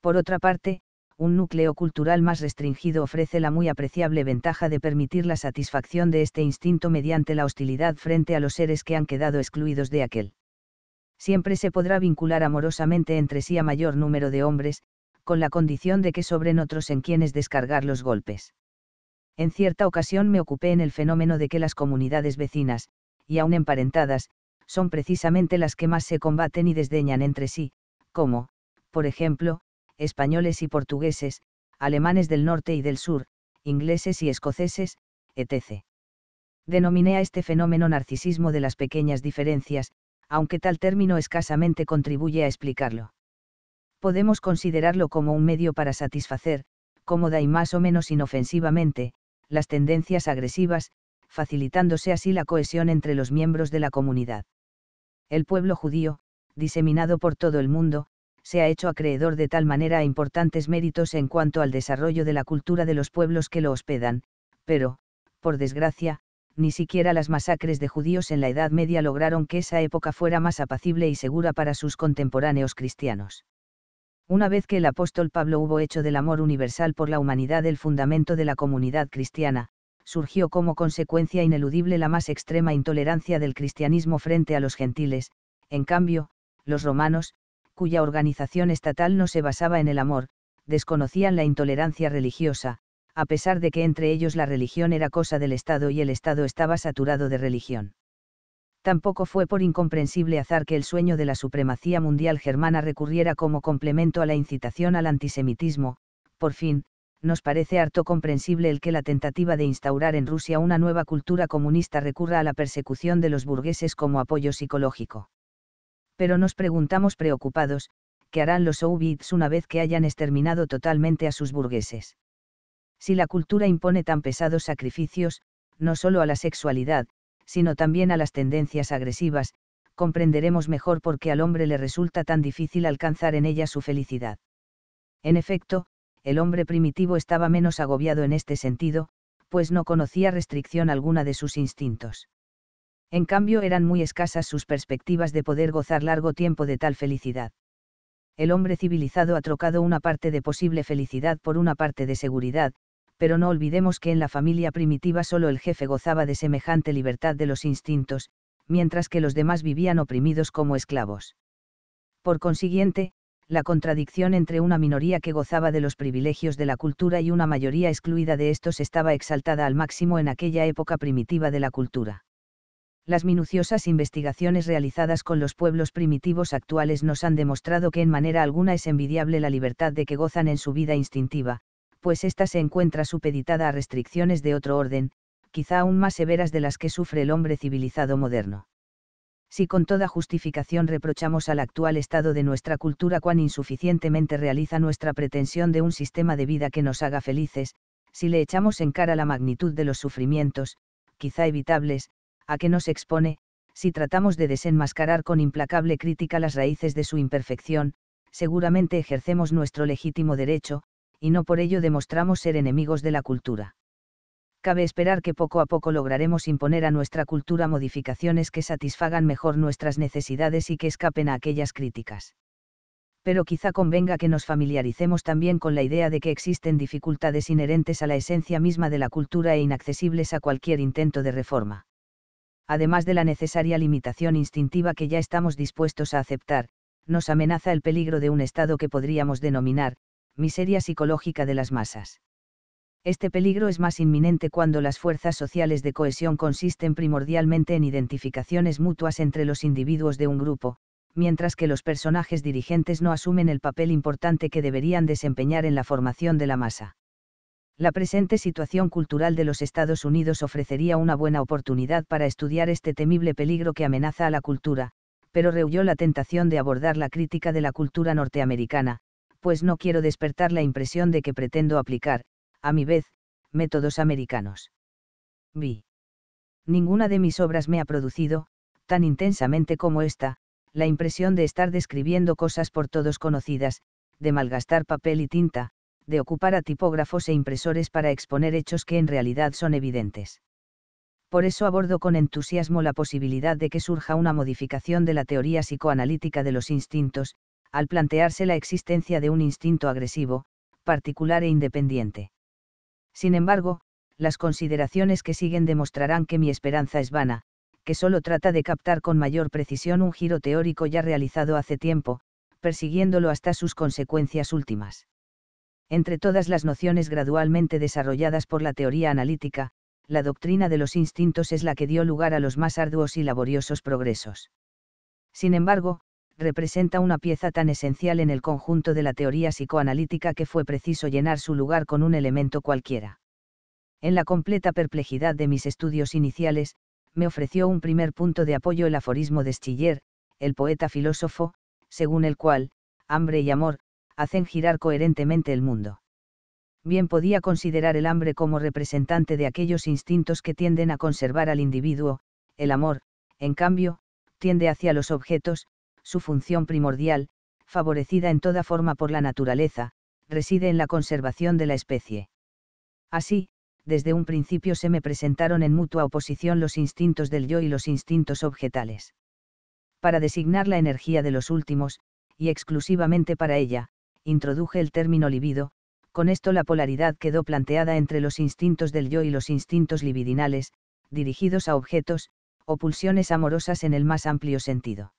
Por otra parte, un núcleo cultural más restringido ofrece la muy apreciable ventaja de permitir la satisfacción de este instinto mediante la hostilidad frente a los seres que han quedado excluidos de aquel. Siempre se podrá vincular amorosamente entre sí a mayor número de hombres, con la condición de que sobren otros en quienes descargar los golpes. En cierta ocasión me ocupé en el fenómeno de que las comunidades vecinas, y aun emparentadas, son precisamente las que más se combaten y desdeñan entre sí, como, por ejemplo, españoles y portugueses, alemanes del norte y del sur, ingleses y escoceses, etc. Denominé a este fenómeno narcisismo de las pequeñas diferencias, aunque tal término escasamente contribuye a explicarlo. Podemos considerarlo como un medio para satisfacer, cómoda y más o menos inofensivamente, las tendencias agresivas, facilitándose así la cohesión entre los miembros de la comunidad el pueblo judío, diseminado por todo el mundo, se ha hecho acreedor de tal manera a importantes méritos en cuanto al desarrollo de la cultura de los pueblos que lo hospedan, pero, por desgracia, ni siquiera las masacres de judíos en la Edad Media lograron que esa época fuera más apacible y segura para sus contemporáneos cristianos. Una vez que el apóstol Pablo hubo hecho del amor universal por la humanidad el fundamento de la comunidad cristiana, surgió como consecuencia ineludible la más extrema intolerancia del cristianismo frente a los gentiles, en cambio, los romanos, cuya organización estatal no se basaba en el amor, desconocían la intolerancia religiosa, a pesar de que entre ellos la religión era cosa del Estado y el Estado estaba saturado de religión. Tampoco fue por incomprensible azar que el sueño de la supremacía mundial germana recurriera como complemento a la incitación al antisemitismo, por fin, nos parece harto comprensible el que la tentativa de instaurar en Rusia una nueva cultura comunista recurra a la persecución de los burgueses como apoyo psicológico. Pero nos preguntamos preocupados, ¿qué harán los soviets una vez que hayan exterminado totalmente a sus burgueses? Si la cultura impone tan pesados sacrificios, no solo a la sexualidad, sino también a las tendencias agresivas, comprenderemos mejor por qué al hombre le resulta tan difícil alcanzar en ella su felicidad. En efecto, el hombre primitivo estaba menos agobiado en este sentido, pues no conocía restricción alguna de sus instintos. En cambio eran muy escasas sus perspectivas de poder gozar largo tiempo de tal felicidad. El hombre civilizado ha trocado una parte de posible felicidad por una parte de seguridad, pero no olvidemos que en la familia primitiva solo el jefe gozaba de semejante libertad de los instintos, mientras que los demás vivían oprimidos como esclavos. Por consiguiente, la contradicción entre una minoría que gozaba de los privilegios de la cultura y una mayoría excluida de estos estaba exaltada al máximo en aquella época primitiva de la cultura. Las minuciosas investigaciones realizadas con los pueblos primitivos actuales nos han demostrado que en manera alguna es envidiable la libertad de que gozan en su vida instintiva, pues ésta se encuentra supeditada a restricciones de otro orden, quizá aún más severas de las que sufre el hombre civilizado moderno si con toda justificación reprochamos al actual estado de nuestra cultura cuán insuficientemente realiza nuestra pretensión de un sistema de vida que nos haga felices, si le echamos en cara la magnitud de los sufrimientos, quizá evitables, a que nos expone, si tratamos de desenmascarar con implacable crítica las raíces de su imperfección, seguramente ejercemos nuestro legítimo derecho, y no por ello demostramos ser enemigos de la cultura cabe esperar que poco a poco lograremos imponer a nuestra cultura modificaciones que satisfagan mejor nuestras necesidades y que escapen a aquellas críticas. Pero quizá convenga que nos familiaricemos también con la idea de que existen dificultades inherentes a la esencia misma de la cultura e inaccesibles a cualquier intento de reforma. Además de la necesaria limitación instintiva que ya estamos dispuestos a aceptar, nos amenaza el peligro de un estado que podríamos denominar, miseria psicológica de las masas. Este peligro es más inminente cuando las fuerzas sociales de cohesión consisten primordialmente en identificaciones mutuas entre los individuos de un grupo, mientras que los personajes dirigentes no asumen el papel importante que deberían desempeñar en la formación de la masa. La presente situación cultural de los Estados Unidos ofrecería una buena oportunidad para estudiar este temible peligro que amenaza a la cultura, pero rehuyó la tentación de abordar la crítica de la cultura norteamericana, pues no quiero despertar la impresión de que pretendo aplicar, a mi vez, métodos americanos. Vi. Ninguna de mis obras me ha producido, tan intensamente como esta, la impresión de estar describiendo cosas por todos conocidas, de malgastar papel y tinta, de ocupar a tipógrafos e impresores para exponer hechos que en realidad son evidentes. Por eso abordo con entusiasmo la posibilidad de que surja una modificación de la teoría psicoanalítica de los instintos, al plantearse la existencia de un instinto agresivo, particular e independiente. Sin embargo, las consideraciones que siguen demostrarán que mi esperanza es vana, que solo trata de captar con mayor precisión un giro teórico ya realizado hace tiempo, persiguiéndolo hasta sus consecuencias últimas. Entre todas las nociones gradualmente desarrolladas por la teoría analítica, la doctrina de los instintos es la que dio lugar a los más arduos y laboriosos progresos. Sin embargo, representa una pieza tan esencial en el conjunto de la teoría psicoanalítica que fue preciso llenar su lugar con un elemento cualquiera. En la completa perplejidad de mis estudios iniciales, me ofreció un primer punto de apoyo el aforismo de Schiller, el poeta filósofo, según el cual, hambre y amor, hacen girar coherentemente el mundo. Bien podía considerar el hambre como representante de aquellos instintos que tienden a conservar al individuo, el amor, en cambio, tiende hacia los objetos, su función primordial, favorecida en toda forma por la naturaleza, reside en la conservación de la especie. Así, desde un principio se me presentaron en mutua oposición los instintos del yo y los instintos objetales. Para designar la energía de los últimos, y exclusivamente para ella, introduje el término libido, con esto la polaridad quedó planteada entre los instintos del yo y los instintos libidinales, dirigidos a objetos, o pulsiones amorosas en el más amplio sentido.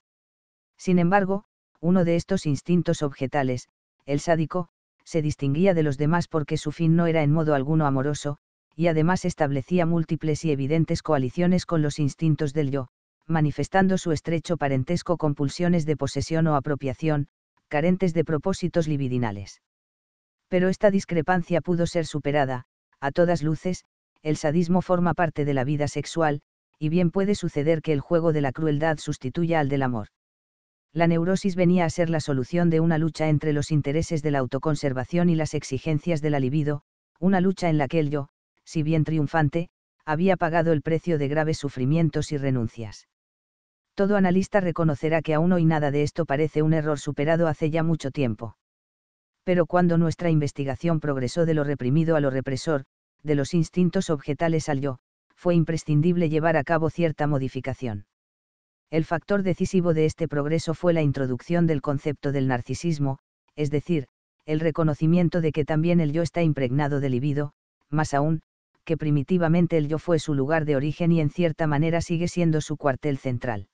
Sin embargo, uno de estos instintos objetales, el sádico, se distinguía de los demás porque su fin no era en modo alguno amoroso, y además establecía múltiples y evidentes coaliciones con los instintos del yo, manifestando su estrecho parentesco con pulsiones de posesión o apropiación, carentes de propósitos libidinales. Pero esta discrepancia pudo ser superada, a todas luces, el sadismo forma parte de la vida sexual, y bien puede suceder que el juego de la crueldad sustituya al del amor la neurosis venía a ser la solución de una lucha entre los intereses de la autoconservación y las exigencias de la libido, una lucha en la que el yo, si bien triunfante, había pagado el precio de graves sufrimientos y renuncias. Todo analista reconocerá que aún hoy nada de esto parece un error superado hace ya mucho tiempo. Pero cuando nuestra investigación progresó de lo reprimido a lo represor, de los instintos objetales al yo, fue imprescindible llevar a cabo cierta modificación. El factor decisivo de este progreso fue la introducción del concepto del narcisismo, es decir, el reconocimiento de que también el yo está impregnado de libido, más aún, que primitivamente el yo fue su lugar de origen y en cierta manera sigue siendo su cuartel central.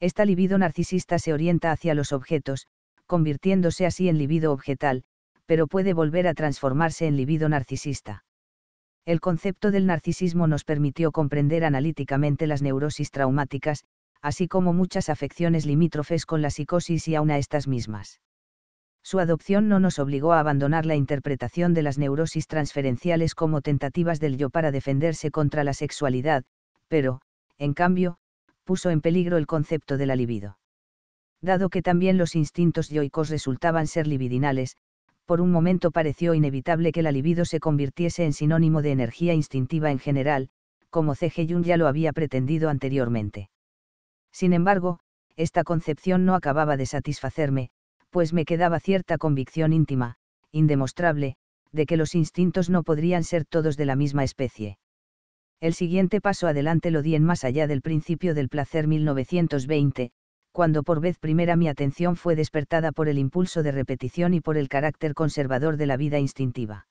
Esta libido narcisista se orienta hacia los objetos, convirtiéndose así en libido objetal, pero puede volver a transformarse en libido narcisista. El concepto del narcisismo nos permitió comprender analíticamente las neurosis traumáticas, así como muchas afecciones limítrofes con la psicosis y aún a estas mismas. Su adopción no nos obligó a abandonar la interpretación de las neurosis transferenciales como tentativas del yo para defenderse contra la sexualidad, pero, en cambio, puso en peligro el concepto de la libido. Dado que también los instintos yoicos resultaban ser libidinales, por un momento pareció inevitable que la libido se convirtiese en sinónimo de energía instintiva en general, como C.G. Jung ya lo había pretendido anteriormente. Sin embargo, esta concepción no acababa de satisfacerme, pues me quedaba cierta convicción íntima, indemostrable, de que los instintos no podrían ser todos de la misma especie. El siguiente paso adelante lo di en más allá del principio del placer 1920, cuando por vez primera mi atención fue despertada por el impulso de repetición y por el carácter conservador de la vida instintiva.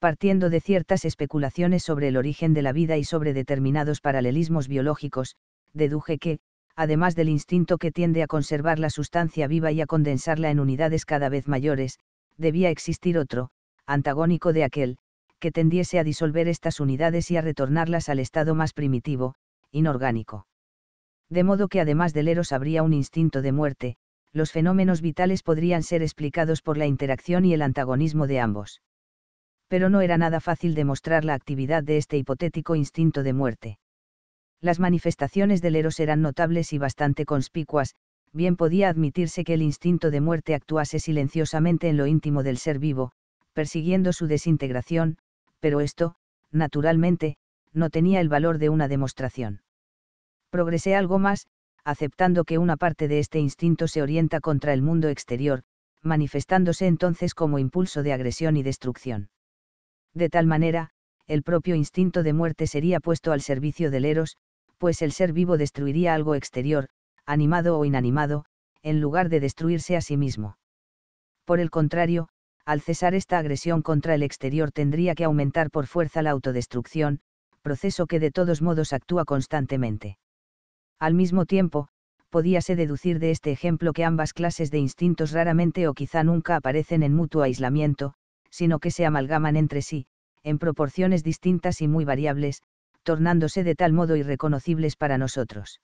Partiendo de ciertas especulaciones sobre el origen de la vida y sobre determinados paralelismos biológicos, deduje que, además del instinto que tiende a conservar la sustancia viva y a condensarla en unidades cada vez mayores, debía existir otro, antagónico de aquel, que tendiese a disolver estas unidades y a retornarlas al estado más primitivo, inorgánico. De modo que además del eros habría un instinto de muerte, los fenómenos vitales podrían ser explicados por la interacción y el antagonismo de ambos. Pero no era nada fácil demostrar la actividad de este hipotético instinto de muerte las manifestaciones del Eros eran notables y bastante conspicuas, bien podía admitirse que el instinto de muerte actuase silenciosamente en lo íntimo del ser vivo, persiguiendo su desintegración, pero esto, naturalmente, no tenía el valor de una demostración. Progresé algo más, aceptando que una parte de este instinto se orienta contra el mundo exterior, manifestándose entonces como impulso de agresión y destrucción. De tal manera, el propio instinto de muerte sería puesto al servicio del Eros, pues el ser vivo destruiría algo exterior, animado o inanimado, en lugar de destruirse a sí mismo. Por el contrario, al cesar esta agresión contra el exterior tendría que aumentar por fuerza la autodestrucción, proceso que de todos modos actúa constantemente. Al mismo tiempo, podíase deducir de este ejemplo que ambas clases de instintos raramente o quizá nunca aparecen en mutuo aislamiento, sino que se amalgaman entre sí, en proporciones distintas y muy variables, tornándose de tal modo irreconocibles para nosotros.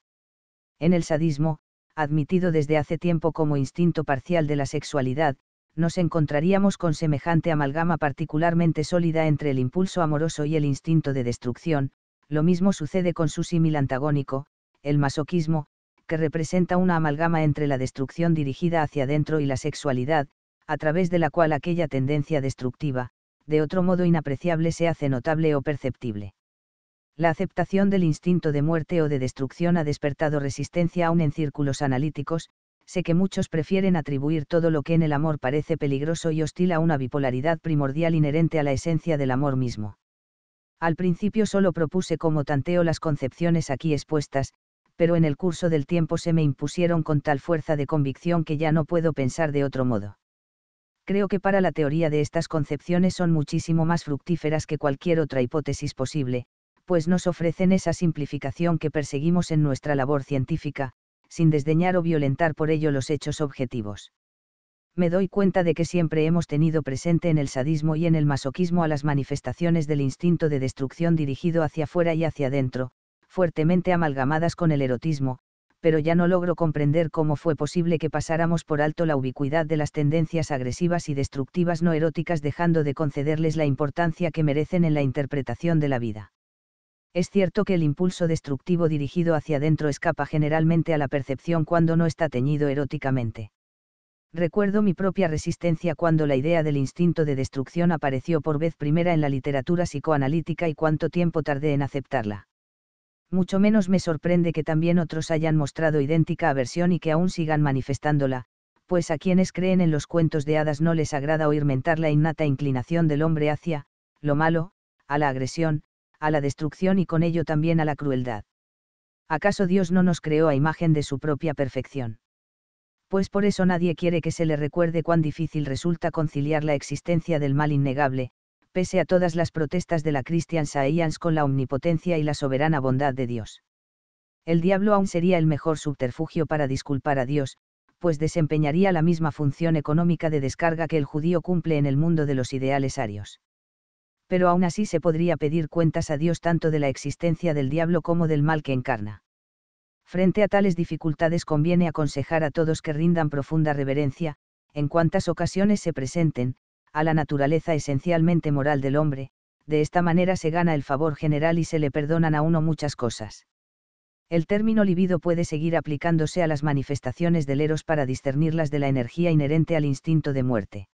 En el sadismo, admitido desde hace tiempo como instinto parcial de la sexualidad, nos encontraríamos con semejante amalgama particularmente sólida entre el impulso amoroso y el instinto de destrucción, lo mismo sucede con su símil antagónico, el masoquismo, que representa una amalgama entre la destrucción dirigida hacia adentro y la sexualidad, a través de la cual aquella tendencia destructiva, de otro modo inapreciable, se hace notable o perceptible la aceptación del instinto de muerte o de destrucción ha despertado resistencia aún en círculos analíticos, sé que muchos prefieren atribuir todo lo que en el amor parece peligroso y hostil a una bipolaridad primordial inherente a la esencia del amor mismo. Al principio solo propuse como tanteo las concepciones aquí expuestas, pero en el curso del tiempo se me impusieron con tal fuerza de convicción que ya no puedo pensar de otro modo. Creo que para la teoría de estas concepciones son muchísimo más fructíferas que cualquier otra hipótesis posible, pues nos ofrecen esa simplificación que perseguimos en nuestra labor científica, sin desdeñar o violentar por ello los hechos objetivos. Me doy cuenta de que siempre hemos tenido presente en el sadismo y en el masoquismo a las manifestaciones del instinto de destrucción dirigido hacia afuera y hacia adentro, fuertemente amalgamadas con el erotismo, pero ya no logro comprender cómo fue posible que pasáramos por alto la ubicuidad de las tendencias agresivas y destructivas no eróticas dejando de concederles la importancia que merecen en la interpretación de la vida. Es cierto que el impulso destructivo dirigido hacia adentro escapa generalmente a la percepción cuando no está teñido eróticamente. Recuerdo mi propia resistencia cuando la idea del instinto de destrucción apareció por vez primera en la literatura psicoanalítica y cuánto tiempo tardé en aceptarla. Mucho menos me sorprende que también otros hayan mostrado idéntica aversión y que aún sigan manifestándola, pues a quienes creen en los cuentos de hadas no les agrada oír mentar la innata inclinación del hombre hacia, lo malo, a la agresión, a la destrucción y con ello también a la crueldad. ¿Acaso Dios no nos creó a imagen de su propia perfección? Pues por eso nadie quiere que se le recuerde cuán difícil resulta conciliar la existencia del mal innegable, pese a todas las protestas de la Christian Science con la omnipotencia y la soberana bondad de Dios. El diablo aún sería el mejor subterfugio para disculpar a Dios, pues desempeñaría la misma función económica de descarga que el judío cumple en el mundo de los ideales arios pero aún así se podría pedir cuentas a Dios tanto de la existencia del diablo como del mal que encarna. Frente a tales dificultades conviene aconsejar a todos que rindan profunda reverencia, en cuantas ocasiones se presenten, a la naturaleza esencialmente moral del hombre, de esta manera se gana el favor general y se le perdonan a uno muchas cosas. El término libido puede seguir aplicándose a las manifestaciones del eros para discernirlas de la energía inherente al instinto de muerte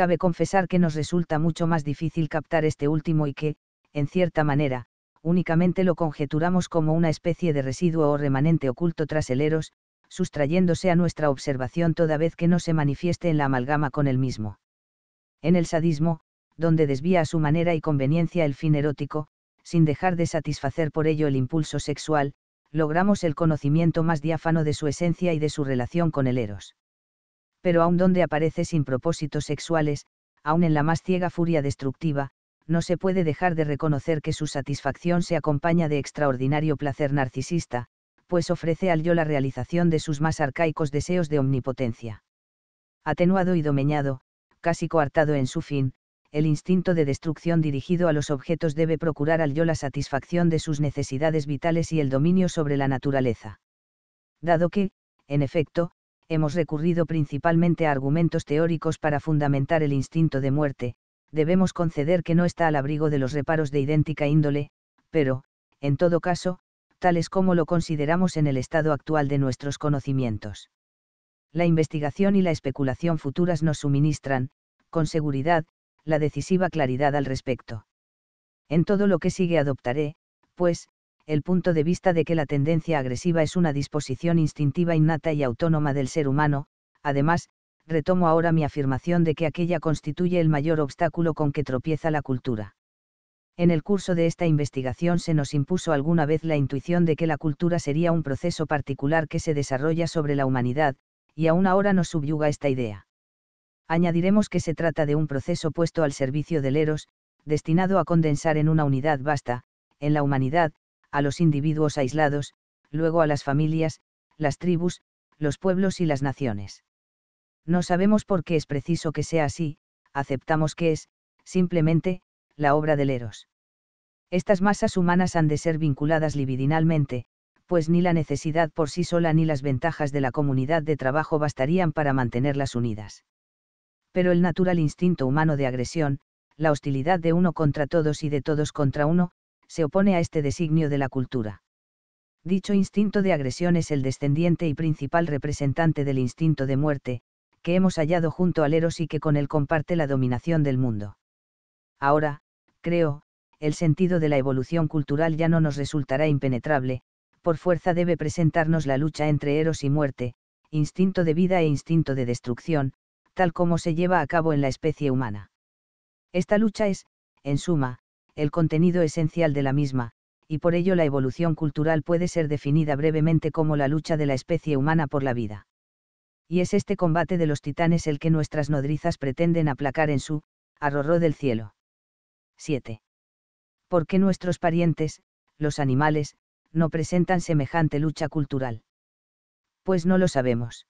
cabe confesar que nos resulta mucho más difícil captar este último y que, en cierta manera, únicamente lo conjeturamos como una especie de residuo o remanente oculto tras el Eros, sustrayéndose a nuestra observación toda vez que no se manifieste en la amalgama con el mismo. En el sadismo, donde desvía a su manera y conveniencia el fin erótico, sin dejar de satisfacer por ello el impulso sexual, logramos el conocimiento más diáfano de su esencia y de su relación con el Eros pero aun donde aparece sin propósitos sexuales, aun en la más ciega furia destructiva, no se puede dejar de reconocer que su satisfacción se acompaña de extraordinario placer narcisista, pues ofrece al yo la realización de sus más arcaicos deseos de omnipotencia. Atenuado y domeñado, casi coartado en su fin, el instinto de destrucción dirigido a los objetos debe procurar al yo la satisfacción de sus necesidades vitales y el dominio sobre la naturaleza. Dado que, en efecto, hemos recurrido principalmente a argumentos teóricos para fundamentar el instinto de muerte, debemos conceder que no está al abrigo de los reparos de idéntica índole, pero, en todo caso, tales como lo consideramos en el estado actual de nuestros conocimientos. La investigación y la especulación futuras nos suministran, con seguridad, la decisiva claridad al respecto. En todo lo que sigue adoptaré, pues, el punto de vista de que la tendencia agresiva es una disposición instintiva innata y autónoma del ser humano, además, retomo ahora mi afirmación de que aquella constituye el mayor obstáculo con que tropieza la cultura. En el curso de esta investigación se nos impuso alguna vez la intuición de que la cultura sería un proceso particular que se desarrolla sobre la humanidad, y aún ahora nos subyuga esta idea. Añadiremos que se trata de un proceso puesto al servicio del eros, destinado a condensar en una unidad vasta, en la humanidad, a los individuos aislados, luego a las familias, las tribus, los pueblos y las naciones. No sabemos por qué es preciso que sea así, aceptamos que es, simplemente, la obra del Eros. Estas masas humanas han de ser vinculadas libidinalmente, pues ni la necesidad por sí sola ni las ventajas de la comunidad de trabajo bastarían para mantenerlas unidas. Pero el natural instinto humano de agresión, la hostilidad de uno contra todos y de todos contra uno, se opone a este designio de la cultura. Dicho instinto de agresión es el descendiente y principal representante del instinto de muerte, que hemos hallado junto al Eros y que con él comparte la dominación del mundo. Ahora, creo, el sentido de la evolución cultural ya no nos resultará impenetrable, por fuerza debe presentarnos la lucha entre Eros y muerte, instinto de vida e instinto de destrucción, tal como se lleva a cabo en la especie humana. Esta lucha es, en suma, el contenido esencial de la misma, y por ello la evolución cultural puede ser definida brevemente como la lucha de la especie humana por la vida. Y es este combate de los titanes el que nuestras nodrizas pretenden aplacar en su, arrorró del cielo. 7. ¿Por qué nuestros parientes, los animales, no presentan semejante lucha cultural? Pues no lo sabemos.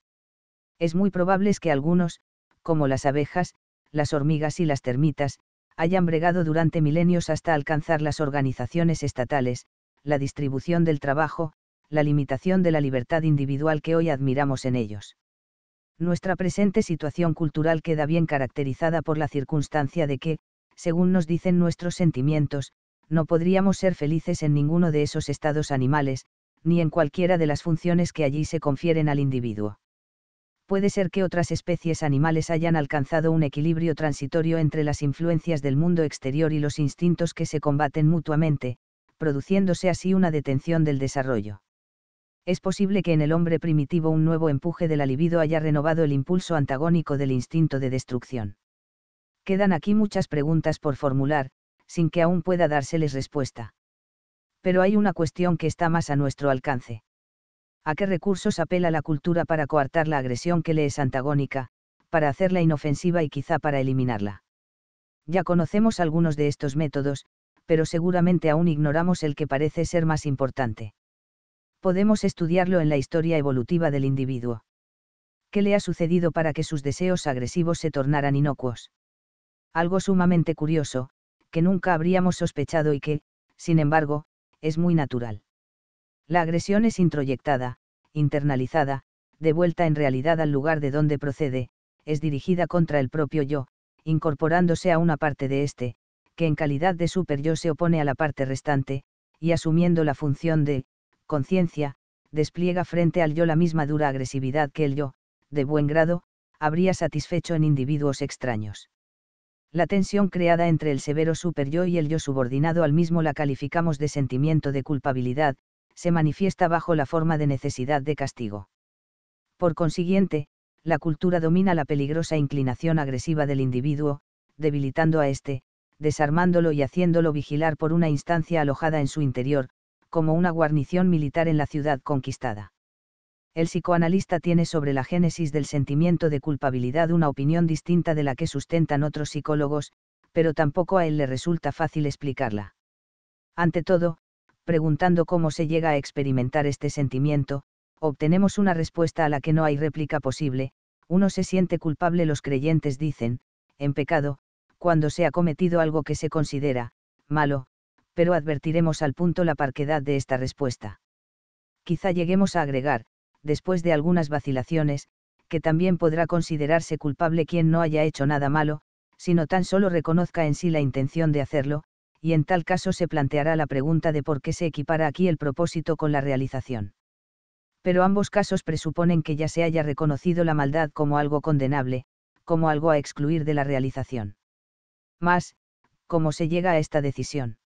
Es muy probable que algunos, como las abejas, las hormigas y las termitas, hayan bregado durante milenios hasta alcanzar las organizaciones estatales, la distribución del trabajo, la limitación de la libertad individual que hoy admiramos en ellos. Nuestra presente situación cultural queda bien caracterizada por la circunstancia de que, según nos dicen nuestros sentimientos, no podríamos ser felices en ninguno de esos estados animales, ni en cualquiera de las funciones que allí se confieren al individuo puede ser que otras especies animales hayan alcanzado un equilibrio transitorio entre las influencias del mundo exterior y los instintos que se combaten mutuamente, produciéndose así una detención del desarrollo. Es posible que en el hombre primitivo un nuevo empuje de la libido haya renovado el impulso antagónico del instinto de destrucción. Quedan aquí muchas preguntas por formular, sin que aún pueda dárseles respuesta. Pero hay una cuestión que está más a nuestro alcance a qué recursos apela la cultura para coartar la agresión que le es antagónica, para hacerla inofensiva y quizá para eliminarla. Ya conocemos algunos de estos métodos, pero seguramente aún ignoramos el que parece ser más importante. Podemos estudiarlo en la historia evolutiva del individuo. ¿Qué le ha sucedido para que sus deseos agresivos se tornaran inocuos? Algo sumamente curioso, que nunca habríamos sospechado y que, sin embargo, es muy natural. La agresión es introyectada, internalizada, devuelta en realidad al lugar de donde procede, es dirigida contra el propio yo, incorporándose a una parte de éste, que en calidad de super-yo se opone a la parte restante, y asumiendo la función de conciencia, despliega frente al yo la misma dura agresividad que el yo, de buen grado, habría satisfecho en individuos extraños. La tensión creada entre el severo super-yo y el yo subordinado al mismo la calificamos de sentimiento de culpabilidad, se manifiesta bajo la forma de necesidad de castigo. Por consiguiente, la cultura domina la peligrosa inclinación agresiva del individuo, debilitando a éste, desarmándolo y haciéndolo vigilar por una instancia alojada en su interior, como una guarnición militar en la ciudad conquistada. El psicoanalista tiene sobre la génesis del sentimiento de culpabilidad una opinión distinta de la que sustentan otros psicólogos, pero tampoco a él le resulta fácil explicarla. Ante todo, preguntando cómo se llega a experimentar este sentimiento, obtenemos una respuesta a la que no hay réplica posible, uno se siente culpable los creyentes dicen, en pecado, cuando se ha cometido algo que se considera, malo, pero advertiremos al punto la parquedad de esta respuesta. Quizá lleguemos a agregar, después de algunas vacilaciones, que también podrá considerarse culpable quien no haya hecho nada malo, sino tan solo reconozca en sí la intención de hacerlo, y en tal caso se planteará la pregunta de por qué se equipara aquí el propósito con la realización. Pero ambos casos presuponen que ya se haya reconocido la maldad como algo condenable, como algo a excluir de la realización. Más, ¿cómo se llega a esta decisión?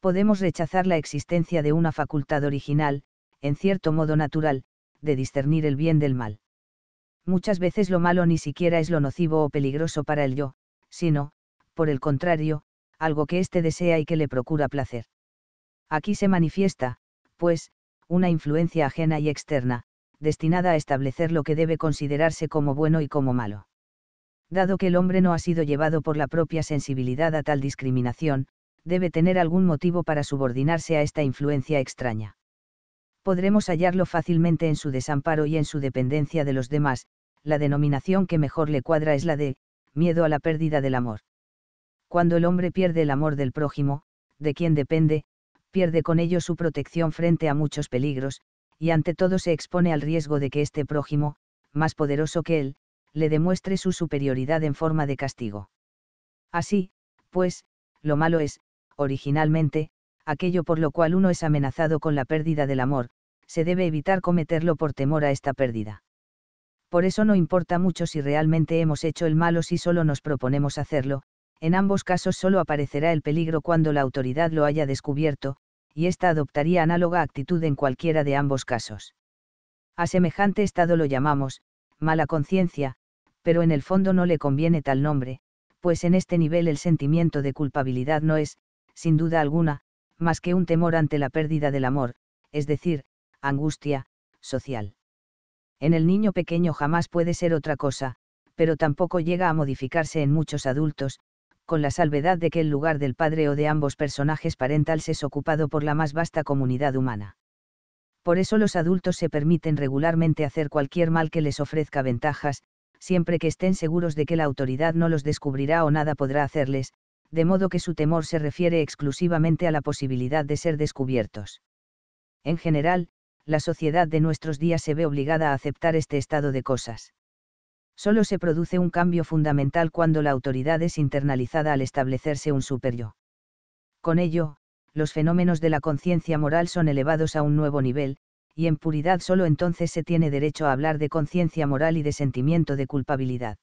Podemos rechazar la existencia de una facultad original, en cierto modo natural, de discernir el bien del mal. Muchas veces lo malo ni siquiera es lo nocivo o peligroso para el yo, sino, por el contrario, algo que éste desea y que le procura placer. Aquí se manifiesta, pues, una influencia ajena y externa, destinada a establecer lo que debe considerarse como bueno y como malo. Dado que el hombre no ha sido llevado por la propia sensibilidad a tal discriminación, debe tener algún motivo para subordinarse a esta influencia extraña. Podremos hallarlo fácilmente en su desamparo y en su dependencia de los demás, la denominación que mejor le cuadra es la de, miedo a la pérdida del amor cuando el hombre pierde el amor del prójimo, de quien depende, pierde con ello su protección frente a muchos peligros, y ante todo se expone al riesgo de que este prójimo, más poderoso que él, le demuestre su superioridad en forma de castigo. Así, pues, lo malo es, originalmente, aquello por lo cual uno es amenazado con la pérdida del amor, se debe evitar cometerlo por temor a esta pérdida. Por eso no importa mucho si realmente hemos hecho el mal o si solo nos proponemos hacerlo, en ambos casos solo aparecerá el peligro cuando la autoridad lo haya descubierto, y ésta adoptaría análoga actitud en cualquiera de ambos casos. A semejante estado lo llamamos, mala conciencia, pero en el fondo no le conviene tal nombre, pues en este nivel el sentimiento de culpabilidad no es, sin duda alguna, más que un temor ante la pérdida del amor, es decir, angustia, social. En el niño pequeño jamás puede ser otra cosa, pero tampoco llega a modificarse en muchos adultos, con la salvedad de que el lugar del padre o de ambos personajes parentales es ocupado por la más vasta comunidad humana. Por eso los adultos se permiten regularmente hacer cualquier mal que les ofrezca ventajas, siempre que estén seguros de que la autoridad no los descubrirá o nada podrá hacerles, de modo que su temor se refiere exclusivamente a la posibilidad de ser descubiertos. En general, la sociedad de nuestros días se ve obligada a aceptar este estado de cosas. Solo se produce un cambio fundamental cuando la autoridad es internalizada al establecerse un superyo. Con ello, los fenómenos de la conciencia moral son elevados a un nuevo nivel, y en puridad solo entonces se tiene derecho a hablar de conciencia moral y de sentimiento de culpabilidad.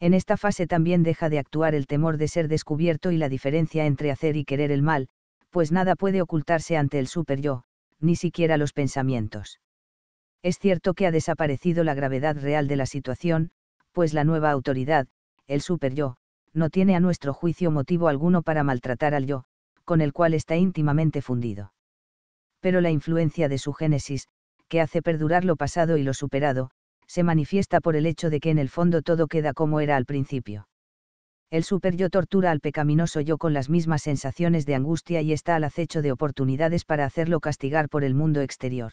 En esta fase también deja de actuar el temor de ser descubierto y la diferencia entre hacer y querer el mal, pues nada puede ocultarse ante el superyo, ni siquiera los pensamientos. Es cierto que ha desaparecido la gravedad real de la situación, pues la nueva autoridad, el super-yo, no tiene a nuestro juicio motivo alguno para maltratar al yo, con el cual está íntimamente fundido. Pero la influencia de su génesis, que hace perdurar lo pasado y lo superado, se manifiesta por el hecho de que en el fondo todo queda como era al principio. El super-yo tortura al pecaminoso yo con las mismas sensaciones de angustia y está al acecho de oportunidades para hacerlo castigar por el mundo exterior.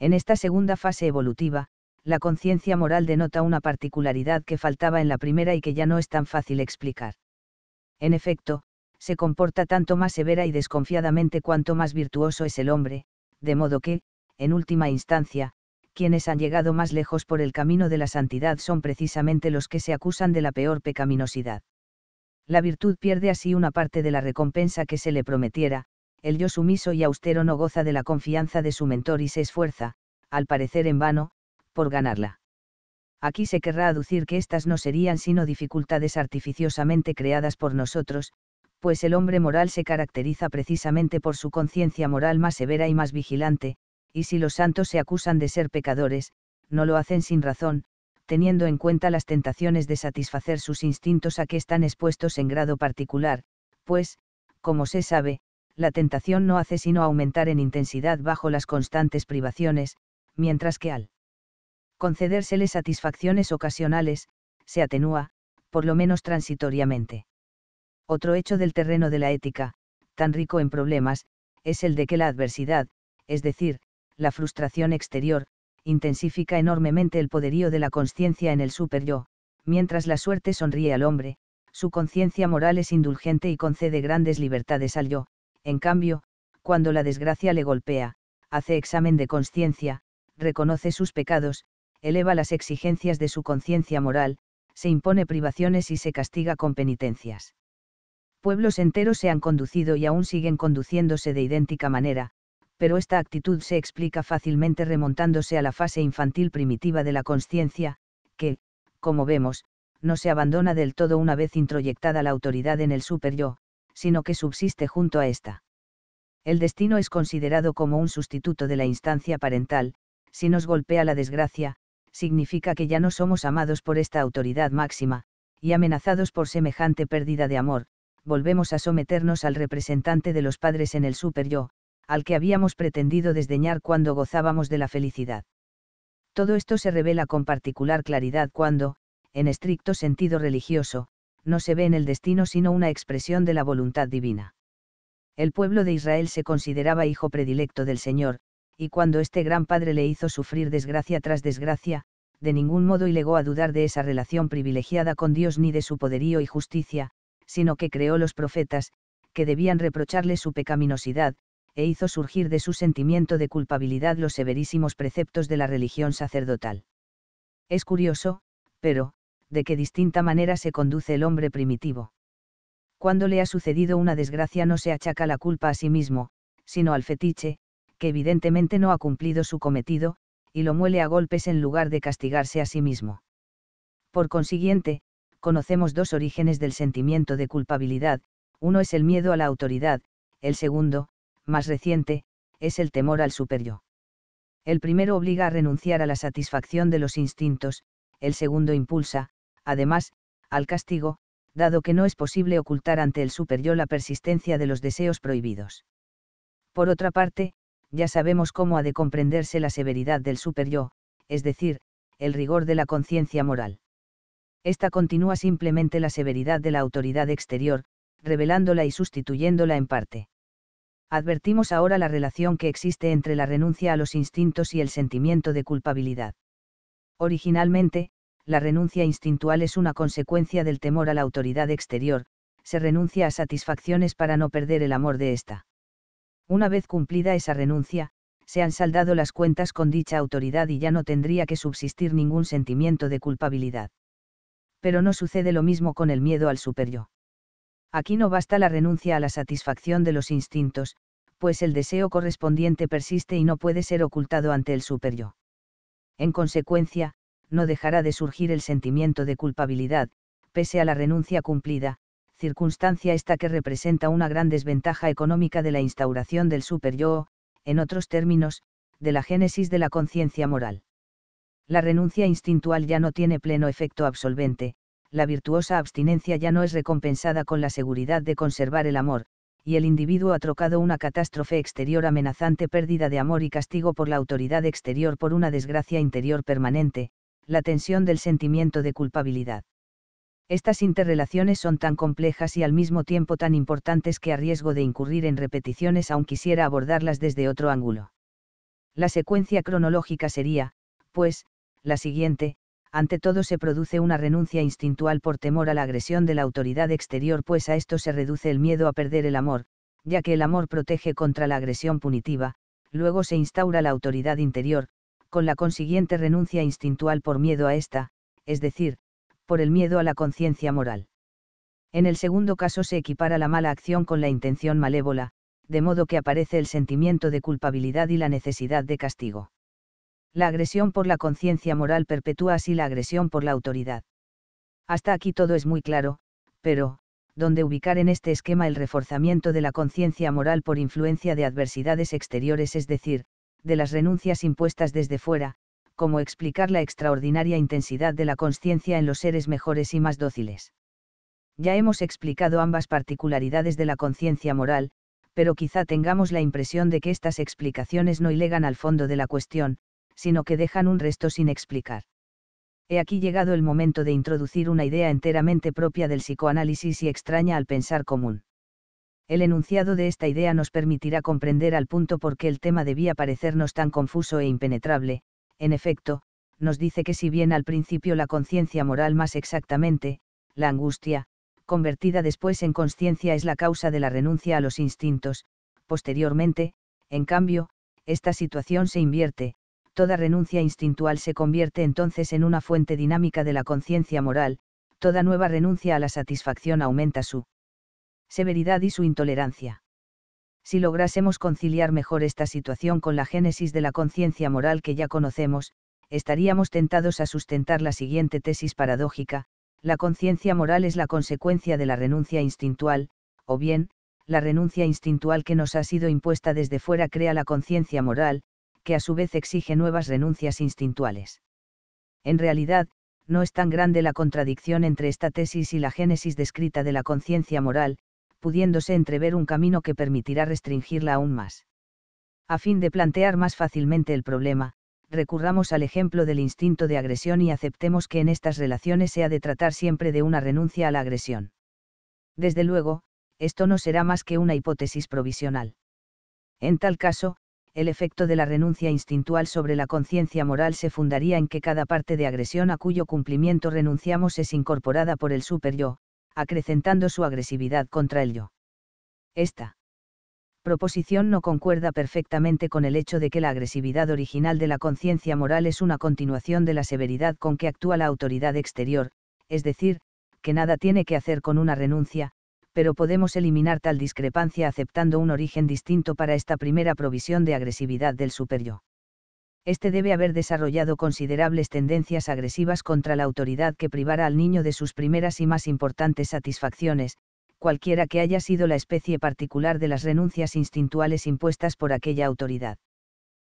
En esta segunda fase evolutiva, la conciencia moral denota una particularidad que faltaba en la primera y que ya no es tan fácil explicar. En efecto, se comporta tanto más severa y desconfiadamente cuanto más virtuoso es el hombre, de modo que, en última instancia, quienes han llegado más lejos por el camino de la santidad son precisamente los que se acusan de la peor pecaminosidad. La virtud pierde así una parte de la recompensa que se le prometiera, el yo sumiso y austero no goza de la confianza de su mentor y se esfuerza, al parecer en vano, por ganarla. Aquí se querrá aducir que estas no serían sino dificultades artificiosamente creadas por nosotros, pues el hombre moral se caracteriza precisamente por su conciencia moral más severa y más vigilante, y si los santos se acusan de ser pecadores, no lo hacen sin razón, teniendo en cuenta las tentaciones de satisfacer sus instintos a que están expuestos en grado particular, pues, como se sabe, la tentación no hace sino aumentar en intensidad bajo las constantes privaciones, mientras que al concedérsele satisfacciones ocasionales, se atenúa, por lo menos transitoriamente. Otro hecho del terreno de la ética, tan rico en problemas, es el de que la adversidad, es decir, la frustración exterior, intensifica enormemente el poderío de la conciencia en el superyo, mientras la suerte sonríe al hombre, su conciencia moral es indulgente y concede grandes libertades al yo, en cambio, cuando la desgracia le golpea, hace examen de conciencia, reconoce sus pecados, eleva las exigencias de su conciencia moral, se impone privaciones y se castiga con penitencias. Pueblos enteros se han conducido y aún siguen conduciéndose de idéntica manera, pero esta actitud se explica fácilmente remontándose a la fase infantil primitiva de la conciencia, que, como vemos, no se abandona del todo una vez introyectada la autoridad en el super-yo sino que subsiste junto a esta. El destino es considerado como un sustituto de la instancia parental, si nos golpea la desgracia, significa que ya no somos amados por esta autoridad máxima, y amenazados por semejante pérdida de amor, volvemos a someternos al representante de los padres en el super-yo, al que habíamos pretendido desdeñar cuando gozábamos de la felicidad. Todo esto se revela con particular claridad cuando, en estricto sentido religioso, no se ve en el destino sino una expresión de la voluntad divina. El pueblo de Israel se consideraba hijo predilecto del Señor, y cuando este gran padre le hizo sufrir desgracia tras desgracia, de ningún modo ilegó a dudar de esa relación privilegiada con Dios ni de su poderío y justicia, sino que creó los profetas, que debían reprocharle su pecaminosidad, e hizo surgir de su sentimiento de culpabilidad los severísimos preceptos de la religión sacerdotal. Es curioso, pero, de qué distinta manera se conduce el hombre primitivo. Cuando le ha sucedido una desgracia no se achaca la culpa a sí mismo, sino al fetiche, que evidentemente no ha cumplido su cometido, y lo muele a golpes en lugar de castigarse a sí mismo. Por consiguiente, conocemos dos orígenes del sentimiento de culpabilidad, uno es el miedo a la autoridad, el segundo, más reciente, es el temor al superyo. El primero obliga a renunciar a la satisfacción de los instintos, el segundo impulsa, además, al castigo, dado que no es posible ocultar ante el superyo la persistencia de los deseos prohibidos. Por otra parte, ya sabemos cómo ha de comprenderse la severidad del superyo, es decir, el rigor de la conciencia moral. Esta continúa simplemente la severidad de la autoridad exterior, revelándola y sustituyéndola en parte. Advertimos ahora la relación que existe entre la renuncia a los instintos y el sentimiento de culpabilidad. Originalmente, la renuncia instintual es una consecuencia del temor a la autoridad exterior, se renuncia a satisfacciones para no perder el amor de ésta. Una vez cumplida esa renuncia, se han saldado las cuentas con dicha autoridad y ya no tendría que subsistir ningún sentimiento de culpabilidad. Pero no sucede lo mismo con el miedo al superyo. Aquí no basta la renuncia a la satisfacción de los instintos, pues el deseo correspondiente persiste y no puede ser ocultado ante el superyo. En consecuencia, no dejará de surgir el sentimiento de culpabilidad, pese a la renuncia cumplida, circunstancia esta que representa una gran desventaja económica de la instauración del super-yo, en otros términos, de la génesis de la conciencia moral. La renuncia instintual ya no tiene pleno efecto absolvente, la virtuosa abstinencia ya no es recompensada con la seguridad de conservar el amor, y el individuo ha trocado una catástrofe exterior amenazante pérdida de amor y castigo por la autoridad exterior por una desgracia interior permanente, la tensión del sentimiento de culpabilidad. Estas interrelaciones son tan complejas y al mismo tiempo tan importantes que a riesgo de incurrir en repeticiones aún quisiera abordarlas desde otro ángulo. La secuencia cronológica sería, pues, la siguiente, ante todo se produce una renuncia instintual por temor a la agresión de la autoridad exterior, pues a esto se reduce el miedo a perder el amor, ya que el amor protege contra la agresión punitiva, luego se instaura la autoridad interior, con la consiguiente renuncia instintual por miedo a esta, es decir, por el miedo a la conciencia moral. En el segundo caso se equipara la mala acción con la intención malévola, de modo que aparece el sentimiento de culpabilidad y la necesidad de castigo. La agresión por la conciencia moral perpetúa así la agresión por la autoridad. Hasta aquí todo es muy claro, pero, ¿dónde ubicar en este esquema el reforzamiento de la conciencia moral por influencia de adversidades exteriores, es decir, de las renuncias impuestas desde fuera, como explicar la extraordinaria intensidad de la conciencia en los seres mejores y más dóciles. Ya hemos explicado ambas particularidades de la conciencia moral, pero quizá tengamos la impresión de que estas explicaciones no ilegan al fondo de la cuestión, sino que dejan un resto sin explicar. He aquí llegado el momento de introducir una idea enteramente propia del psicoanálisis y extraña al pensar común el enunciado de esta idea nos permitirá comprender al punto por qué el tema debía parecernos tan confuso e impenetrable, en efecto, nos dice que si bien al principio la conciencia moral más exactamente, la angustia, convertida después en conciencia es la causa de la renuncia a los instintos, posteriormente, en cambio, esta situación se invierte, toda renuncia instintual se convierte entonces en una fuente dinámica de la conciencia moral, toda nueva renuncia a la satisfacción aumenta su severidad y su intolerancia. Si lográsemos conciliar mejor esta situación con la génesis de la conciencia moral que ya conocemos, estaríamos tentados a sustentar la siguiente tesis paradójica, la conciencia moral es la consecuencia de la renuncia instintual, o bien, la renuncia instintual que nos ha sido impuesta desde fuera crea la conciencia moral, que a su vez exige nuevas renuncias instintuales. En realidad, no es tan grande la contradicción entre esta tesis y la génesis descrita de la conciencia moral, pudiéndose entrever un camino que permitirá restringirla aún más. A fin de plantear más fácilmente el problema, recurramos al ejemplo del instinto de agresión y aceptemos que en estas relaciones se ha de tratar siempre de una renuncia a la agresión. Desde luego, esto no será más que una hipótesis provisional. En tal caso, el efecto de la renuncia instintual sobre la conciencia moral se fundaría en que cada parte de agresión a cuyo cumplimiento renunciamos es incorporada por el super yo, acrecentando su agresividad contra el yo. Esta proposición no concuerda perfectamente con el hecho de que la agresividad original de la conciencia moral es una continuación de la severidad con que actúa la autoridad exterior, es decir, que nada tiene que hacer con una renuncia, pero podemos eliminar tal discrepancia aceptando un origen distinto para esta primera provisión de agresividad del superyo este debe haber desarrollado considerables tendencias agresivas contra la autoridad que privara al niño de sus primeras y más importantes satisfacciones, cualquiera que haya sido la especie particular de las renuncias instintuales impuestas por aquella autoridad.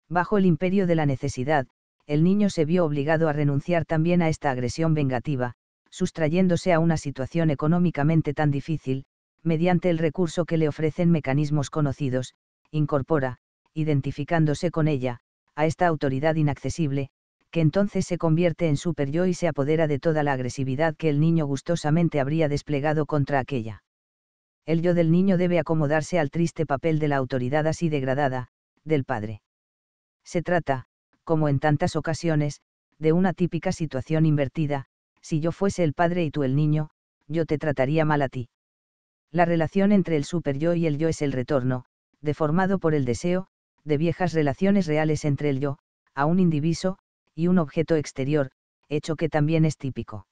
Bajo el imperio de la necesidad, el niño se vio obligado a renunciar también a esta agresión vengativa, sustrayéndose a una situación económicamente tan difícil, mediante el recurso que le ofrecen mecanismos conocidos, incorpora, identificándose con ella, a esta autoridad inaccesible, que entonces se convierte en super yo y se apodera de toda la agresividad que el niño gustosamente habría desplegado contra aquella. El yo del niño debe acomodarse al triste papel de la autoridad así degradada, del padre. Se trata, como en tantas ocasiones, de una típica situación invertida, si yo fuese el padre y tú el niño, yo te trataría mal a ti. La relación entre el super yo y el yo es el retorno, deformado por el deseo, de viejas relaciones reales entre el yo, a un indiviso, y un objeto exterior, hecho que también es típico.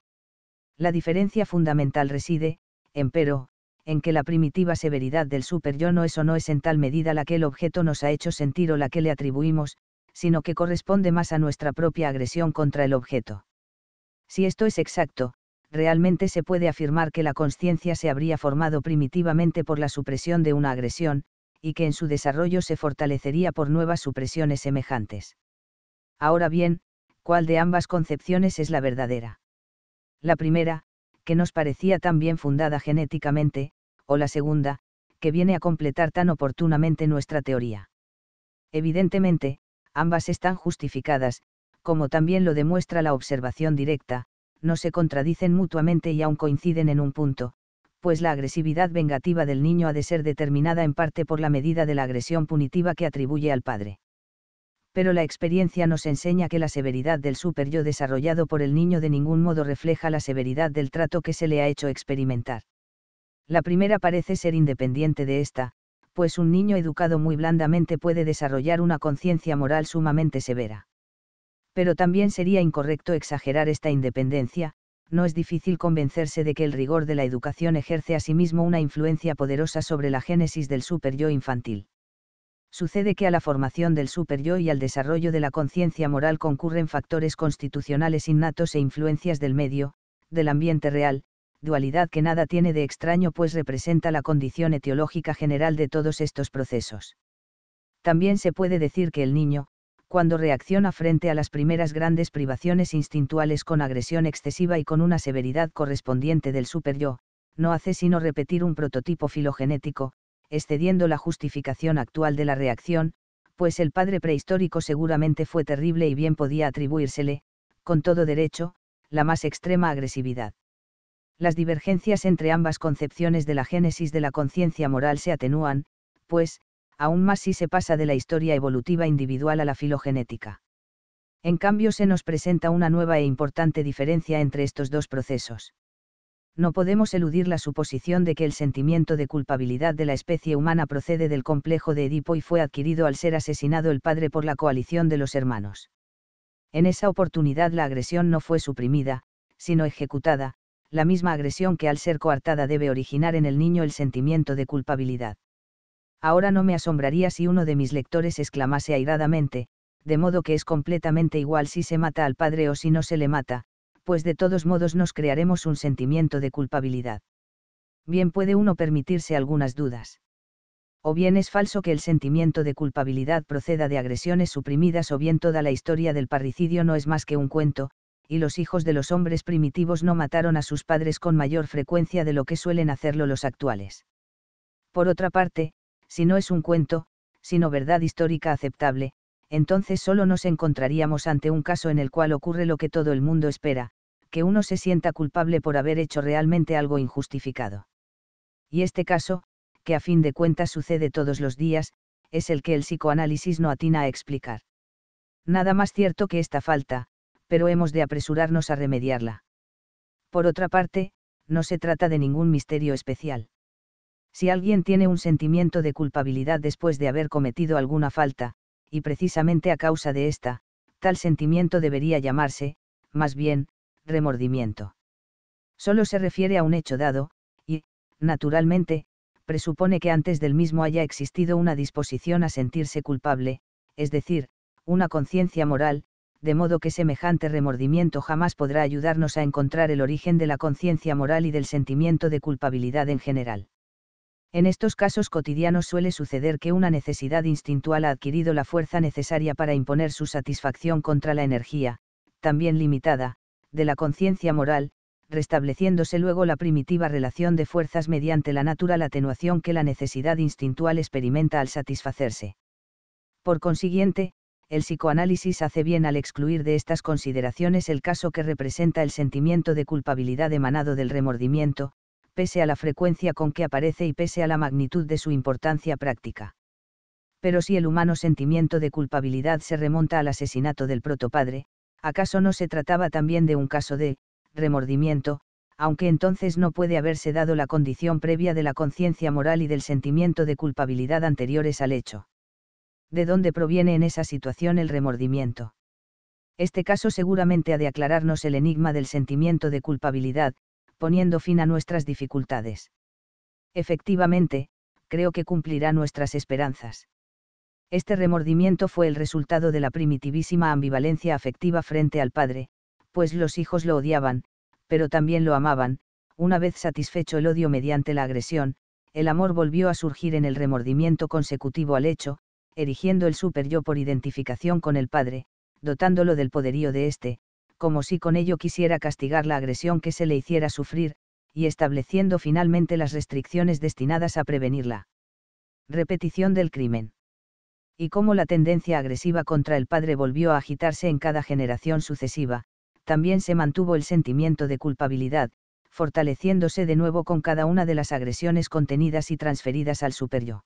La diferencia fundamental reside, empero, en que la primitiva severidad del super-yo no es o no es en tal medida la que el objeto nos ha hecho sentir o la que le atribuimos, sino que corresponde más a nuestra propia agresión contra el objeto. Si esto es exacto, realmente se puede afirmar que la conciencia se habría formado primitivamente por la supresión de una agresión, y que en su desarrollo se fortalecería por nuevas supresiones semejantes. Ahora bien, ¿cuál de ambas concepciones es la verdadera? La primera, que nos parecía tan bien fundada genéticamente, o la segunda, que viene a completar tan oportunamente nuestra teoría. Evidentemente, ambas están justificadas, como también lo demuestra la observación directa, no se contradicen mutuamente y aún coinciden en un punto, pues la agresividad vengativa del niño ha de ser determinada en parte por la medida de la agresión punitiva que atribuye al padre. Pero la experiencia nos enseña que la severidad del superyo desarrollado por el niño de ningún modo refleja la severidad del trato que se le ha hecho experimentar. La primera parece ser independiente de esta, pues un niño educado muy blandamente puede desarrollar una conciencia moral sumamente severa. Pero también sería incorrecto exagerar esta independencia, no es difícil convencerse de que el rigor de la educación ejerce asimismo una influencia poderosa sobre la génesis del superyo infantil. Sucede que a la formación del superyo y al desarrollo de la conciencia moral concurren factores constitucionales innatos e influencias del medio, del ambiente real, dualidad que nada tiene de extraño pues representa la condición etiológica general de todos estos procesos. También se puede decir que el niño, cuando reacciona frente a las primeras grandes privaciones instintuales con agresión excesiva y con una severidad correspondiente del superyo, no hace sino repetir un prototipo filogenético, excediendo la justificación actual de la reacción, pues el padre prehistórico seguramente fue terrible y bien podía atribuírsele, con todo derecho, la más extrema agresividad. Las divergencias entre ambas concepciones de la génesis de la conciencia moral se atenúan, pues, aún más si se pasa de la historia evolutiva individual a la filogenética. En cambio se nos presenta una nueva e importante diferencia entre estos dos procesos. No podemos eludir la suposición de que el sentimiento de culpabilidad de la especie humana procede del complejo de Edipo y fue adquirido al ser asesinado el padre por la coalición de los hermanos. En esa oportunidad la agresión no fue suprimida, sino ejecutada, la misma agresión que al ser coartada debe originar en el niño el sentimiento de culpabilidad ahora no me asombraría si uno de mis lectores exclamase airadamente, de modo que es completamente igual si se mata al padre o si no se le mata, pues de todos modos nos crearemos un sentimiento de culpabilidad. Bien puede uno permitirse algunas dudas. O bien es falso que el sentimiento de culpabilidad proceda de agresiones suprimidas o bien toda la historia del parricidio no es más que un cuento, y los hijos de los hombres primitivos no mataron a sus padres con mayor frecuencia de lo que suelen hacerlo los actuales. Por otra parte, si no es un cuento, sino verdad histórica aceptable, entonces solo nos encontraríamos ante un caso en el cual ocurre lo que todo el mundo espera, que uno se sienta culpable por haber hecho realmente algo injustificado. Y este caso, que a fin de cuentas sucede todos los días, es el que el psicoanálisis no atina a explicar. Nada más cierto que esta falta, pero hemos de apresurarnos a remediarla. Por otra parte, no se trata de ningún misterio especial. Si alguien tiene un sentimiento de culpabilidad después de haber cometido alguna falta, y precisamente a causa de esta, tal sentimiento debería llamarse, más bien, remordimiento. Solo se refiere a un hecho dado, y, naturalmente, presupone que antes del mismo haya existido una disposición a sentirse culpable, es decir, una conciencia moral, de modo que semejante remordimiento jamás podrá ayudarnos a encontrar el origen de la conciencia moral y del sentimiento de culpabilidad en general. En estos casos cotidianos suele suceder que una necesidad instintual ha adquirido la fuerza necesaria para imponer su satisfacción contra la energía, también limitada, de la conciencia moral, restableciéndose luego la primitiva relación de fuerzas mediante la natural atenuación que la necesidad instintual experimenta al satisfacerse. Por consiguiente, el psicoanálisis hace bien al excluir de estas consideraciones el caso que representa el sentimiento de culpabilidad emanado del remordimiento, pese a la frecuencia con que aparece y pese a la magnitud de su importancia práctica. Pero si el humano sentimiento de culpabilidad se remonta al asesinato del protopadre, ¿acaso no se trataba también de un caso de remordimiento, aunque entonces no puede haberse dado la condición previa de la conciencia moral y del sentimiento de culpabilidad anteriores al hecho? ¿De dónde proviene en esa situación el remordimiento? Este caso seguramente ha de aclararnos el enigma del sentimiento de culpabilidad, poniendo fin a nuestras dificultades. Efectivamente, creo que cumplirá nuestras esperanzas. Este remordimiento fue el resultado de la primitivísima ambivalencia afectiva frente al padre, pues los hijos lo odiaban, pero también lo amaban, una vez satisfecho el odio mediante la agresión, el amor volvió a surgir en el remordimiento consecutivo al hecho, erigiendo el super yo por identificación con el padre, dotándolo del poderío de éste, como si con ello quisiera castigar la agresión que se le hiciera sufrir, y estableciendo finalmente las restricciones destinadas a prevenirla. Repetición del crimen. Y como la tendencia agresiva contra el padre volvió a agitarse en cada generación sucesiva, también se mantuvo el sentimiento de culpabilidad, fortaleciéndose de nuevo con cada una de las agresiones contenidas y transferidas al superior.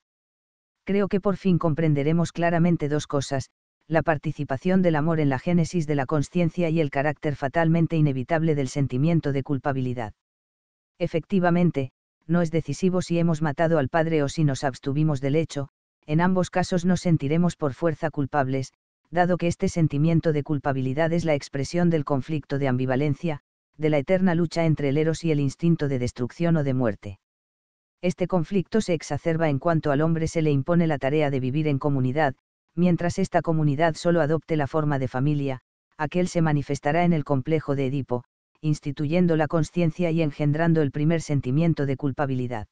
Creo que por fin comprenderemos claramente dos cosas, la participación del amor en la génesis de la conciencia y el carácter fatalmente inevitable del sentimiento de culpabilidad. Efectivamente, no es decisivo si hemos matado al padre o si nos abstuvimos del hecho, en ambos casos nos sentiremos por fuerza culpables, dado que este sentimiento de culpabilidad es la expresión del conflicto de ambivalencia, de la eterna lucha entre el eros y el instinto de destrucción o de muerte. Este conflicto se exacerba en cuanto al hombre se le impone la tarea de vivir en comunidad, mientras esta comunidad solo adopte la forma de familia, aquel se manifestará en el complejo de Edipo, instituyendo la conciencia y engendrando el primer sentimiento de culpabilidad.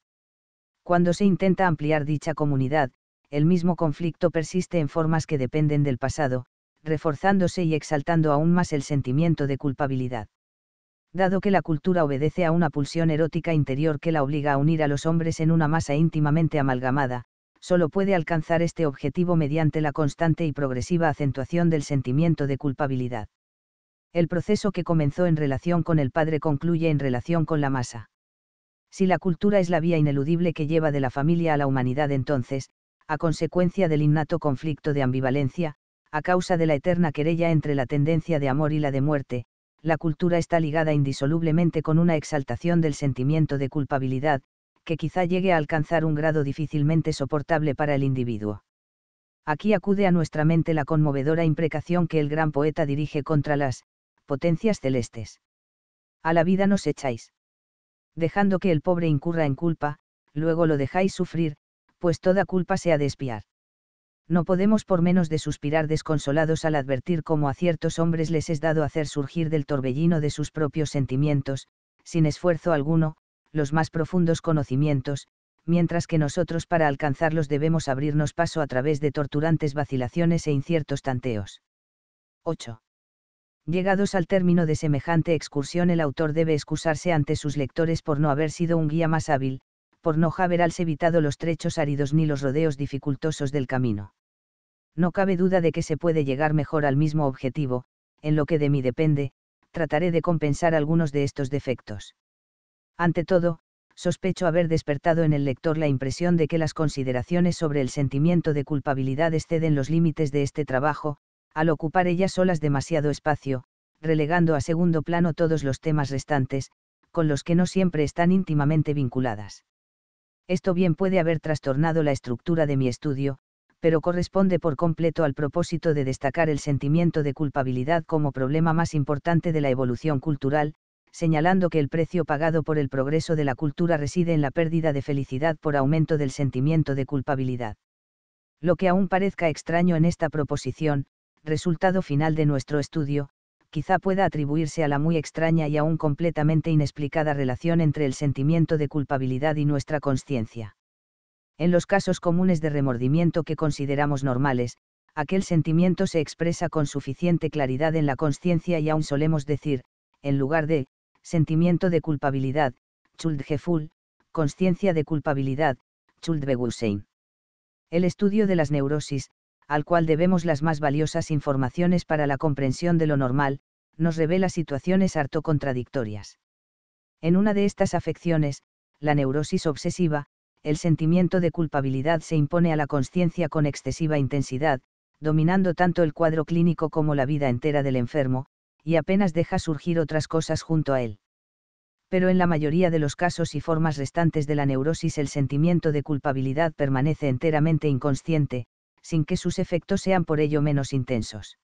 Cuando se intenta ampliar dicha comunidad, el mismo conflicto persiste en formas que dependen del pasado, reforzándose y exaltando aún más el sentimiento de culpabilidad. Dado que la cultura obedece a una pulsión erótica interior que la obliga a unir a los hombres en una masa íntimamente amalgamada, solo puede alcanzar este objetivo mediante la constante y progresiva acentuación del sentimiento de culpabilidad. El proceso que comenzó en relación con el padre concluye en relación con la masa. Si la cultura es la vía ineludible que lleva de la familia a la humanidad entonces, a consecuencia del innato conflicto de ambivalencia, a causa de la eterna querella entre la tendencia de amor y la de muerte, la cultura está ligada indisolublemente con una exaltación del sentimiento de culpabilidad, que quizá llegue a alcanzar un grado difícilmente soportable para el individuo. Aquí acude a nuestra mente la conmovedora imprecación que el gran poeta dirige contra las potencias celestes. A la vida nos echáis. Dejando que el pobre incurra en culpa, luego lo dejáis sufrir, pues toda culpa se ha de espiar no podemos por menos de suspirar desconsolados al advertir cómo a ciertos hombres les es dado hacer surgir del torbellino de sus propios sentimientos, sin esfuerzo alguno, los más profundos conocimientos, mientras que nosotros para alcanzarlos debemos abrirnos paso a través de torturantes vacilaciones e inciertos tanteos. 8. Llegados al término de semejante excursión el autor debe excusarse ante sus lectores por no haber sido un guía más hábil, por no haber evitado los trechos áridos ni los rodeos dificultosos del camino. No cabe duda de que se puede llegar mejor al mismo objetivo, en lo que de mí depende, trataré de compensar algunos de estos defectos. Ante todo, sospecho haber despertado en el lector la impresión de que las consideraciones sobre el sentimiento de culpabilidad exceden los límites de este trabajo, al ocupar ellas solas demasiado espacio, relegando a segundo plano todos los temas restantes, con los que no siempre están íntimamente vinculadas. Esto bien puede haber trastornado la estructura de mi estudio, pero corresponde por completo al propósito de destacar el sentimiento de culpabilidad como problema más importante de la evolución cultural, señalando que el precio pagado por el progreso de la cultura reside en la pérdida de felicidad por aumento del sentimiento de culpabilidad. Lo que aún parezca extraño en esta proposición, resultado final de nuestro estudio, quizá pueda atribuirse a la muy extraña y aún completamente inexplicada relación entre el sentimiento de culpabilidad y nuestra conciencia. En los casos comunes de remordimiento que consideramos normales, aquel sentimiento se expresa con suficiente claridad en la conciencia y aún solemos decir, en lugar de, sentimiento de culpabilidad, Schuldgefühl, conciencia de culpabilidad, Schuldbewusstsein. El estudio de las neurosis, al cual debemos las más valiosas informaciones para la comprensión de lo normal, nos revela situaciones harto contradictorias. En una de estas afecciones, la neurosis obsesiva, el sentimiento de culpabilidad se impone a la conciencia con excesiva intensidad, dominando tanto el cuadro clínico como la vida entera del enfermo, y apenas deja surgir otras cosas junto a él. Pero en la mayoría de los casos y formas restantes de la neurosis el sentimiento de culpabilidad permanece enteramente inconsciente, sin que sus efectos sean por ello menos intensos.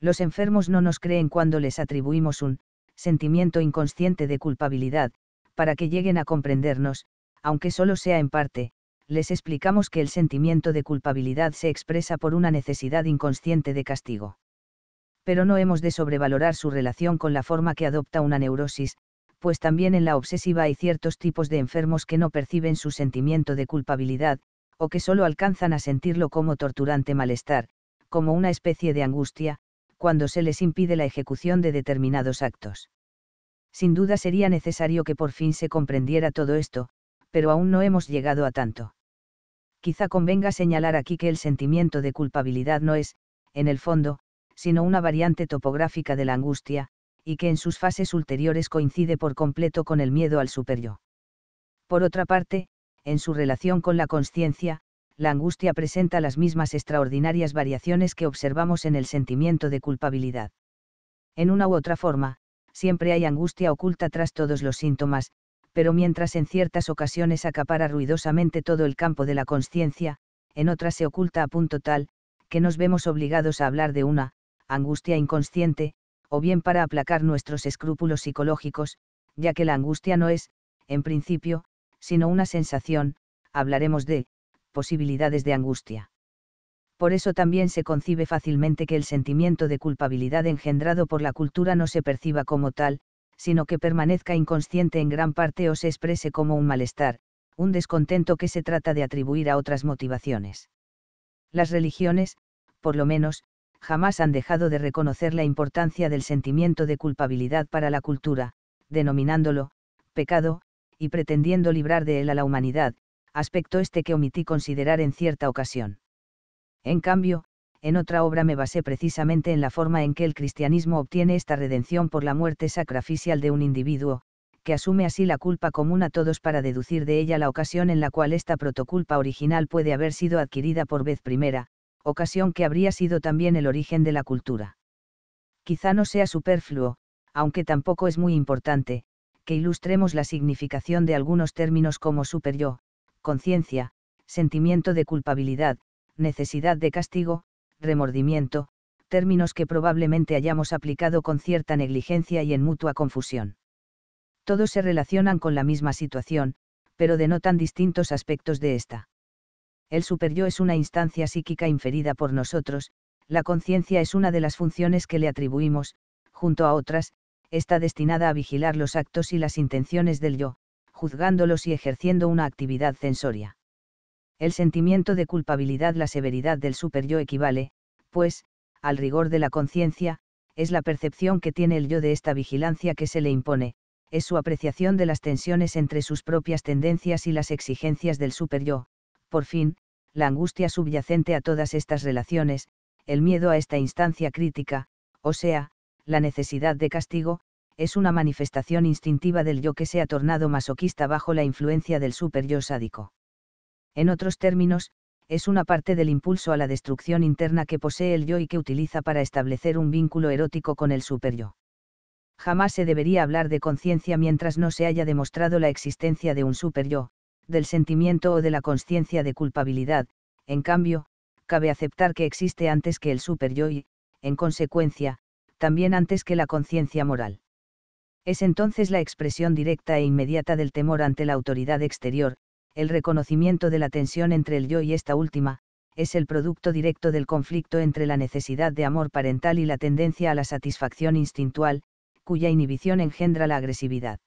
Los enfermos no nos creen cuando les atribuimos un sentimiento inconsciente de culpabilidad, para que lleguen a comprendernos, aunque solo sea en parte, les explicamos que el sentimiento de culpabilidad se expresa por una necesidad inconsciente de castigo pero no hemos de sobrevalorar su relación con la forma que adopta una neurosis, pues también en la obsesiva hay ciertos tipos de enfermos que no perciben su sentimiento de culpabilidad, o que solo alcanzan a sentirlo como torturante malestar, como una especie de angustia, cuando se les impide la ejecución de determinados actos. Sin duda sería necesario que por fin se comprendiera todo esto, pero aún no hemos llegado a tanto. Quizá convenga señalar aquí que el sentimiento de culpabilidad no es, en el fondo, sino una variante topográfica de la angustia, y que en sus fases ulteriores coincide por completo con el miedo al superyo. Por otra parte, en su relación con la conciencia, la angustia presenta las mismas extraordinarias variaciones que observamos en el sentimiento de culpabilidad. En una u otra forma, siempre hay angustia oculta tras todos los síntomas, pero mientras en ciertas ocasiones acapara ruidosamente todo el campo de la conciencia, en otras se oculta a punto tal, que nos vemos obligados a hablar de una, angustia inconsciente, o bien para aplacar nuestros escrúpulos psicológicos, ya que la angustia no es, en principio, sino una sensación, hablaremos de, posibilidades de angustia. Por eso también se concibe fácilmente que el sentimiento de culpabilidad engendrado por la cultura no se perciba como tal, sino que permanezca inconsciente en gran parte o se exprese como un malestar, un descontento que se trata de atribuir a otras motivaciones. Las religiones, por lo menos, jamás han dejado de reconocer la importancia del sentimiento de culpabilidad para la cultura, denominándolo, pecado, y pretendiendo librar de él a la humanidad, aspecto este que omití considerar en cierta ocasión. En cambio, en otra obra me basé precisamente en la forma en que el cristianismo obtiene esta redención por la muerte sacrificial de un individuo, que asume así la culpa común a todos para deducir de ella la ocasión en la cual esta protoculpa original puede haber sido adquirida por vez primera, ocasión que habría sido también el origen de la cultura. Quizá no sea superfluo, aunque tampoco es muy importante, que ilustremos la significación de algunos términos como superyo, conciencia, sentimiento de culpabilidad, necesidad de castigo, remordimiento, términos que probablemente hayamos aplicado con cierta negligencia y en mutua confusión. Todos se relacionan con la misma situación, pero de no tan distintos aspectos de esta el superyo es una instancia psíquica inferida por nosotros, la conciencia es una de las funciones que le atribuimos, junto a otras, está destinada a vigilar los actos y las intenciones del yo, juzgándolos y ejerciendo una actividad censoria. El sentimiento de culpabilidad, la severidad del superyo equivale, pues, al rigor de la conciencia, es la percepción que tiene el yo de esta vigilancia que se le impone, es su apreciación de las tensiones entre sus propias tendencias y las exigencias del superyo. Por fin, la angustia subyacente a todas estas relaciones, el miedo a esta instancia crítica, o sea, la necesidad de castigo, es una manifestación instintiva del yo que se ha tornado masoquista bajo la influencia del superyo sádico. En otros términos, es una parte del impulso a la destrucción interna que posee el yo y que utiliza para establecer un vínculo erótico con el super-yo. Jamás se debería hablar de conciencia mientras no se haya demostrado la existencia de un super-yo, del sentimiento o de la conciencia de culpabilidad, en cambio, cabe aceptar que existe antes que el superyo y, en consecuencia, también antes que la conciencia moral. Es entonces la expresión directa e inmediata del temor ante la autoridad exterior, el reconocimiento de la tensión entre el yo y esta última, es el producto directo del conflicto entre la necesidad de amor parental y la tendencia a la satisfacción instintual, cuya inhibición engendra la agresividad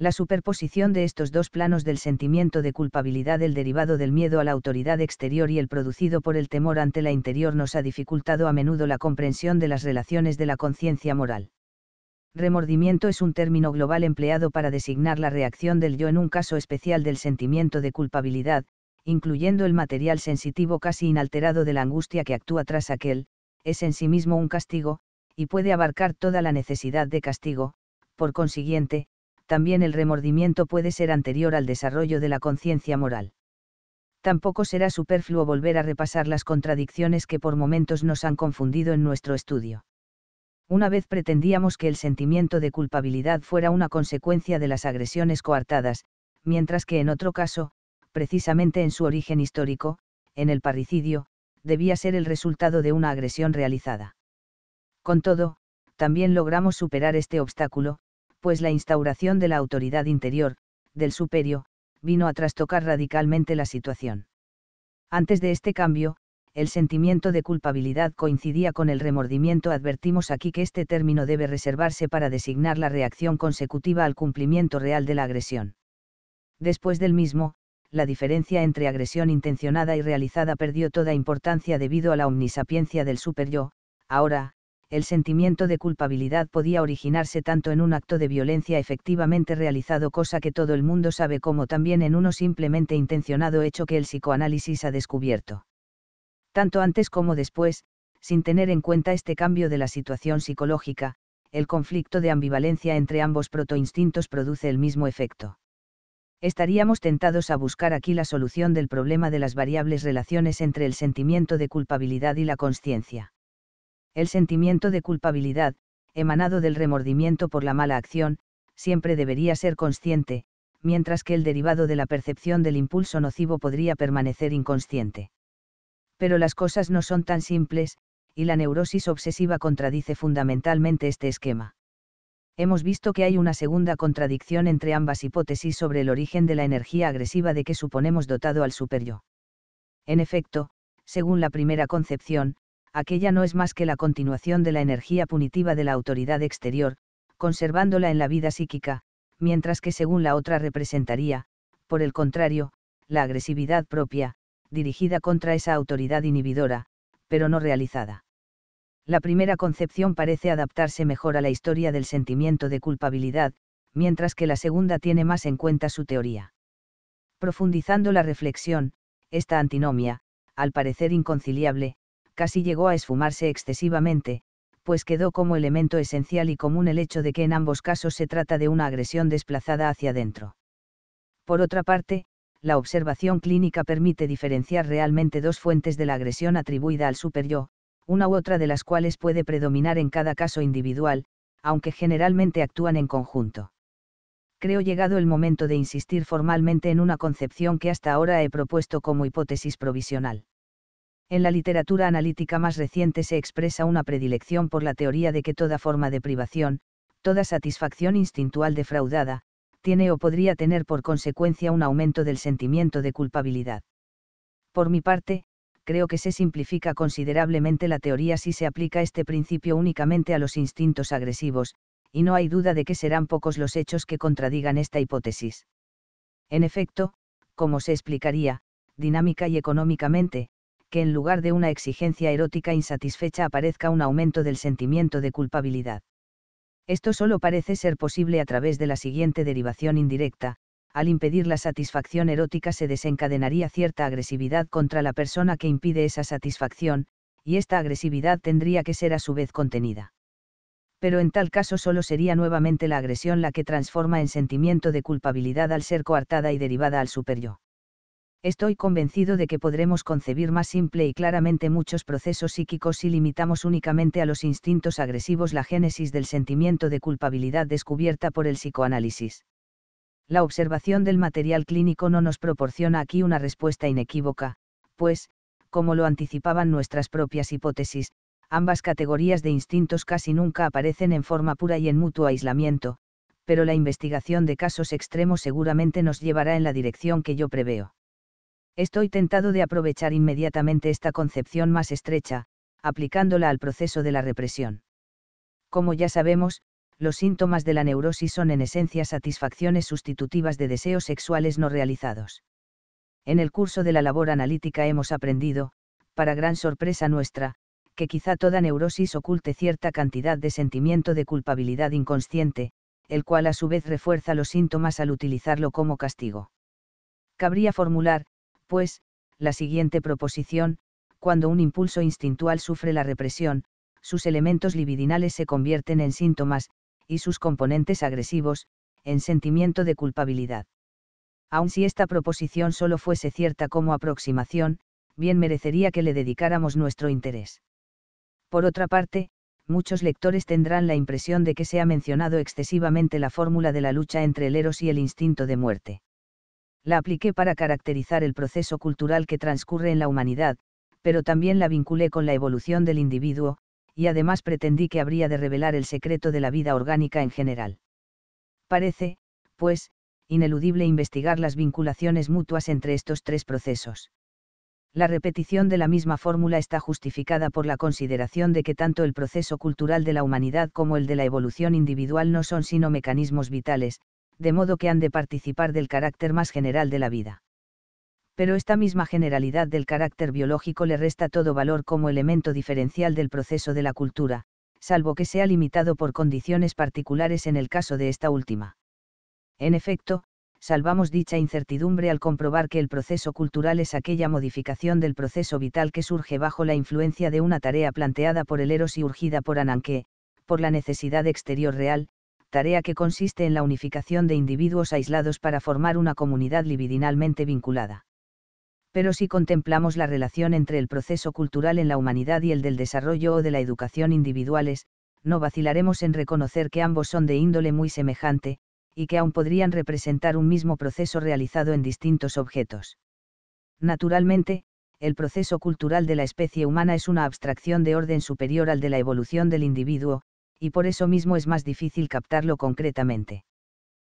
la superposición de estos dos planos del sentimiento de culpabilidad el derivado del miedo a la autoridad exterior y el producido por el temor ante la interior nos ha dificultado a menudo la comprensión de las relaciones de la conciencia moral. Remordimiento es un término global empleado para designar la reacción del yo en un caso especial del sentimiento de culpabilidad, incluyendo el material sensitivo casi inalterado de la angustia que actúa tras aquel, es en sí mismo un castigo, y puede abarcar toda la necesidad de castigo, por consiguiente, también el remordimiento puede ser anterior al desarrollo de la conciencia moral. Tampoco será superfluo volver a repasar las contradicciones que por momentos nos han confundido en nuestro estudio. Una vez pretendíamos que el sentimiento de culpabilidad fuera una consecuencia de las agresiones coartadas, mientras que en otro caso, precisamente en su origen histórico, en el parricidio, debía ser el resultado de una agresión realizada. Con todo, también logramos superar este obstáculo, pues la instauración de la autoridad interior, del superior, vino a trastocar radicalmente la situación. Antes de este cambio, el sentimiento de culpabilidad coincidía con el remordimiento. Advertimos aquí que este término debe reservarse para designar la reacción consecutiva al cumplimiento real de la agresión. Después del mismo, la diferencia entre agresión intencionada y realizada perdió toda importancia debido a la omnisapiencia del superyo, ahora, el sentimiento de culpabilidad podía originarse tanto en un acto de violencia efectivamente realizado, cosa que todo el mundo sabe, como también en uno simplemente intencionado hecho que el psicoanálisis ha descubierto. Tanto antes como después, sin tener en cuenta este cambio de la situación psicológica, el conflicto de ambivalencia entre ambos protoinstintos produce el mismo efecto. Estaríamos tentados a buscar aquí la solución del problema de las variables relaciones entre el sentimiento de culpabilidad y la conciencia el sentimiento de culpabilidad, emanado del remordimiento por la mala acción, siempre debería ser consciente, mientras que el derivado de la percepción del impulso nocivo podría permanecer inconsciente. Pero las cosas no son tan simples, y la neurosis obsesiva contradice fundamentalmente este esquema. Hemos visto que hay una segunda contradicción entre ambas hipótesis sobre el origen de la energía agresiva de que suponemos dotado al superyo. En efecto, según la primera concepción, aquella no es más que la continuación de la energía punitiva de la autoridad exterior, conservándola en la vida psíquica, mientras que según la otra representaría, por el contrario, la agresividad propia, dirigida contra esa autoridad inhibidora, pero no realizada. La primera concepción parece adaptarse mejor a la historia del sentimiento de culpabilidad, mientras que la segunda tiene más en cuenta su teoría. Profundizando la reflexión, esta antinomia, al parecer inconciliable, casi llegó a esfumarse excesivamente, pues quedó como elemento esencial y común el hecho de que en ambos casos se trata de una agresión desplazada hacia adentro. Por otra parte, la observación clínica permite diferenciar realmente dos fuentes de la agresión atribuida al superyo, una u otra de las cuales puede predominar en cada caso individual, aunque generalmente actúan en conjunto. Creo llegado el momento de insistir formalmente en una concepción que hasta ahora he propuesto como hipótesis provisional. En la literatura analítica más reciente se expresa una predilección por la teoría de que toda forma de privación, toda satisfacción instintual defraudada, tiene o podría tener por consecuencia un aumento del sentimiento de culpabilidad. Por mi parte, creo que se simplifica considerablemente la teoría si se aplica este principio únicamente a los instintos agresivos, y no hay duda de que serán pocos los hechos que contradigan esta hipótesis. En efecto, como se explicaría, dinámica y económicamente, que en lugar de una exigencia erótica insatisfecha aparezca un aumento del sentimiento de culpabilidad. Esto solo parece ser posible a través de la siguiente derivación indirecta, al impedir la satisfacción erótica se desencadenaría cierta agresividad contra la persona que impide esa satisfacción, y esta agresividad tendría que ser a su vez contenida. Pero en tal caso solo sería nuevamente la agresión la que transforma en sentimiento de culpabilidad al ser coartada y derivada al superyo. Estoy convencido de que podremos concebir más simple y claramente muchos procesos psíquicos si limitamos únicamente a los instintos agresivos la génesis del sentimiento de culpabilidad descubierta por el psicoanálisis. La observación del material clínico no nos proporciona aquí una respuesta inequívoca, pues, como lo anticipaban nuestras propias hipótesis, ambas categorías de instintos casi nunca aparecen en forma pura y en mutuo aislamiento, pero la investigación de casos extremos seguramente nos llevará en la dirección que yo preveo. Estoy tentado de aprovechar inmediatamente esta concepción más estrecha, aplicándola al proceso de la represión. Como ya sabemos, los síntomas de la neurosis son en esencia satisfacciones sustitutivas de deseos sexuales no realizados. En el curso de la labor analítica hemos aprendido, para gran sorpresa nuestra, que quizá toda neurosis oculte cierta cantidad de sentimiento de culpabilidad inconsciente, el cual a su vez refuerza los síntomas al utilizarlo como castigo. Cabría formular, pues, la siguiente proposición, cuando un impulso instintual sufre la represión, sus elementos libidinales se convierten en síntomas, y sus componentes agresivos, en sentimiento de culpabilidad. Aun si esta proposición solo fuese cierta como aproximación, bien merecería que le dedicáramos nuestro interés. Por otra parte, muchos lectores tendrán la impresión de que se ha mencionado excesivamente la fórmula de la lucha entre el eros y el instinto de muerte la apliqué para caracterizar el proceso cultural que transcurre en la humanidad, pero también la vinculé con la evolución del individuo, y además pretendí que habría de revelar el secreto de la vida orgánica en general. Parece, pues, ineludible investigar las vinculaciones mutuas entre estos tres procesos. La repetición de la misma fórmula está justificada por la consideración de que tanto el proceso cultural de la humanidad como el de la evolución individual no son sino mecanismos vitales, de modo que han de participar del carácter más general de la vida. Pero esta misma generalidad del carácter biológico le resta todo valor como elemento diferencial del proceso de la cultura, salvo que sea limitado por condiciones particulares en el caso de esta última. En efecto, salvamos dicha incertidumbre al comprobar que el proceso cultural es aquella modificación del proceso vital que surge bajo la influencia de una tarea planteada por el Eros y urgida por Ananke, por la necesidad exterior real, tarea que consiste en la unificación de individuos aislados para formar una comunidad libidinalmente vinculada. Pero si contemplamos la relación entre el proceso cultural en la humanidad y el del desarrollo o de la educación individuales, no vacilaremos en reconocer que ambos son de índole muy semejante, y que aún podrían representar un mismo proceso realizado en distintos objetos. Naturalmente, el proceso cultural de la especie humana es una abstracción de orden superior al de la evolución del individuo, y por eso mismo es más difícil captarlo concretamente.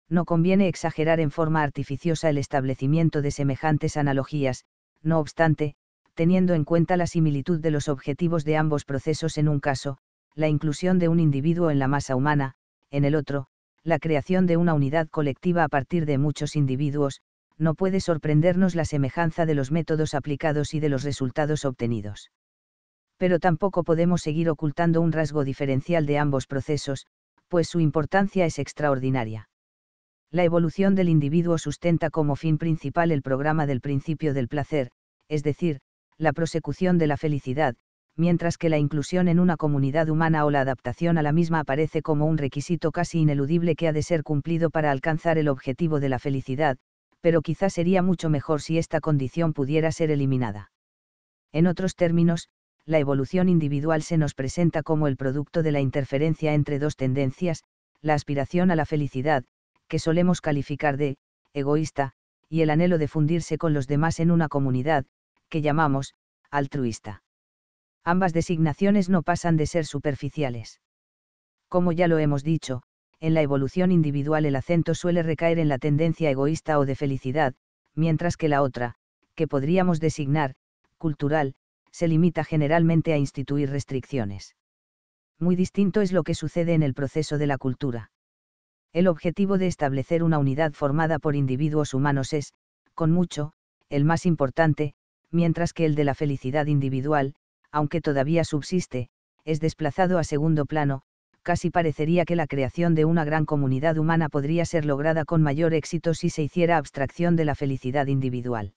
No conviene exagerar en forma artificiosa el establecimiento de semejantes analogías, no obstante, teniendo en cuenta la similitud de los objetivos de ambos procesos en un caso, la inclusión de un individuo en la masa humana, en el otro, la creación de una unidad colectiva a partir de muchos individuos, no puede sorprendernos la semejanza de los métodos aplicados y de los resultados obtenidos pero tampoco podemos seguir ocultando un rasgo diferencial de ambos procesos, pues su importancia es extraordinaria. La evolución del individuo sustenta como fin principal el programa del principio del placer, es decir, la prosecución de la felicidad, mientras que la inclusión en una comunidad humana o la adaptación a la misma aparece como un requisito casi ineludible que ha de ser cumplido para alcanzar el objetivo de la felicidad, pero quizás sería mucho mejor si esta condición pudiera ser eliminada. En otros términos, la evolución individual se nos presenta como el producto de la interferencia entre dos tendencias, la aspiración a la felicidad, que solemos calificar de egoísta, y el anhelo de fundirse con los demás en una comunidad, que llamamos altruista. Ambas designaciones no pasan de ser superficiales. Como ya lo hemos dicho, en la evolución individual el acento suele recaer en la tendencia egoísta o de felicidad, mientras que la otra, que podríamos designar, cultural, se limita generalmente a instituir restricciones. Muy distinto es lo que sucede en el proceso de la cultura. El objetivo de establecer una unidad formada por individuos humanos es, con mucho, el más importante, mientras que el de la felicidad individual, aunque todavía subsiste, es desplazado a segundo plano, casi parecería que la creación de una gran comunidad humana podría ser lograda con mayor éxito si se hiciera abstracción de la felicidad individual.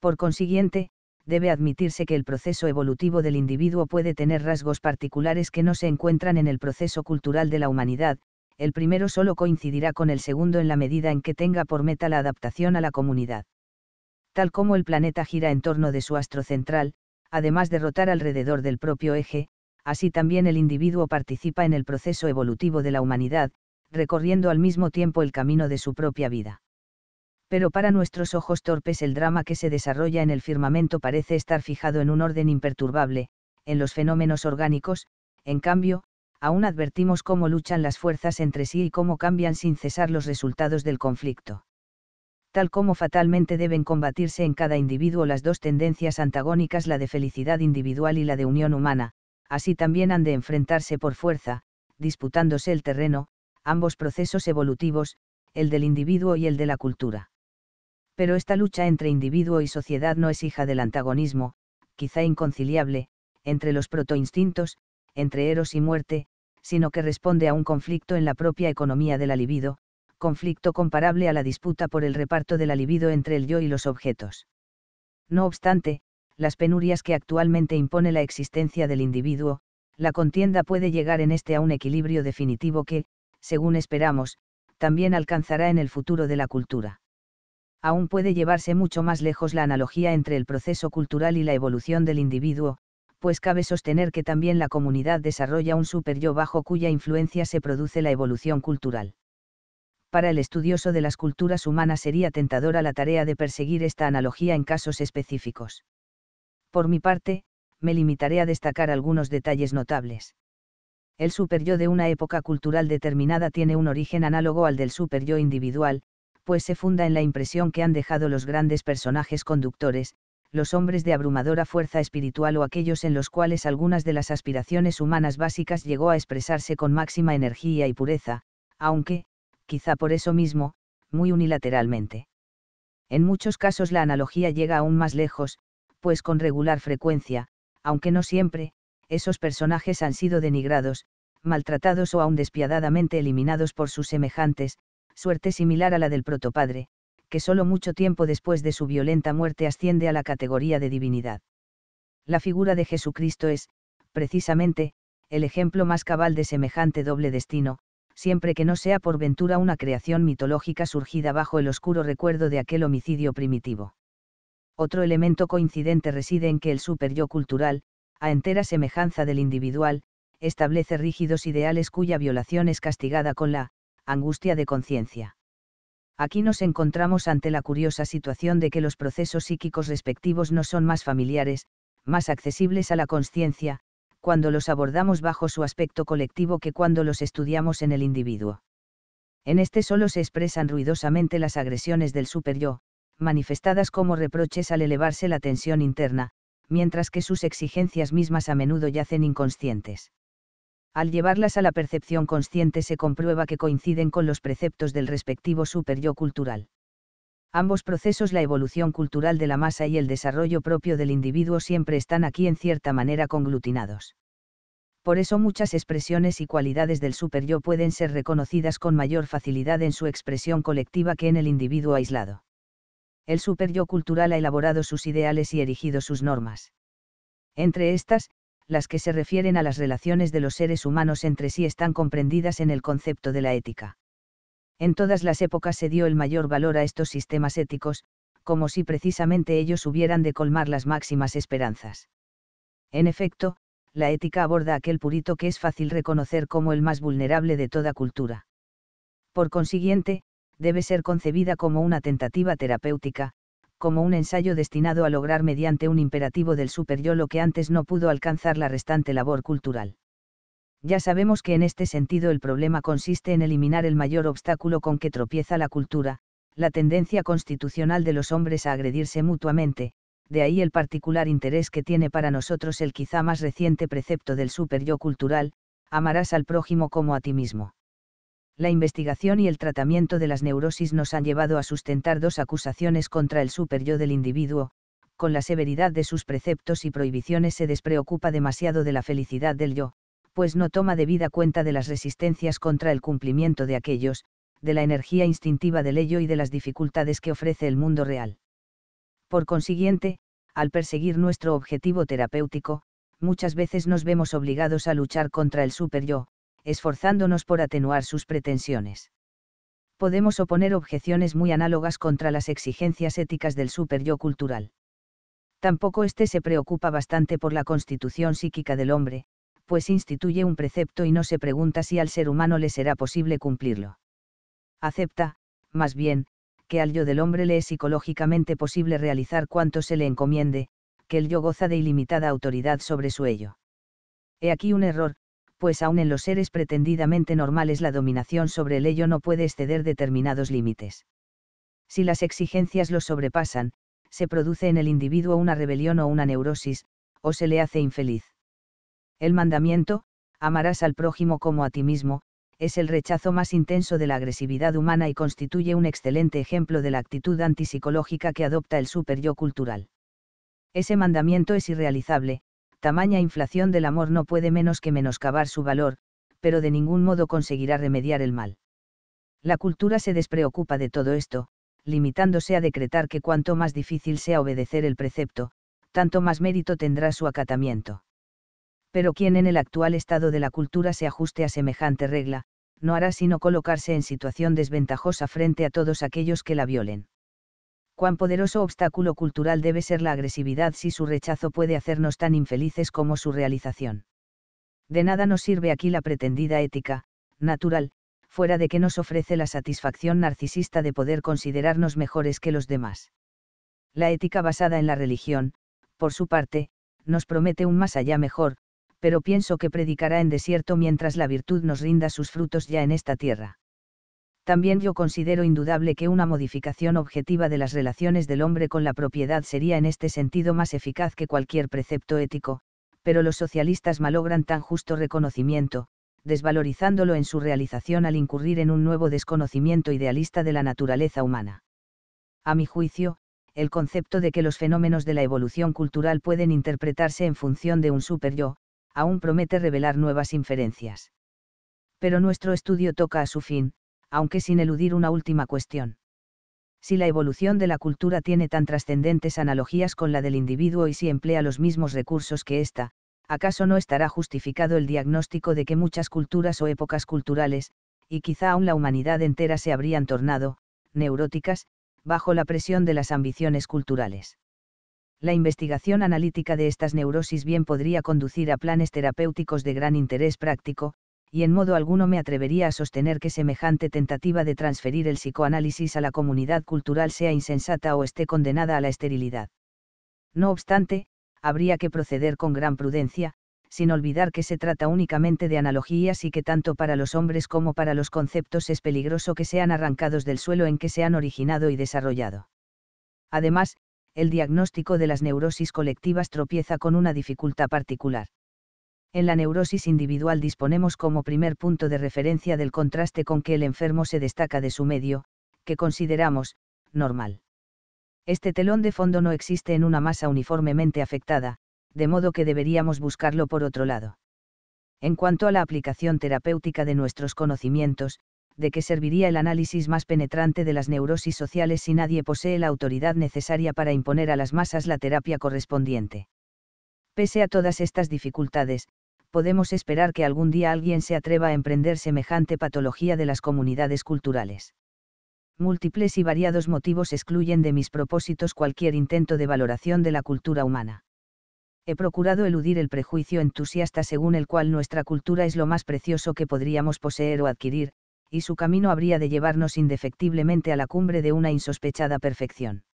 Por consiguiente, debe admitirse que el proceso evolutivo del individuo puede tener rasgos particulares que no se encuentran en el proceso cultural de la humanidad, el primero solo coincidirá con el segundo en la medida en que tenga por meta la adaptación a la comunidad. Tal como el planeta gira en torno de su astro central, además de rotar alrededor del propio eje, así también el individuo participa en el proceso evolutivo de la humanidad, recorriendo al mismo tiempo el camino de su propia vida pero para nuestros ojos torpes el drama que se desarrolla en el firmamento parece estar fijado en un orden imperturbable, en los fenómenos orgánicos, en cambio, aún advertimos cómo luchan las fuerzas entre sí y cómo cambian sin cesar los resultados del conflicto. Tal como fatalmente deben combatirse en cada individuo las dos tendencias antagónicas, la de felicidad individual y la de unión humana, así también han de enfrentarse por fuerza, disputándose el terreno, ambos procesos evolutivos, el del individuo y el de la cultura pero esta lucha entre individuo y sociedad no es hija del antagonismo, quizá inconciliable, entre los protoinstintos, entre eros y muerte, sino que responde a un conflicto en la propia economía de la libido, conflicto comparable a la disputa por el reparto de la libido entre el yo y los objetos. No obstante, las penurias que actualmente impone la existencia del individuo, la contienda puede llegar en este a un equilibrio definitivo que, según esperamos, también alcanzará en el futuro de la cultura aún puede llevarse mucho más lejos la analogía entre el proceso cultural y la evolución del individuo, pues cabe sostener que también la comunidad desarrolla un superyo bajo cuya influencia se produce la evolución cultural. Para el estudioso de las culturas humanas sería tentadora la tarea de perseguir esta analogía en casos específicos. Por mi parte, me limitaré a destacar algunos detalles notables. El superyo de una época cultural determinada tiene un origen análogo al del superyo individual, pues se funda en la impresión que han dejado los grandes personajes conductores, los hombres de abrumadora fuerza espiritual o aquellos en los cuales algunas de las aspiraciones humanas básicas llegó a expresarse con máxima energía y pureza, aunque, quizá por eso mismo, muy unilateralmente. En muchos casos la analogía llega aún más lejos, pues con regular frecuencia, aunque no siempre, esos personajes han sido denigrados, maltratados o aún despiadadamente eliminados por sus semejantes, suerte similar a la del protopadre, que solo mucho tiempo después de su violenta muerte asciende a la categoría de divinidad. La figura de Jesucristo es, precisamente, el ejemplo más cabal de semejante doble destino, siempre que no sea por ventura una creación mitológica surgida bajo el oscuro recuerdo de aquel homicidio primitivo. Otro elemento coincidente reside en que el superyo cultural, a entera semejanza del individual, establece rígidos ideales cuya violación es castigada con la angustia de conciencia. Aquí nos encontramos ante la curiosa situación de que los procesos psíquicos respectivos no son más familiares, más accesibles a la conciencia, cuando los abordamos bajo su aspecto colectivo que cuando los estudiamos en el individuo. En este solo se expresan ruidosamente las agresiones del superyo, manifestadas como reproches al elevarse la tensión interna, mientras que sus exigencias mismas a menudo yacen inconscientes al llevarlas a la percepción consciente se comprueba que coinciden con los preceptos del respectivo super-yo cultural. Ambos procesos, la evolución cultural de la masa y el desarrollo propio del individuo, siempre están aquí en cierta manera conglutinados. Por eso muchas expresiones y cualidades del super-yo pueden ser reconocidas con mayor facilidad en su expresión colectiva que en el individuo aislado. El superyo cultural ha elaborado sus ideales y erigido sus normas. Entre estas, las que se refieren a las relaciones de los seres humanos entre sí están comprendidas en el concepto de la ética. En todas las épocas se dio el mayor valor a estos sistemas éticos, como si precisamente ellos hubieran de colmar las máximas esperanzas. En efecto, la ética aborda aquel purito que es fácil reconocer como el más vulnerable de toda cultura. Por consiguiente, debe ser concebida como una tentativa terapéutica, como un ensayo destinado a lograr mediante un imperativo del superyo lo que antes no pudo alcanzar la restante labor cultural. Ya sabemos que en este sentido el problema consiste en eliminar el mayor obstáculo con que tropieza la cultura, la tendencia constitucional de los hombres a agredirse mutuamente, de ahí el particular interés que tiene para nosotros el quizá más reciente precepto del superyo cultural, amarás al prójimo como a ti mismo la investigación y el tratamiento de las neurosis nos han llevado a sustentar dos acusaciones contra el superyo del individuo, con la severidad de sus preceptos y prohibiciones se despreocupa demasiado de la felicidad del yo, pues no toma debida cuenta de las resistencias contra el cumplimiento de aquellos, de la energía instintiva del ello y de las dificultades que ofrece el mundo real. Por consiguiente, al perseguir nuestro objetivo terapéutico, muchas veces nos vemos obligados a luchar contra el super esforzándonos por atenuar sus pretensiones. Podemos oponer objeciones muy análogas contra las exigencias éticas del superyo cultural. Tampoco éste se preocupa bastante por la constitución psíquica del hombre, pues instituye un precepto y no se pregunta si al ser humano le será posible cumplirlo. Acepta, más bien, que al yo del hombre le es psicológicamente posible realizar cuanto se le encomiende, que el yo goza de ilimitada autoridad sobre su ello. He aquí un error, pues aún en los seres pretendidamente normales la dominación sobre el ello no puede exceder determinados límites. Si las exigencias lo sobrepasan, se produce en el individuo una rebelión o una neurosis, o se le hace infeliz. El mandamiento, amarás al prójimo como a ti mismo, es el rechazo más intenso de la agresividad humana y constituye un excelente ejemplo de la actitud antipsicológica que adopta el super-yo cultural. Ese mandamiento es irrealizable, tamaña inflación del amor no puede menos que menoscabar su valor, pero de ningún modo conseguirá remediar el mal. La cultura se despreocupa de todo esto, limitándose a decretar que cuanto más difícil sea obedecer el precepto, tanto más mérito tendrá su acatamiento. Pero quien en el actual estado de la cultura se ajuste a semejante regla, no hará sino colocarse en situación desventajosa frente a todos aquellos que la violen cuán poderoso obstáculo cultural debe ser la agresividad si su rechazo puede hacernos tan infelices como su realización. De nada nos sirve aquí la pretendida ética, natural, fuera de que nos ofrece la satisfacción narcisista de poder considerarnos mejores que los demás. La ética basada en la religión, por su parte, nos promete un más allá mejor, pero pienso que predicará en desierto mientras la virtud nos rinda sus frutos ya en esta tierra también yo considero indudable que una modificación objetiva de las relaciones del hombre con la propiedad sería en este sentido más eficaz que cualquier precepto ético, pero los socialistas malogran tan justo reconocimiento, desvalorizándolo en su realización al incurrir en un nuevo desconocimiento idealista de la naturaleza humana. A mi juicio, el concepto de que los fenómenos de la evolución cultural pueden interpretarse en función de un superyo, aún promete revelar nuevas inferencias. Pero nuestro estudio toca a su fin, aunque sin eludir una última cuestión. Si la evolución de la cultura tiene tan trascendentes analogías con la del individuo y si emplea los mismos recursos que ésta, ¿acaso no estará justificado el diagnóstico de que muchas culturas o épocas culturales, y quizá aún la humanidad entera se habrían tornado, neuróticas, bajo la presión de las ambiciones culturales? la investigación analítica de estas neurosis bien podría conducir a planes terapéuticos de gran interés práctico, y en modo alguno me atrevería a sostener que semejante tentativa de transferir el psicoanálisis a la comunidad cultural sea insensata o esté condenada a la esterilidad. No obstante, habría que proceder con gran prudencia, sin olvidar que se trata únicamente de analogías y que tanto para los hombres como para los conceptos es peligroso que sean arrancados del suelo en que se han originado y desarrollado. Además, el diagnóstico de las neurosis colectivas tropieza con una dificultad particular. En la neurosis individual disponemos como primer punto de referencia del contraste con que el enfermo se destaca de su medio, que consideramos, normal. Este telón de fondo no existe en una masa uniformemente afectada, de modo que deberíamos buscarlo por otro lado. En cuanto a la aplicación terapéutica de nuestros conocimientos, de qué serviría el análisis más penetrante de las neurosis sociales si nadie posee la autoridad necesaria para imponer a las masas la terapia correspondiente. Pese a todas estas dificultades, podemos esperar que algún día alguien se atreva a emprender semejante patología de las comunidades culturales. Múltiples y variados motivos excluyen de mis propósitos cualquier intento de valoración de la cultura humana. He procurado eludir el prejuicio entusiasta según el cual nuestra cultura es lo más precioso que podríamos poseer o adquirir, y su camino habría de llevarnos indefectiblemente a la cumbre de una insospechada perfección.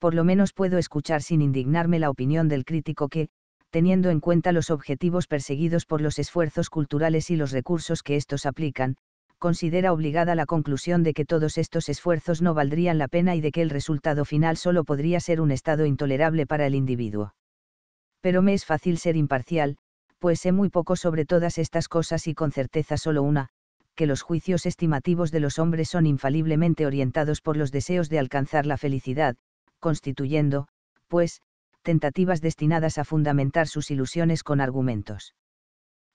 Por lo menos puedo escuchar sin indignarme la opinión del crítico que, teniendo en cuenta los objetivos perseguidos por los esfuerzos culturales y los recursos que estos aplican, considera obligada la conclusión de que todos estos esfuerzos no valdrían la pena y de que el resultado final solo podría ser un estado intolerable para el individuo. Pero me es fácil ser imparcial, pues sé muy poco sobre todas estas cosas y con certeza solo una, que los juicios estimativos de los hombres son infaliblemente orientados por los deseos de alcanzar la felicidad, constituyendo, pues, tentativas destinadas a fundamentar sus ilusiones con argumentos.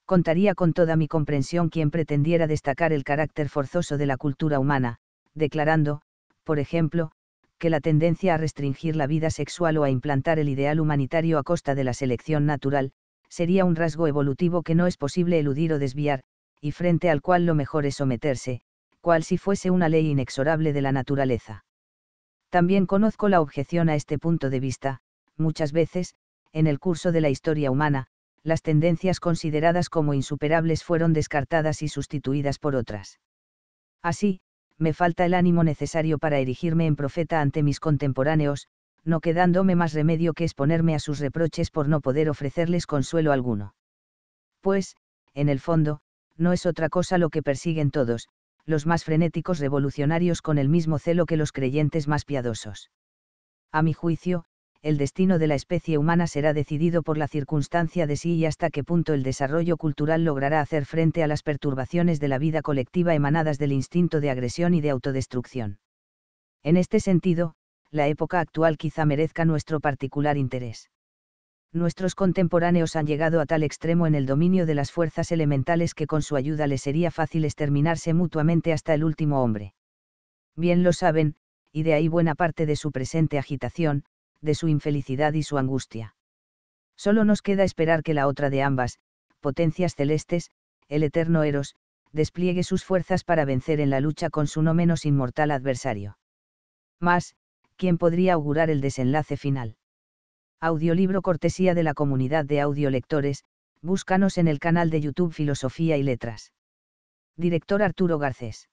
Contaría con toda mi comprensión quien pretendiera destacar el carácter forzoso de la cultura humana, declarando, por ejemplo, que la tendencia a restringir la vida sexual o a implantar el ideal humanitario a costa de la selección natural, sería un rasgo evolutivo que no es posible eludir o desviar, y frente al cual lo mejor es someterse, cual si fuese una ley inexorable de la naturaleza. También conozco la objeción a este punto de vista, muchas veces, en el curso de la historia humana, las tendencias consideradas como insuperables fueron descartadas y sustituidas por otras. Así, me falta el ánimo necesario para erigirme en profeta ante mis contemporáneos, no quedándome más remedio que exponerme a sus reproches por no poder ofrecerles consuelo alguno. Pues, en el fondo, no es otra cosa lo que persiguen todos, los más frenéticos revolucionarios con el mismo celo que los creyentes más piadosos. A mi juicio, el destino de la especie humana será decidido por la circunstancia de sí y hasta qué punto el desarrollo cultural logrará hacer frente a las perturbaciones de la vida colectiva emanadas del instinto de agresión y de autodestrucción. En este sentido, la época actual quizá merezca nuestro particular interés. Nuestros contemporáneos han llegado a tal extremo en el dominio de las fuerzas elementales que con su ayuda les sería fácil exterminarse mutuamente hasta el último hombre. Bien lo saben, y de ahí buena parte de su presente agitación, de su infelicidad y su angustia. Solo nos queda esperar que la otra de ambas, potencias celestes, el eterno Eros, despliegue sus fuerzas para vencer en la lucha con su no menos inmortal adversario. Mas, ¿quién podría augurar el desenlace final? Audiolibro cortesía de la comunidad de audiolectores, búscanos en el canal de YouTube Filosofía y Letras. Director Arturo Garcés.